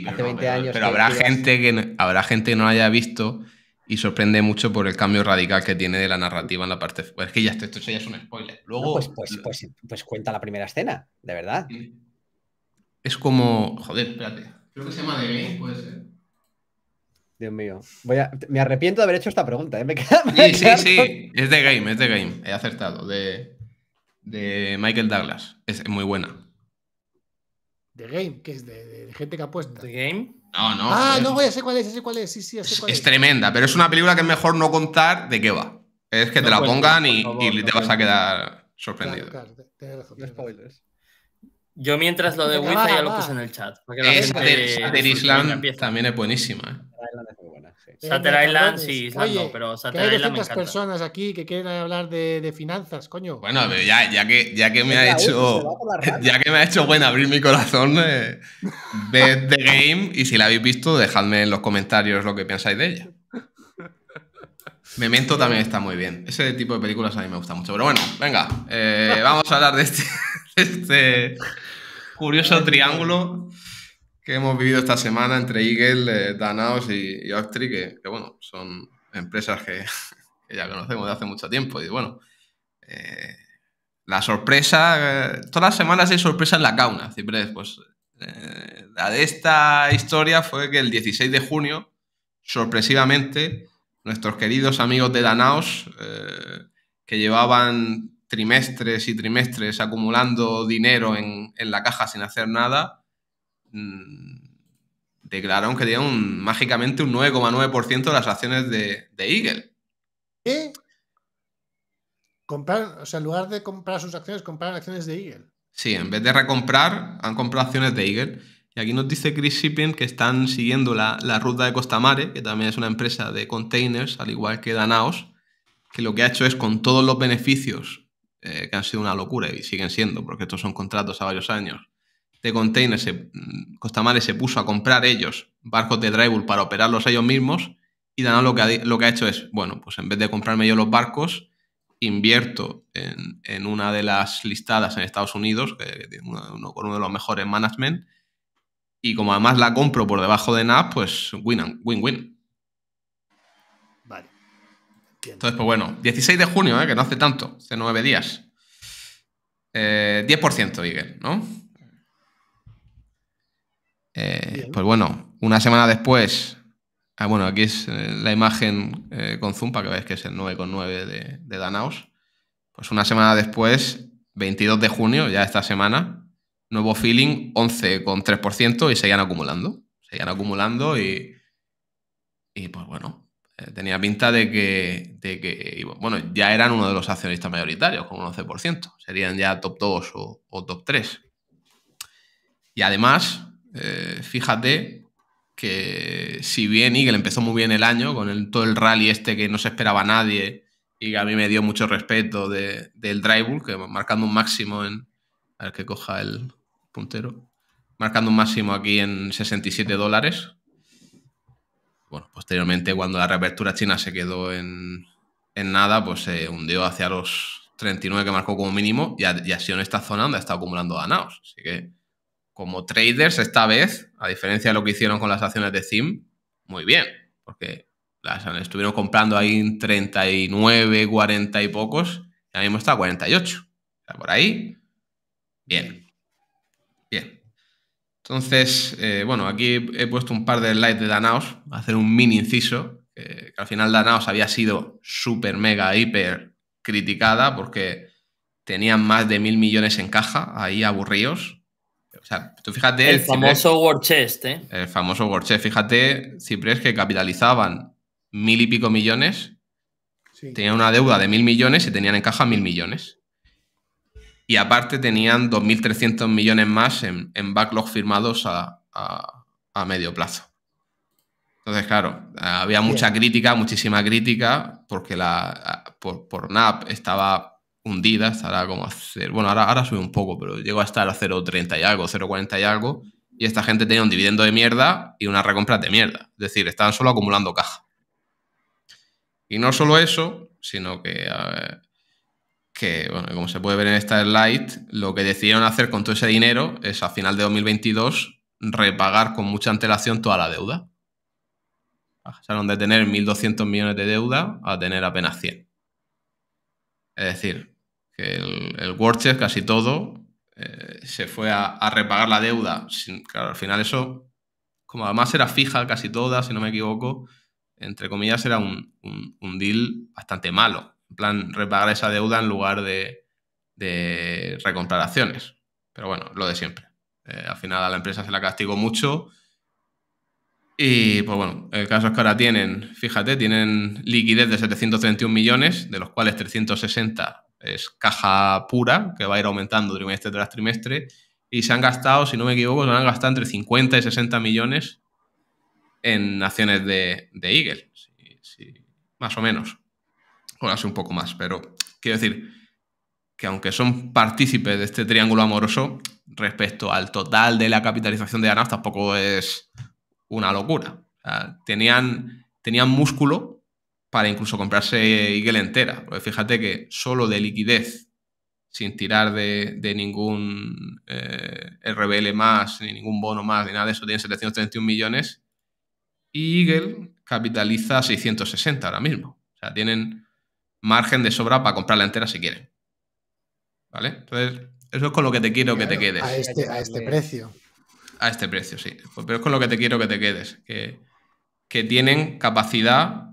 Hace 20 años. Pero habrá gente, que no, habrá gente no la haya visto y sorprende mucho por el cambio radical que tiene de la narrativa en la parte. Pues es que ya esto, esto ya es un spoiler. Luego, pues pues, pues, pues, cuenta la primera escena, de verdad. Es como. Joder, espérate. Creo que se llama The Game, puede ser. Dios mío. Voy a, me arrepiento de haber hecho esta pregunta. ¿eh? Me sí, sí, sí. Es de Game, es de Game. He acertado. De, de Michael Douglas. Es muy buena. ¿De Game? que es? De, gente que apuesta? ¿De Game? No, no. Ah, no, voy a sé cuál es, sé cuál es. Sí, sí, sé cuál es. Es tremenda, pero es una película que es mejor no contar de qué va. Es que te la pongan y, te vas a quedar sorprendido. spoilers. Yo mientras lo de Wiza ya lo puse en el chat. Esa Island también es buenísima. Satter Island, sí, Island no, pero Satter Island me encanta. personas aquí que quieren hablar de, finanzas, coño. Bueno, ya, que, ya que me ha hecho ya que me ha hecho bueno abrir mi corazón eh, The Game y si la habéis visto, dejadme en los comentarios lo que pensáis de ella. Memento también está muy bien. Ese tipo de películas a mí me gusta mucho. Pero bueno, venga, eh, vamos a hablar de este... este curioso triángulo que hemos vivido esta semana entre Eagle, eh, Danaos y, Austria que, bueno, son empresas que, ya conocemos de hace mucho tiempo. Y bueno, eh, la sorpresa, eh, todas las semanas hay sorpresa en la Cauna, siempre pues, la de esta historia fue que el 16 de junio, sorpresivamente, nuestros queridos amigos de Danaos, que llevaban trimestres y trimestres acumulando dinero en, la caja sin hacer nada, mm, declararon que tenían un, mágicamente un 9,9% de las acciones de, de Eagle. y Comprar, o sea, en lugar de comprar sus acciones, compraron acciones de Eagle. Sí, en vez de recomprar, han comprado acciones de Eagle. Y aquí nos dice Chris Shipping que están siguiendo la, la ruta de Costamare, que también es una empresa de containers, al igual que Danaos, que lo que ha hecho es con todos los beneficios eh, que han sido una locura y siguen siendo, porque estos son contratos a varios años. De Container, mm, Costa Costamare se puso a comprar ellos barcos de Drybull para operarlos ellos mismos y nada lo que, ha, lo que ha hecho es, bueno, pues en vez de comprarme yo los barcos, invierto en, una de las listadas en Estados Unidos, con uno de los mejores management, y como además la compro por debajo de NAP, pues win, win-win. Entonces, pues bueno, 16 de junio, ¿eh? que no hace tanto, hace nueve días. 10%, eh, Miguel, ¿no? Eh, pues bueno, una semana después. Ah, bueno, aquí es la imagen con zoom para que veáis que es el 9,9 de, de Danaos. Pues una semana después, 22 de junio, ya esta semana, nuevo feeling 11,3% y seguían acumulando. Seguían acumulando y, y pues bueno, eh, tenía pinta de que, que, bueno, ya eran uno de los accionistas mayoritarios, con un 11%. Serían ya top 2 o, top 3. Y además, eh, fíjate que si bien Eagle empezó muy bien el año, con todo el rally este que no se esperaba nadie y que a mí me dio mucho respeto del drive que marcando un máximo en... A ver que coja el puntero. Marcando un máximo aquí en 67 dólares, bueno, posteriormente cuando la reapertura china se quedó en, en nada, pues se hundió hacia los 39 que marcó como mínimo y ha, sido en esta zona donde ha estado acumulando ganados. Así que como traders esta vez, a diferencia de lo que hicieron con las acciones de Sim, muy bien, porque las estuvieron comprando ahí en 39, 40 y pocos, y ahora mismo está a 48. por ahí, bien. Entonces, eh, bueno, aquí he puesto un par de slides de Danaos, hacer un mini inciso, que al final Danaos había sido súper, mega, hiper criticada porque tenían más de mil millones en caja ahí aburridos. O sea, tú fíjate... El famoso WordChest, ¿eh? El famoso War Fíjate, Ciprés, que capitalizaban mil y pico millones, tenían una deuda de mil millones y tenían en caja mil millones. Y aparte tenían 2.300 millones más en, backlog firmados a, medio plazo. Entonces, claro, había mucha crítica, muchísima crítica, porque la, por, NAP estaba hundida, estará como a bueno, ahora, ahora sube un poco, pero llegó a estar a 0,30 y algo, 0,40 y algo, y esta gente tenía un dividendo de mierda y una recompra de mierda. Es decir, estaban solo acumulando caja. Y no solo eso, sino que que, bueno, como se puede ver en esta slide, lo que decidieron hacer con todo ese dinero es a final de 2022 repagar con mucha antelación toda la deuda. Pasaron de tener 1.200 millones de deuda a tener apenas 100. Es decir, que el, el casi todo eh, se fue a, repagar la deuda. claro, al final eso, como además era fija casi toda, si no me equivoco, entre comillas era un deal bastante malo en plan, repagar esa deuda en lugar de, de recomprar acciones. Pero bueno, lo de siempre. Eh, al final a la empresa se la castigó mucho. Y pues bueno, el caso es que ahora tienen, fíjate, tienen liquidez de 731 millones, de los cuales 360 es caja pura, que va a ir aumentando trimestre tras trimestre. Y se han gastado, si no me equivoco, se han gastado entre 50 y 60 millones en acciones de, de Eagle, más o menos hace un poco más, pero quiero decir que aunque son partícipes de este triángulo amoroso, respecto al total de la capitalización de ANAF tampoco es una locura. tenían, tenían músculo para incluso comprarse Eagle entera. Porque fíjate que solo de liquidez, sin tirar de, ningún eh, RBL más, ni ningún bono más, ni nada de eso, tienen 731 millones. Y Eagle capitaliza 660 ahora mismo. O sea, tienen margen de sobra para comprarla entera si quieren. ¿Vale? Entonces, eso es con lo que te quiero que te quedes. A este, a este, precio. A este precio, sí. Pues, pero es con lo que te quiero que te quedes. Que, que tienen capacidad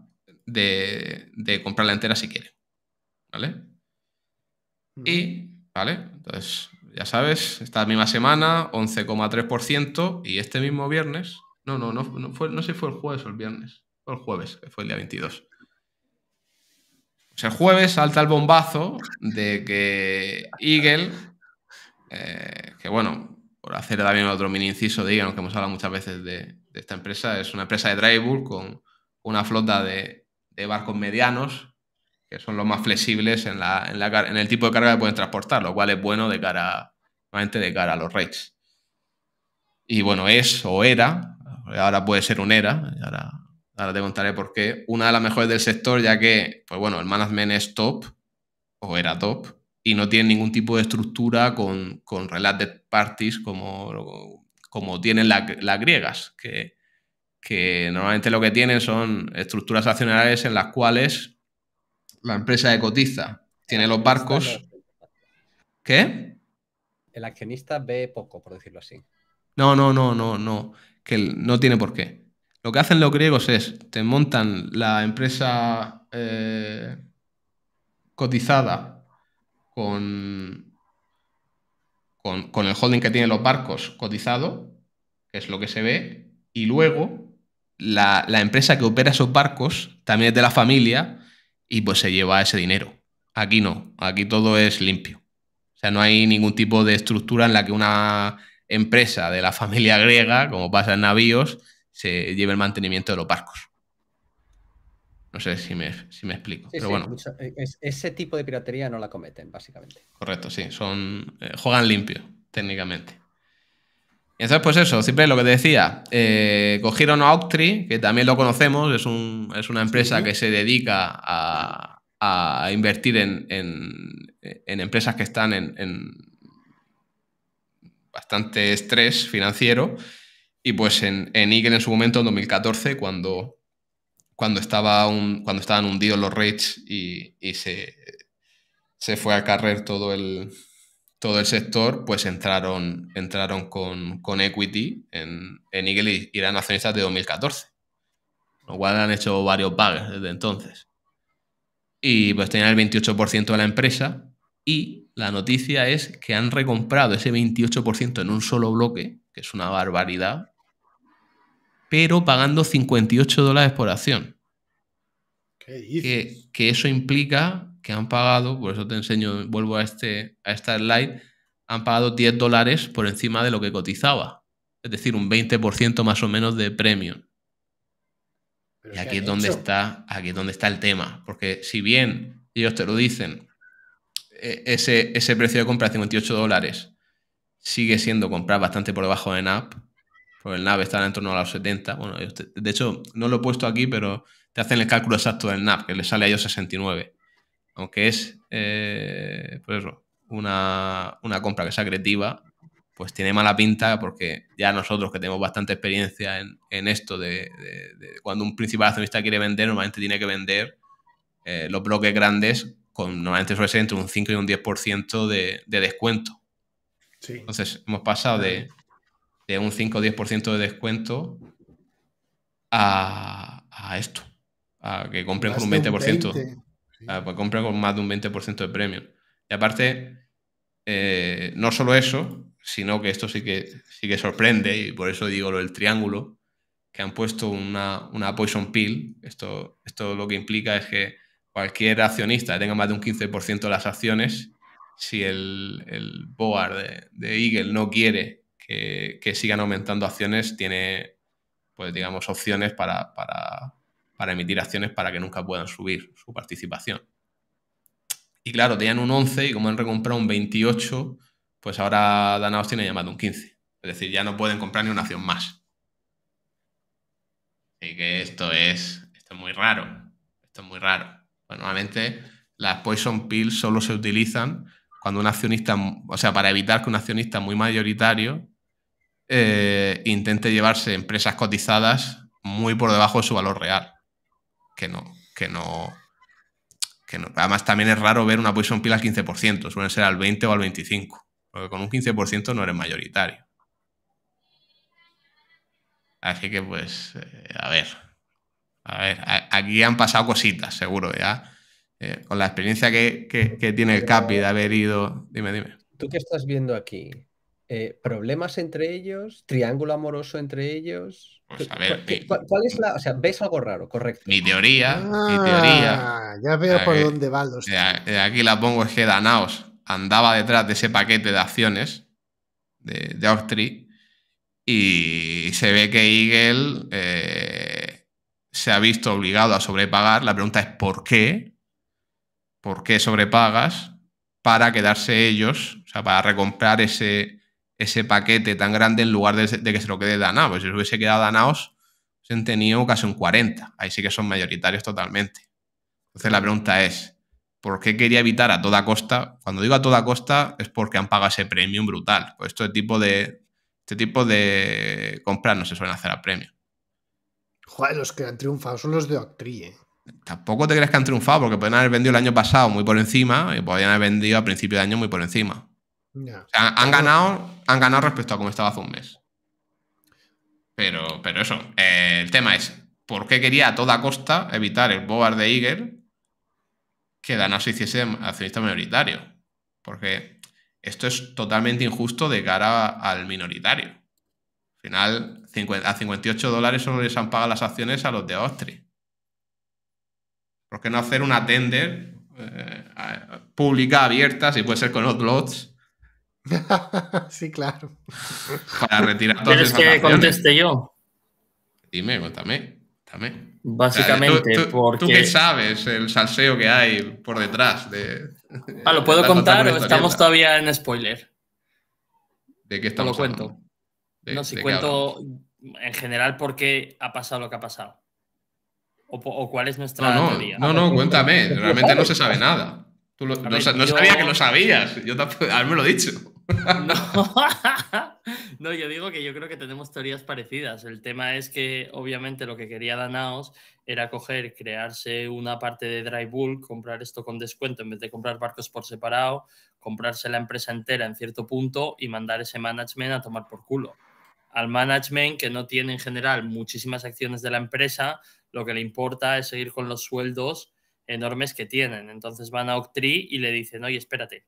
de, de, comprarla entera si quieren. ¿Vale? Y, ¿vale? Entonces, ya sabes, esta misma semana, 11,3%. Y este mismo viernes, no, no, no, no, fue, no sé si fue el jueves o el viernes, fue el jueves, que fue el día 22 el jueves salta el bombazo de que Eagle, eh, que bueno, por hacer también otro mini inciso de Eagle, que hemos hablado muchas veces de, esta empresa, es una empresa de bulk con una flota de, barcos medianos que son los más flexibles en, el tipo de carga que pueden transportar, lo cual es bueno de cara, de cara a los rates. Y bueno, es o era, ahora puede ser un era, ahora Ahora te contaré por qué. Una de las mejores del sector, ya que, pues bueno, el management es top, o era top, y no tiene ningún tipo de estructura con, con related parties como, como tienen las griegas, que, normalmente lo que tienen son estructuras accionarias en las cuales la empresa de cotiza tiene los barcos. ¿Qué? El accionista ve poco, por decirlo así. No, no, no, no, no. Que no tiene por qué. Lo que hacen los griegos es, te montan la empresa eh, cotizada con, con, el holding que tienen los barcos cotizado, que es lo que se ve, y luego la, la, empresa que opera esos barcos también es de la familia y pues se lleva ese dinero. Aquí no, aquí todo es limpio. O sea, no hay ningún tipo de estructura en la que una empresa de la familia griega, como pasa en navíos, se lleve el mantenimiento de los barcos. No sé si me, explico. pero bueno. Eh, ese tipo de piratería no la cometen, básicamente. Correcto, sí. Son, eh, juegan limpio, técnicamente. Y entonces, pues eso, siempre lo que te decía, eh, cogieron a Octri, que también lo conocemos, es, una empresa que se dedica a, invertir en, empresas que están en bastante estrés financiero y pues en, en Eagle en su momento, en 2014, cuando, cuando, estaba cuando estaban hundidos los rates y, se, fue a carrer todo el, todo el sector, pues entraron, entraron con, equity en, en Eagle y eran accionistas de 2014. Lo cual han hecho varios bugs desde entonces. Y pues tenían el 28% de la empresa y la noticia es que han recomprado ese 28% en un solo bloque, que es una barbaridad, pero pagando 58 dólares por acción. Que, eso implica que han pagado, por eso te enseño, vuelvo a, este, a esta slide, han pagado 10 dólares por encima de lo que cotizaba. Es decir, un 20% más o menos de premium. y aquí es, donde está, aquí es donde está el tema. Porque si bien ellos te lo dicen, e, ese, ese precio de compra de 58 dólares sigue siendo comprar bastante por debajo de nap el NAV está en torno a los 70. de hecho, no lo he puesto aquí, pero te hacen el cálculo exacto del NAV, que le sale a ellos 69. Aunque es, eh, pues una, compra que es agresiva, pues tiene mala pinta porque ya nosotros que tenemos bastante experiencia en, esto de, cuando un principal accionista quiere vender, normalmente tiene que vender eh, los bloques grandes con normalmente suele ser entre un 5 y un 10% de, de descuento. Entonces hemos pasado de, de un 5 o 10% de descuento a, a, esto, a que compren con un 20%, pues, compren con más de un 20% de premio Y aparte, eh, no solo eso, sino que esto sí que, sí que sorprende, y por eso digo lo del triángulo, que han puesto una, una poison pill. Esto, esto lo que implica es que cualquier accionista tenga más de un 15% de las acciones, si el, el board de, de Eagle no quiere que, sigan aumentando acciones, tiene, pues digamos, opciones para, para, emitir acciones para que nunca puedan subir su participación. Y claro, tenían un 11 y como han recomprado un 28, pues ahora Danaos tiene llamado un 15. Es decir, ya no pueden comprar ni una acción más. y que esto es, esto es muy raro. Esto es muy raro. normalmente las poison pills solo se utilizan cuando un accionista, o sea, para evitar que un accionista muy mayoritario eh, intente llevarse empresas cotizadas muy por debajo de su valor real. Que no, que no, que Además, también es raro ver una posición pila al 15%, suelen ser al 20 o al 25, porque con un 15% no eres mayoritario. Así que, pues, eh, a ver. A ver, aquí han pasado cositas, seguro, ya. Eh, con la experiencia que, que tiene el Capi de haber ido. Dime, dime. ¿Tú qué estás viendo aquí? Eh, problemas entre ellos, triángulo amoroso entre ellos. Pues ¿Cuál, es la.? O sea, ves algo raro, correcto. Mi teoría, mi teoría. Ah, ya veo por dónde van los. aquí la pongo es que Danaos andaba detrás de ese paquete de acciones de, de y se ve que Eagle eh, se ha visto obligado a sobrepagar. La pregunta es: ¿por qué? ¿Por qué sobrepagas? Para quedarse ellos, o sea, para recomprar ese ese paquete tan grande en lugar de, que se lo quede Danaos. Pues si se hubiese quedado Danaos, se han tenido casi un 40. Ahí sí que son mayoritarios totalmente. Entonces la pregunta es, ¿por qué quería evitar a toda costa? Cuando digo a toda costa es porque han pagado ese premium brutal. Pues este tipo de, este tipo de compras no se suelen hacer a premio. Joder, los que han triunfado son los de Octrí, ¿eh? Tampoco te crees que han triunfado porque pueden haber vendido el año pasado muy por encima y podrían haber vendido a principio de año muy por encima han ganado, pues, han ganado respecto a cómo estaba hace un mes. Pero, pero eso, eh, el tema es, ¿por qué quería a toda costa evitar el Board de Eagle que Dana se hiciese accionista minoritario? Porque esto es totalmente injusto de cara al minoritario. Al final, a 58 dólares solo les han pagado las acciones a los de Austria. ¿Por qué no hacer una tender eh, pública abierta, si puede ser con lots sí, claro. Para retirar ¿Quieres que conteste yo? Dime, cuéntame. Básicamente, ¿Tú, porque. ¿Tú qué sabes el salseo que hay por detrás? De, ah, ¿lo puedo contar o estamos todavía en spoiler? ¿De qué estamos lo cuento. no, si cuento en general por qué ha pasado lo que ha pasado. O, cuál es nuestra no, No, no, cuéntame. Realmente no se sabe nada no, sabía que lo sabías. Yo tampoco, me lo dicho. No. yo digo que yo creo que tenemos teorías parecidas. El tema es que obviamente lo que quería Danaos era coger, crearse una parte de Dry Bull, comprar esto con descuento en vez de comprar barcos por separado, comprarse la empresa entera en cierto punto y mandar ese management a tomar por culo. Al management, que no tiene en general muchísimas acciones de la empresa, lo que le importa es seguir con los sueldos enormes que tienen. Entonces van a Octree y le dicen, oye, espérate,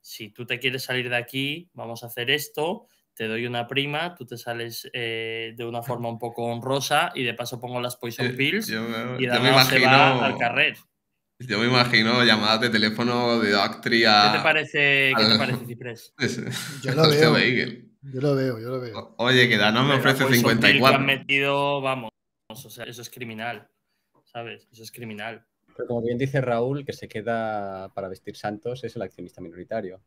si tú te quieres salir de aquí, vamos a hacer esto, te doy una prima, tú te sales eh, de una forma un poco honrosa y de paso pongo las poison eh, pills yo, imagino, se va al carrer. Yo me imagino llamadas de teléfono de Octree a... ¿Qué te parece, ¿qué yo lo veo. Yo lo veo, yo lo veo. Oye, que no me ofrece 54. Que metido, vamos, o sea, eso es criminal, ¿sabes? Eso es criminal. Pero como bien dice Raúl, que se queda para vestir santos es el accionista minoritario.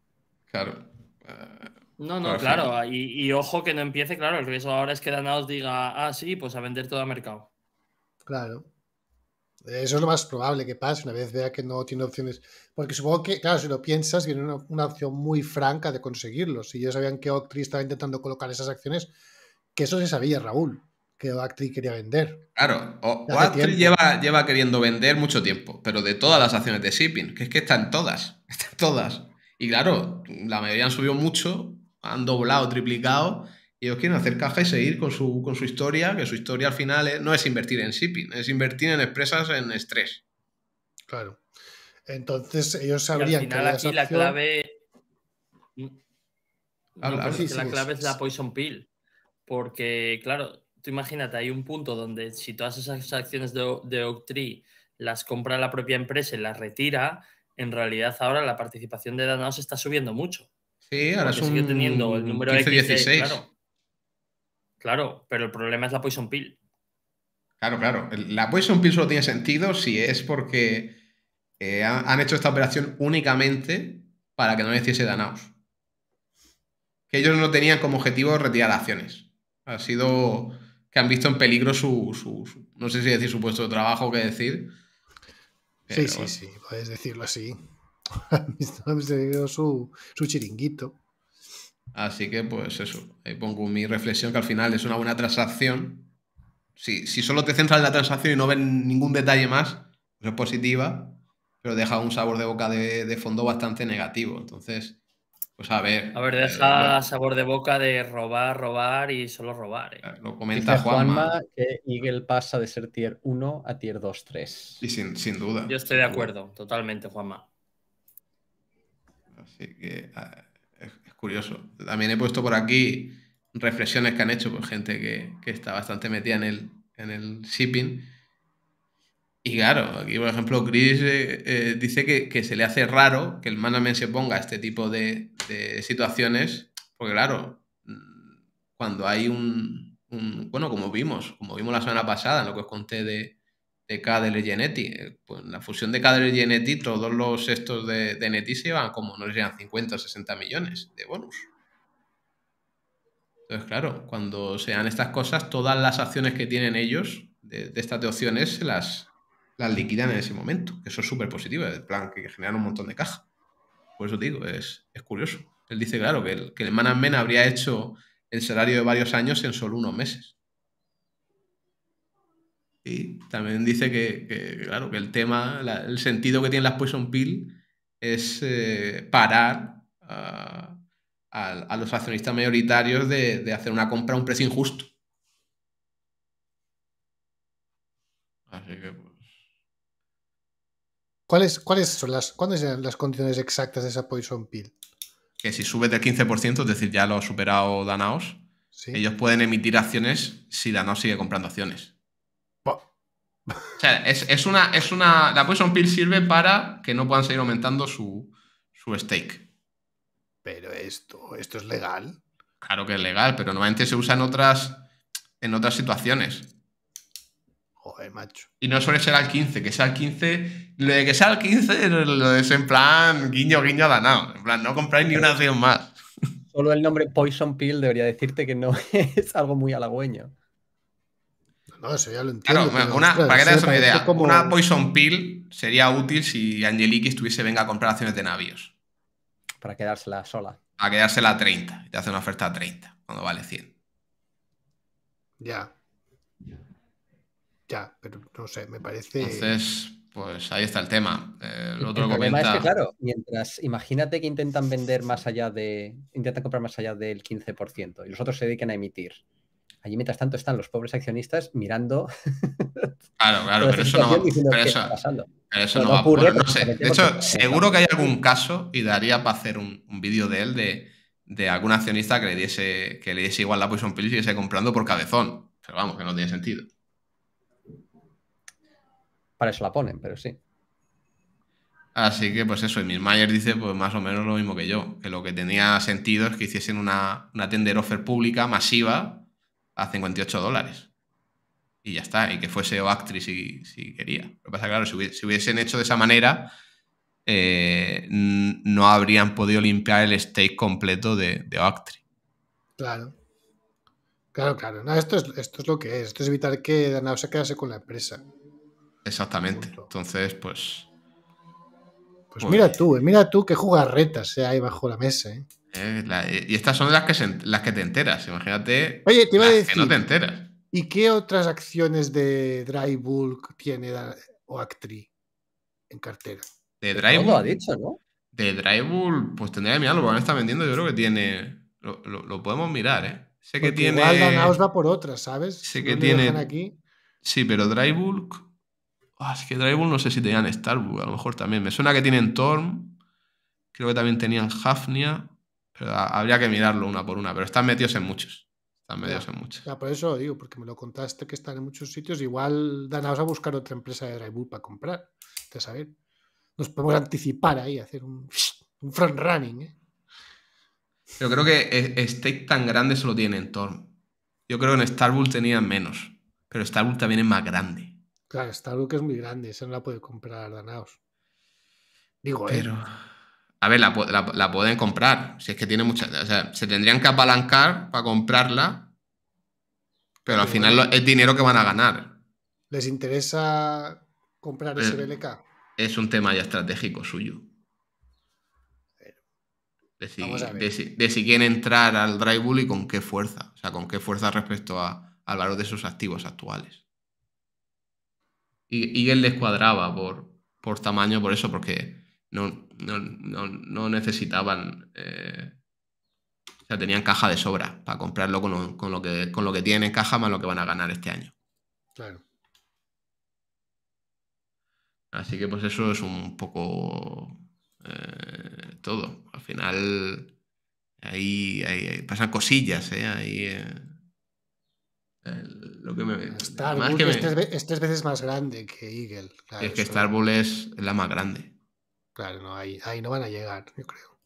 Claro. Eh, no, no, claro. Y, ojo que no empiece, claro. El riesgo ahora es que Danaos diga, ah, sí, pues a vender todo a mercado. Claro. Eso es lo más probable que pase una vez vea que no tiene opciones. Porque supongo que, claro, si lo piensas, viene una, opción muy franca de conseguirlo. Si ellos sabían que Octri estaba intentando colocar esas acciones, que eso se sabía, Raúl que Actri quería vender. Claro, o, lleva, lleva queriendo vender mucho tiempo, pero de todas las acciones de shipping, que es que están todas, están todas. Y claro, la mayoría han subido mucho, han doblado, triplicado, y ellos quieren hacer caja y seguir con su, con su historia, que su historia al final no es invertir en shipping, es invertir en empresas en estrés. Claro. Entonces ellos sabrían que al que aquí la clave. la clave es la poison pill. Porque, claro, tú imagínate, hay un punto donde si todas esas acciones de, Octree las compra la propia empresa y las retira, en realidad ahora la participación de Danaos está subiendo mucho. Sí, ahora es un teniendo el número 16. Claro. pero el problema es la Poison Pill. Claro, claro. La Poison Pill solo tiene sentido si es porque eh, han, hecho esta operación únicamente para que no hiciese Danaos. Que ellos no tenían como objetivo retirar acciones. Ha sido que han visto en peligro su, no sé si decir su puesto de trabajo, o qué decir. Sí, sí, sí, puedes decirlo así. han visto su, chiringuito. Así que, pues eso, ahí pongo mi reflexión que al final es una buena transacción. Si, solo te centras en la transacción y no ves ningún detalle más, es positiva, pero deja un sabor de boca de, de fondo bastante negativo. Entonces, pues a ver. A ver, deja eh, sabor de boca de robar, robar y solo robar. ¿eh? Lo comenta Juanma. que Eagle pasa de ser tier 1 a tier 2, 3. Y sin, duda. Yo estoy de acuerdo, totalmente, Juanma. Así que ah, es, curioso. También he puesto por aquí reflexiones que han hecho por pues, gente que, está bastante metida en en el shipping y claro, aquí por ejemplo Chris eh, eh, dice que, se le hace raro que el management se ponga a este tipo de, situaciones, porque claro, mm, cuando hay un, bueno, como vimos, como vimos la semana pasada en lo que os conté de, de y Geneti, eh, pues la fusión de Cadel y Geneti, todos los estos de, de se iban como, no llegan 50 o 60 millones de bonus. Entonces, claro, cuando sean estas cosas, todas las acciones que tienen ellos de, de estas opciones se las, las liquidan en ese momento, que eso es súper positivo, el plan que generan un montón de caja. Por eso digo, es, curioso. Él dice, claro, que el, que el habría hecho el salario de varios años en solo unos meses. Y también dice que, claro, que el tema, el sentido que tienen las Poison Pill es eh, parar a, los accionistas mayoritarios de, de hacer una compra a un precio injusto. Así que, pues, ¿Cuáles, son las, las condiciones exactas de esa Poison Pill? Que si sube del 15%, es decir, ya lo ha superado Danaos, ellos pueden emitir acciones si Danaos sigue comprando acciones. O sea, es, una, es una. La Poison Pill sirve para que no puedan seguir aumentando su, stake. Pero esto, esto es legal. Claro que es legal, pero normalmente se usa otras, en otras situaciones. Joder, macho. Y no suele ser al 15, que sea al 15. Lo de que sea al 15 lo es en plan guiño, guiño danado. En plan, no compráis ni una acción más. Solo el nombre Poison Pill debería decirte que no es algo muy halagüeño. No, eso ya lo entiendo. Claro, una, para que te hagas una idea, una Poison Pill sería útil si Angeliki estuviese venga a comprar acciones de navíos. Para quedársela sola. A quedársela a 30. Y te hace una oferta a 30, cuando vale 100. Ya pero no sé, me parece. Entonces, pues ahí está el tema. el otro claro, mientras, imagínate que intentan vender más allá de. Intentan comprar más allá del 15% y los otros se dediquen a emitir. Allí, mientras tanto, están los pobres accionistas mirando. Claro, claro, pero eso, no, pero, eso, pero eso no, va a De hecho, seguro que hay algún caso y daría para hacer un, vídeo de él de, algún accionista que le diese que le diese igual la Poison Pill y siguiese comprando por cabezón. Pero vamos, que no tiene sentido para eso la ponen, pero sí. Así que, pues eso, y Miss Mayer dice pues más o menos lo mismo que yo, que lo que tenía sentido es que hiciesen una, tender offer pública masiva a 58 dólares. Y ya está, y que fuese o si, si quería. Lo que pasa, claro, si, hubiesen hecho de esa manera, eh, no habrían podido limpiar el stake completo de, de Oactri. Claro. Claro, claro. esto, es, esto es lo que es. Esto es evitar que Danao se quedase con la empresa. Exactamente. Entonces, pues, pues. Pues, mira tú, eh, mira tú qué jugarretas eh, hay bajo la mesa. Eh. y estas son las que, las que te enteras. Imagínate. Oye, te iba a decir. no te enteras. ¿Y qué otras acciones de Dry Bulk tiene o Actri en cartera? De pues Dry Bulk. ha dicho, ¿no? De Dry Bulk, pues tendría que mirarlo, porque está vendiendo. Yo creo que tiene. Lo, podemos mirar, ¿eh? Sé que tiene. Igual va por otras, ¿sabes? Sé que tiene. Aquí. Sí, pero Dry Bulk Ah, es que Dryball no sé si tenían Starbuck, a lo mejor también. Me suena que tienen Torm. Creo que también tenían Hafnia. habría que mirarlo una por una. Pero están metidos en muchos. Están metidos en muchos. por eso lo digo, porque me lo contaste que están en muchos sitios. Igual danos a buscar otra empresa de Bull para comprar. A saber. Nos podemos anticipar ahí, hacer un, un front running. ¿eh? Yo creo que e, stake tan grande solo tienen Torm. Yo creo que en Starbull tenían menos. Pero Starbull también es más grande. Claro, que es muy grande, esa no la puede comprar Danaos. Digo, ¿eh? pero. A ver, la, pueden comprar. Si es que tiene mucha... O sea, se tendrían que apalancar para comprarla. Pero, al final es dinero que van a ganar. ¿Les interesa comprar ese eh, BLK? Es un tema ya estratégico suyo. De si, quieren entrar al dry bull y con qué fuerza. O sea, con qué fuerza respecto al valor de sus activos actuales. Y, él les cuadraba por, por tamaño, por eso, porque no, necesitaban. Eh, o sea, tenían caja de sobra para comprarlo con lo, que, con lo que tienen caja más lo que van a ganar este año. Claro. Así que, pues, eso es un poco eh, todo. Al final, ahí, pasan cosillas, ¿eh? Ahí. Eh, lo que me, este es, tres, este veces más grande que Eagle. es que Star es la más grande. Claro, no, ahí, no van a llegar, yo creo.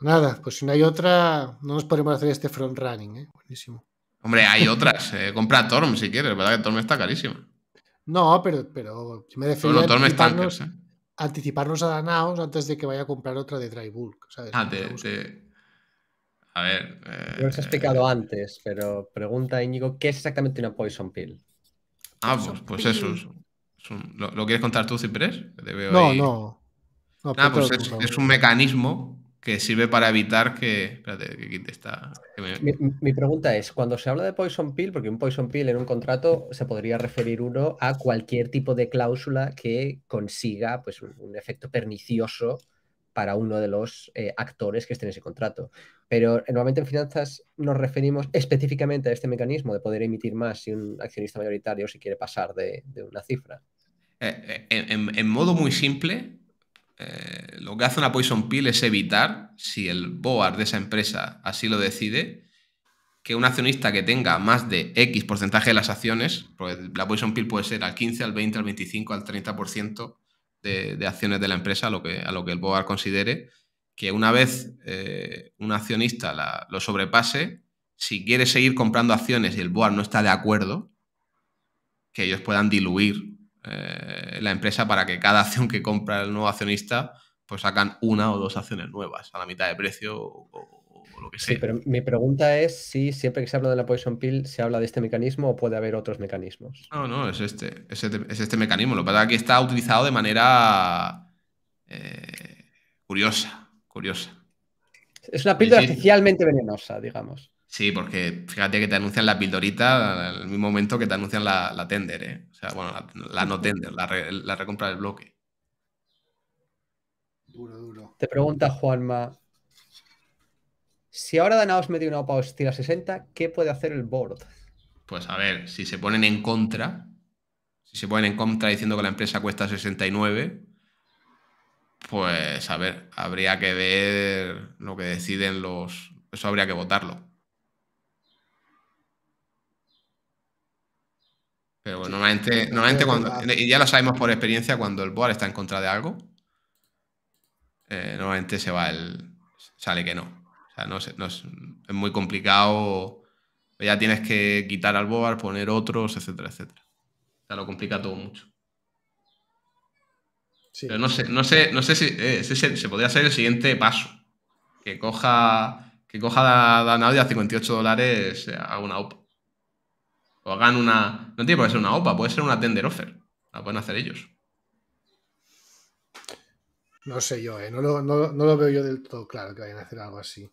Nada, pues si no hay otra, no nos podemos hacer este front running, ¿eh? Buenísimo. Hombre, hay otras. Eh, compra Torm si quieres, ¿verdad? Que Torm está carísimo No, pero, pero me defiendo. anticiparnos, a Danaos antes de que vaya a comprar otra de Dry Bulk. Ah, de... A ver. Eh... Lo has eh, explicado antes, pero pregunta Íñigo, ¿qué es exactamente una poison pill? Ah, pues, pues eso. ¿Lo, quieres contar tú, Ciprés? no, no, pues es, un mecanismo que sirve para evitar que. Espérate, que quite esta. mi, pregunta es: cuando se habla de poison pill, porque un poison pill en un contrato se podría referir uno a cualquier tipo de cláusula que consiga pues, un efecto pernicioso para uno de los eh, actores que estén en ese contrato. Pero eh, normalmente en finanzas nos referimos específicamente a este mecanismo de poder emitir más si un accionista mayoritario se quiere pasar de, una cifra. Eh, en, modo muy simple, lo que hace una poison pill es evitar, si el board de esa empresa así lo decide, que un accionista que tenga más de X porcentaje de las acciones, pues la poison pill puede ser al 15, al 20, al 25, al 30%, de, acciones de la empresa a lo que, a lo que el board considere, que una vez eh, un accionista lo sobrepase, si quiere seguir comprando acciones y el board no está de acuerdo, que ellos puedan diluir eh, la empresa para que cada acción que compra el nuevo accionista, pues sacan una o dos acciones nuevas a la mitad de precio o, pero mi pregunta es si siempre que se habla de la poison pill se habla de este mecanismo o puede haber otros mecanismos. No, no, es este, es este, este mecanismo. Lo que pasa es que está utilizado de manera eh, curiosa, curiosa. Es una píldora especialmente venenosa, digamos. Sí, porque fíjate que te anuncian la pildorita al mismo momento que te anuncian la, tender, ¿eh? O sea, bueno, la, no tender, la, la recompra del bloque. Duro, duro. Te pregunta Juanma, si ahora Danaos mete una OPA hostil a 60, ¿qué puede hacer el board? Pues a ver, si se ponen en contra, si se ponen en contra diciendo que la empresa cuesta 69, pues a ver, habría que ver lo que deciden los... Eso habría que votarlo. Pero normalmente, normalmente cuando... Y ya lo sabemos por experiencia, cuando el board está en contra de algo, eh, normalmente se va el... sale que no sea, no es, es, muy complicado. Ya tienes que quitar al board, poner otros, etcétera, etcétera. O sea, lo complica todo mucho. Pero no sé, no sé, si eh, se, podría hacer el siguiente paso. Que coja que coja a 58 dólares eh, a una OPA. O hagan una. No tiene por qué ser una OPA, puede ser una tender offer. La pueden hacer ellos. No sé yo, eh. no, no, lo, veo yo del todo claro que vayan a hacer algo así.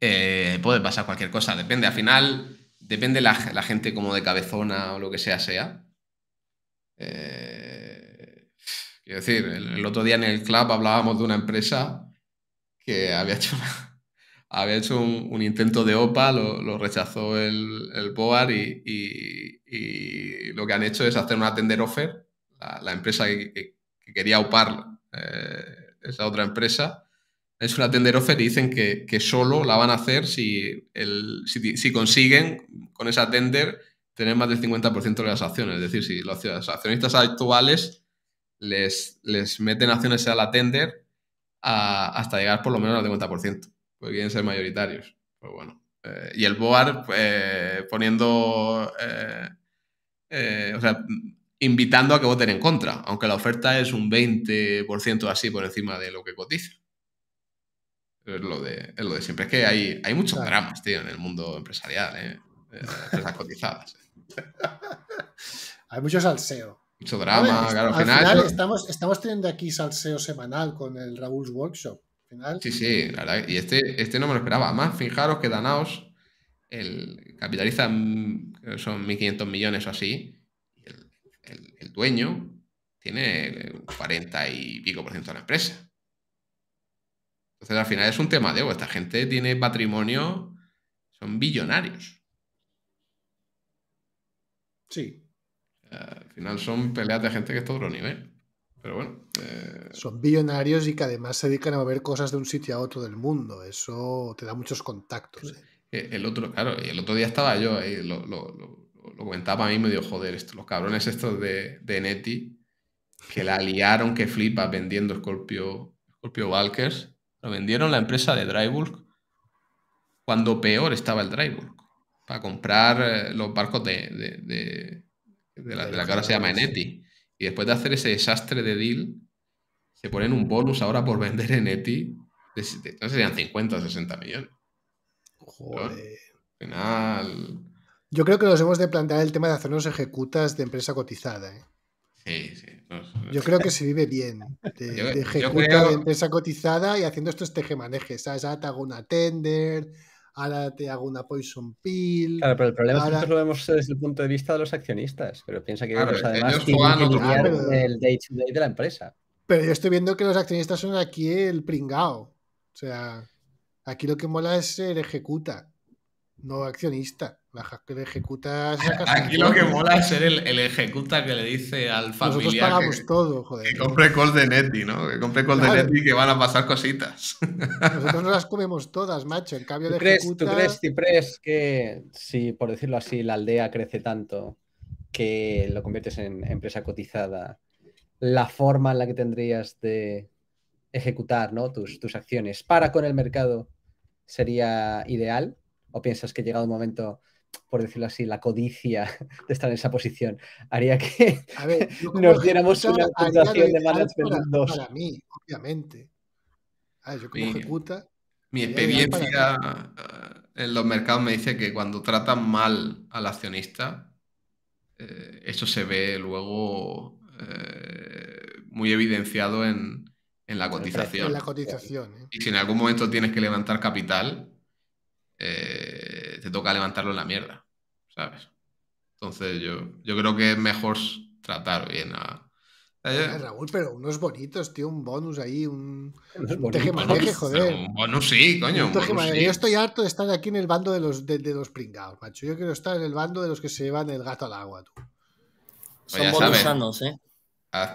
Eh, puede pasar cualquier cosa. Depende, al final, depende la, gente como de cabezona o lo que sea sea. Eh, quiero decir, el, otro día en el club hablábamos de una empresa que había hecho, había hecho un, intento de OPA, lo, rechazó el, el y, lo que han hecho es hacer una tender offer, la, empresa que, quería OPAR, eh, esa otra empresa, es una tender offer y dicen que, que solo la van a hacer si, si, consiguen con esa tender tener más del 50% de las acciones. Es decir, si los, accionistas actuales les, les, meten acciones a la tender hasta llegar por lo menos al 50%, porque pues quieren ser mayoritarios. Pues bueno. Eh, y el BOAR eh, poniendo, eh, invitando a que voten en contra, aunque la oferta es un 20% así por encima de lo que cotiza. Es lo de, lo de siempre. Es que hay, hay muchos dramas, tío, en el mundo empresarial, ¿eh? eh empresas cotizadas. hay mucho salseo. Mucho drama, claro. Al final, estamos, estamos teniendo aquí salseo semanal con el Raúl's Workshop. Sí, sí, la verdad. Y este, este no me lo esperaba. Más, fijaros que Danaos el, capitaliza, son 1.500 millones o así. el, dueño tiene un 40 y pico por ciento de la empresa. Entonces al final es un tema de Esta gente tiene patrimonio, son billonarios. Sí. al final son peleas de gente que está a otro nivel. Pero bueno. Eh, son billonarios y que además se dedican a mover cosas de un sitio a otro del mundo. Eso te da muchos contactos. Eh. Eh, el otro, claro, el otro día estaba yo, lo, comentaba a mí, me dijo, joder, los cabrones estos de, de Neti, que la liaron, que flipa vendiendo Scorpio, Scorpio Valkers lo vendieron la empresa de Dryburg cuando peor estaba el Dryburg, para comprar eh, los barcos de, de, de, la, que ahora se llama Eneti. Y después de hacer ese desastre de deal, se ponen un bonus ahora por vender Eneti. no serían 50 o 60 millones. Joder. Yo creo que nos hemos de plantear el tema de hacernos ejecutas de empresa cotizada. ¿eh? Pues, pues yo creo que se vive bien de, ejecuta empresa cotizada y haciendo estos tejemanejes. ¿sabes? Ah, ahora te hago una tender, ahora te hago una poison pill. pero el problema es que nosotros lo vemos desde el punto de vista de los accionistas. Pero piensa que además ah, el de la empresa. Pero yo estoy viendo que los accionistas son aquí el pringao. O sea, aquí lo que mola es el ejecuta, no accionista que ejecutas. Aquí lo que mola es ser el, el, ejecuta que le dice al familiar. Nosotros pagamos que, todo, joder. Que compre call de Neti, ¿no? Que compre call de Neti que van a pasar cositas. Nosotros nos las comemos todas, macho. En cambio de ¿Tú crees, ejecuta... crees, que si, por decirlo así, la aldea crece tanto que lo conviertes en empresa cotizada, la forma en la que tendrías de ejecutar tus, tus acciones para con el mercado sería ideal? ¿O piensas que llegado un momento por decirlo así, la codicia de estar en esa posición, haría que nos diéramos una situación de management para, mí, obviamente. A yo como mi, Mi experiencia eh, en los mercados me dice que cuando tratan mal al accionista, eh, eso se ve luego eh, muy evidenciado en, en la cotización. Y si en algún momento tienes que levantar capital, eh, te, toca levantarlo en la mierda, ¿sabes? Entonces yo, yo creo que es mejor tratar bien a... Raúl, pero unos bonitos, tío, un bonus ahí, un, un tejemaneje, joder. Un bonus sí, coño. Yo estoy harto de estar aquí en el bando de los, de, pringados, macho. Yo quiero estar en el bando de los que se llevan el gato al agua, tú. Pues Son bonusanos, ¿eh?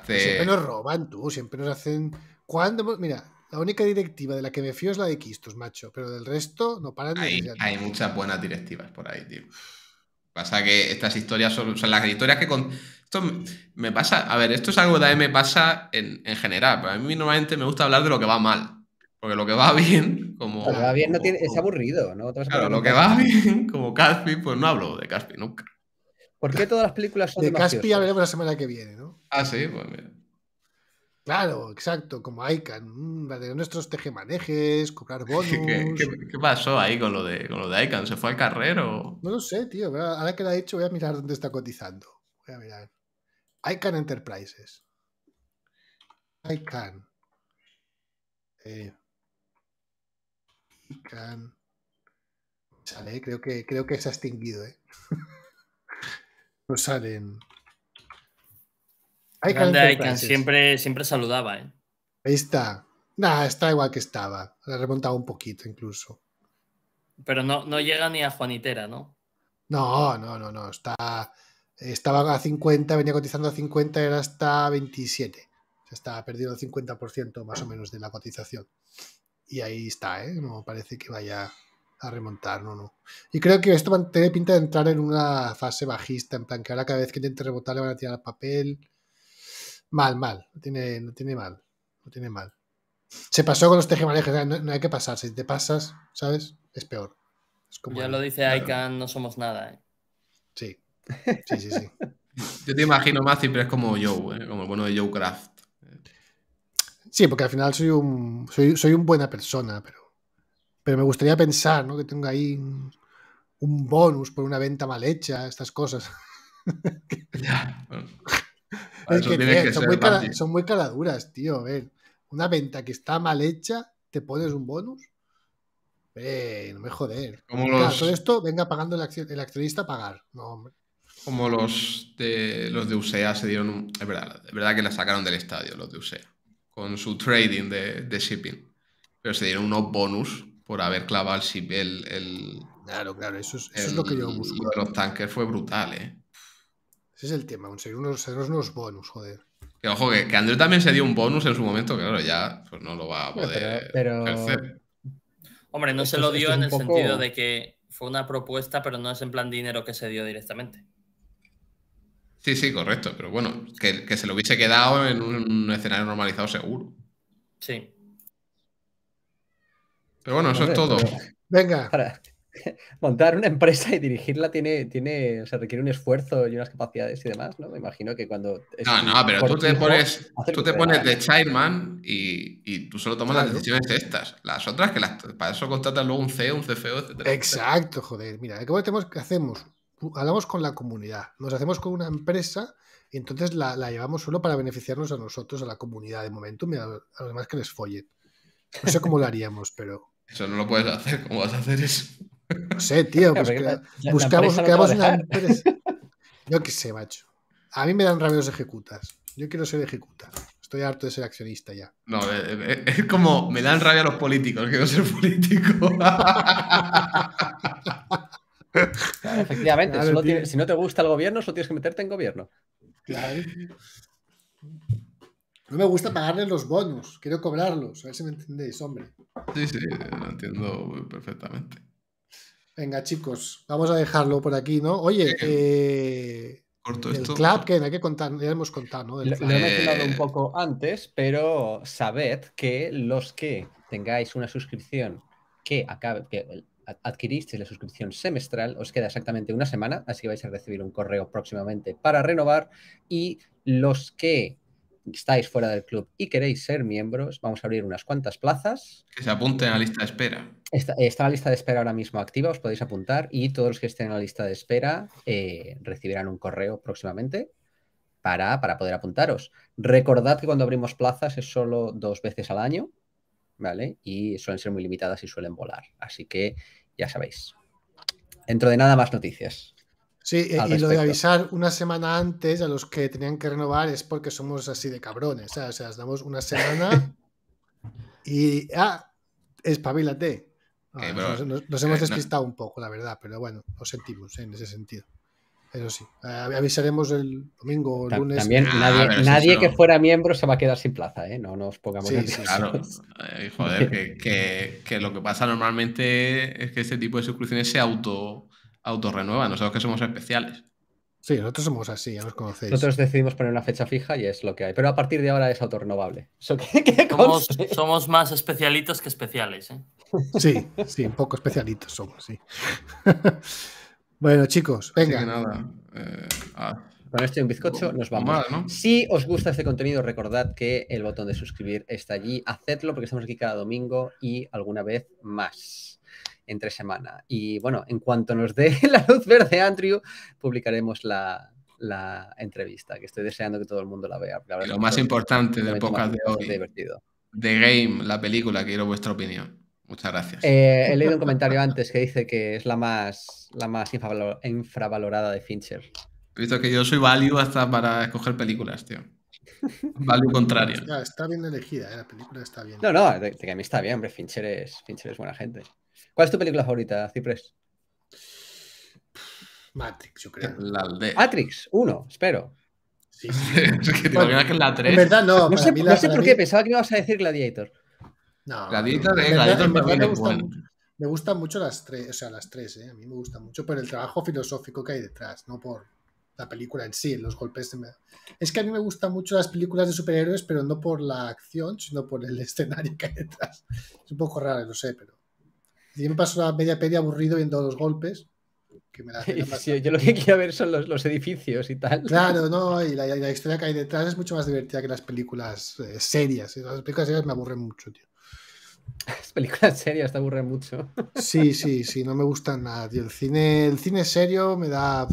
Siempre nos roban, tú, siempre nos hacen... ¿Cuándo? Mira, la única directiva de la que me fío es la de Quistos, macho, pero del resto no paran hay, Hay muchas buenas directivas por ahí, tío. Pasa que estas historias son, las historias que... Con... Esto me pasa... A ver, esto es algo que también me pasa en, general, pero a mí normalmente me gusta hablar de lo que va mal. Porque lo que va bien, como... Lo que va bien es aburrido, ¿no? claro, lo que va bien, como Caspi, pues no hablo de Caspi nunca. ¿Por qué todas las películas son de, de Caspi veremos la semana que viene, ¿no? Ah, sí, pues mira. Claro, exacto, como ICANN, mm, de nuestros tejemanejes, cobrar bonos... ¿Qué, pasó ahí con lo de con lo de ICANN? ¿Se fue al carrero? No lo sé, tío. Ahora que lo ha dicho, voy a mirar dónde está cotizando. Voy a mirar. ICANN Enterprises. ICANN. Eh. Sale, creo que, creo que se ha extinguido, ¿eh? no salen siempre, siempre saludaba, ¿eh? Ahí está. nada está igual que estaba. Le remontaba un poquito incluso. Pero no, no llega ni a Juanitera, ¿no? No, no, no, no. Está, estaba a 50, venía cotizando a 50, era hasta 27. se está estaba perdiendo el 50% más o menos de la cotización. Y ahí está, ¿eh? No parece que vaya a remontar, no, no. Y creo que esto tiene pinta de entrar en una fase bajista, en plan que ahora cada vez que intente rebotar le van a tirar papel Mal, mal. No tiene, no tiene mal. No tiene mal. Se pasó con los tejemanejes. No, hay que pasar. Si te pasas, ¿sabes? Es peor. como ya lo dice Aikan, no somos nada. ¿eh? Sí. Sí, sí, sí. Yo te imagino más, siempre es como Joe, ¿eh? como el bueno de Joe Craft. Sí, porque al final soy un soy, buena persona, pero, pero me gustaría pensar ¿no? que tenga ahí un, bonus por una venta mal hecha, estas cosas son, muy caladuras, tío. una venta que está mal hecha, ¿te pones un bonus? Eh, no me joder. Como Todo esto venga pagando el, accionista a pagar. Como los de, los de USEA se dieron... es, verdad, verdad que la sacaron del estadio, los de USEA. Con su trading de, shipping. Pero se dieron unos bonus por haber clavado el... el, claro, claro, eso es, lo que yo busco. los tanques fue brutal, ¿eh? es el tema, conseguir unos, unos bonus, joder. Que ojo, que, que también se dio un bonus en su momento, que claro, ya pues no lo va a poder pero, Hombre, no se lo dio en el sentido de que fue una propuesta, pero no es en plan dinero que se dio directamente. Sí, sí, correcto, pero bueno, que, se lo hubiese quedado en un, escenario normalizado seguro. Sí. Pero bueno, eso es todo. Venga. montar una empresa y dirigirla tiene, tiene, se requiere un esfuerzo y unas capacidades y demás, ¿no? Me imagino que cuando... No, no, pero tú te pones, tú te pones de chairman y, y tú solo tomas las decisiones estas. Las otras que para eso contratas luego un CEO, un CFO, etcétera. Exacto, joder. Mira, ¿qué tenemos que hacemos? Hablamos con la comunidad, nos hacemos con una empresa y entonces la, llevamos solo para beneficiarnos a nosotros, a la comunidad de momento, y a, los demás que les follen. No sé cómo lo haríamos, pero... Eso no lo puedes hacer, ¿cómo vas a hacer eso? No sé, tío. Pues buscamos, una Yo qué sé, macho. A mí me dan rabia los ejecutas. Yo quiero ser ejecuta. Estoy harto de ser accionista ya. No, eh, eh, eh, es como me dan rabia los políticos. Quiero ser político. efectivamente, si no te gusta el gobierno, solo tienes que meterte en gobierno. Claro. No me gusta pagarles los bonos, quiero cobrarlos, a ver si me entendéis, hombre. Sí, sí, lo entiendo perfectamente. Venga, chicos, vamos a dejarlo por aquí, ¿no? Oye, eh, Corto el club que hay que contar, ya hemos contado, ¿no? Lo, he un eh. poco antes, pero sabed que los que tengáis una suscripción que acabe, que adquiristeis la suscripción semestral, os queda exactamente una semana, así que vais a recibir un correo próximamente para renovar. Y los que estáis fuera del club y queréis ser miembros, vamos a abrir unas cuantas plazas. Que se apunten a la lista de espera. Está, la lista de espera ahora mismo activa, os podéis apuntar y todos los que estén en la lista de espera eh, recibirán un correo próximamente para, poder apuntaros. Recordad que cuando abrimos plazas es solo dos veces al año, ¿vale? Y suelen ser muy limitadas y suelen volar. Así que ya sabéis. Dentro de nada más noticias. Sí, eh, y lo de avisar una semana antes a los que tenían que renovar es porque somos así de cabrones. O sea, os damos una semana y... Ah, espabilate nos, hemos despistado un poco, la verdad, pero bueno, nos sentimos eh, en ese sentido. Eso sí, avisaremos el domingo o lunes. También ah, nadie, que fuera miembro se va a quedar sin plaza, ¿eh? No nos pongamos sí, en sí, Claro, joder, que, lo que pasa normalmente es que este tipo de suscripciones se auto, renuevan nosotros que somos especiales. Sí, nosotros somos así, ya nos conocéis. Nosotros decidimos poner una fecha fija y es lo que hay. Pero a partir de ahora es autorrenovable. somos, más especialitos que especiales. ¿eh? Sí, sí, un poco especialitos somos, sí. bueno, chicos, venga. Eh, ah, Con esto y un bizcocho nos vamos. Si os gusta este contenido, recordad que el botón de suscribir está allí. Hacedlo porque estamos aquí cada domingo y alguna vez más entre semana. Y bueno, en cuanto nos dé la luz verde, Andrew, publicaremos la, entrevista, que estoy deseando que todo el mundo la vea. lo más importante del podcast de hoy. The Game, la película, quiero vuestra opinión. Muchas gracias. Eh, he leído un comentario antes que dice que es la más, la más infravalorada de Fincher. Visto que yo soy value hasta para escoger películas, tío. Value contrario. Está, bien elegida, eh, la película está bien. No, no, que a mí está bien, hombre. Fincher Fincher es buena gente. ¿Cuál es tu película favorita, Ciprés? Matrix, yo creo. Matrix, uno, espero. Sí, sí. es que te que la tres. no. sé, por qué, pensaba que me ibas a decir Gladiator. No. Gladiator, eh, me, me gustan mucho las tres, o sea, las tres, ¿eh? A mí me gusta mucho por el trabajo filosófico que hay detrás, no por la película en sí, los golpes. Es que a mí me gustan mucho las películas de superhéroes, pero no por la acción, sino por el escenario que hay detrás. Es un poco raro, no sé, pero yo me paso la media peli aburrido viendo los golpes. yo lo que quiero ver son los, edificios y tal. Claro, no, y la, historia que hay detrás es mucho más divertida que las películas eh, serias. Las películas serias me aburren mucho, tío. Las películas serias te aburren mucho. Sí, sí, sí, no me gustan nada, tío. El cine, el cine serio me da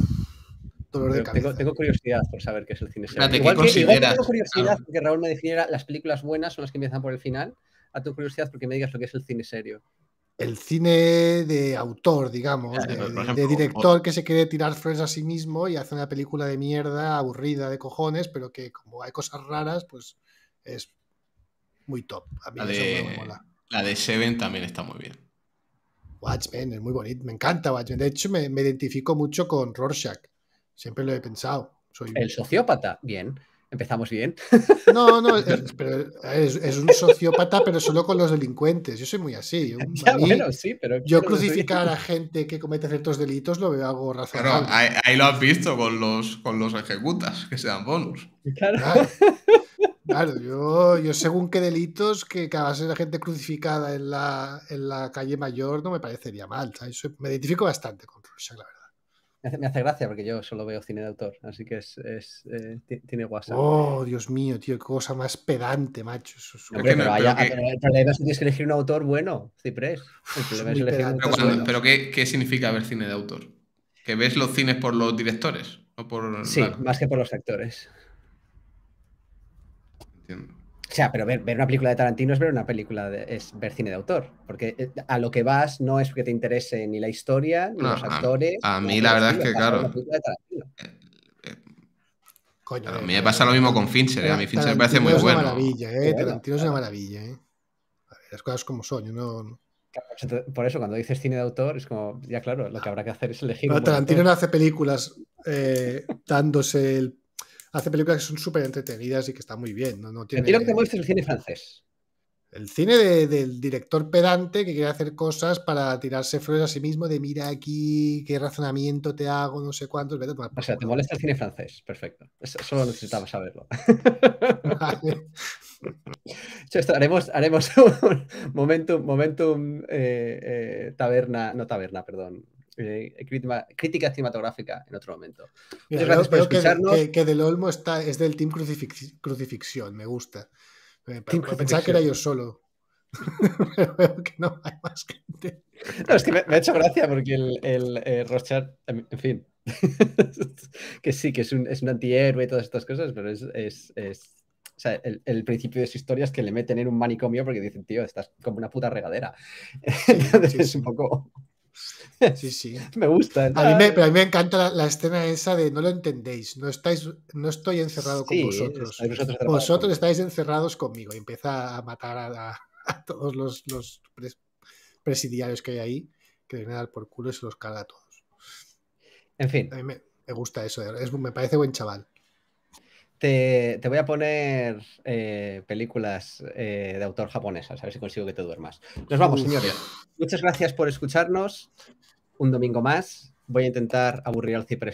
dolor de cabeza. Tengo, curiosidad por saber qué es el cine serio. igual, que, tengo curiosidad porque Raúl me definiera las películas buenas son las que empiezan por el final. A tu curiosidad porque me digas lo que es el cine serio el cine de autor, digamos, de, director que se quiere tirar flores a sí mismo y hace una película de mierda, aburrida de cojones, pero que como hay cosas raras, pues es muy top. la, de, la de Seven también está muy bien. Watchmen es muy bonito, me encanta Watchmen. De hecho, me, identifico mucho con Rorschach. Siempre lo he pensado. El sociópata, bien. Empezamos bien. No, no, es, pero es, un sociópata, pero solo con los delincuentes. Yo soy muy así. yo crucificar a gente que comete ciertos delitos lo veo algo razonable. Claro, ahí, lo has visto con los, con los ejecutas, que sean bonus. Claro. yo, según qué delitos que acabase la gente crucificada en la, en la calle mayor no me parecería mal. Me identifico bastante con Rusia, la verdad me hace gracia porque yo solo veo cine de autor, así que es, es eh, tiene WhatsApp. Oh, Dios mío, tío, qué cosa más pedante, macho. Es pero, que... tienes que elegir un autor bueno, Ciprés. Pero, ¿qué, significa ver cine de autor? ¿Que ves los cines por los directores? O por... Sí, más que por los actores. Entiendo. O sea, pero ver, una película de Tarantino es ver una película, es ver cine de autor, porque eh, a lo que vas no es que te interese ni la historia, ni los actores. A, mí la verdad es que, claro. a eh, mí me pasa lo mismo con Fincher, eh, a mí Fincher me parece muy bueno. Maravilla, eh. Tarantino es una maravilla, ¿eh? las cosas como son, no... Por eso cuando dices cine de autor es como, ya claro, lo que habrá que hacer es elegir... Tarantino no hace películas dándose el hace películas que son súper entretenidas y que están muy bien. No, que te muestres el cine francés. El cine del director pedante que quiere hacer cosas para tirarse flores a sí mismo de mira aquí, qué razonamiento te hago, no sé cuántos. o sea, te molesta el cine francés, perfecto. Eso, solo necesitaba saberlo. haremos, un momentum, eh, eh, taberna, no taberna, perdón, eh, crítica, cinematográfica en otro momento. Que, Del Olmo está, es del Team Crucifixión, me gusta. Pensaba que era yo solo. me, ha hecho gracia porque el, el eh, Rochard, em, en fin, que sí, que es un, es antihéroe y todas estas cosas, pero es, el, principio de su historia es que le meten en un manicomio porque dicen, tío, estás como una puta regadera. Entonces es un poco. Sí, sí. me gusta. A, mí me, a mí me encanta la, escena esa de no lo entendéis, no, estáis, no estoy encerrado con vosotros. Vosotros, estáis encerrados conmigo. Y empieza a matar a, todos los, presidiarios que hay ahí, que vienen a dar por culo y se los carga a todos. En fin. A mí me, gusta eso, me parece buen chaval. Te, voy a poner eh, películas eh, de autor japonesas, a ver si consigo que te duermas. Nos vamos, señores. Muchas gracias por escucharnos. Un domingo más. Voy a intentar aburrir al ciprés.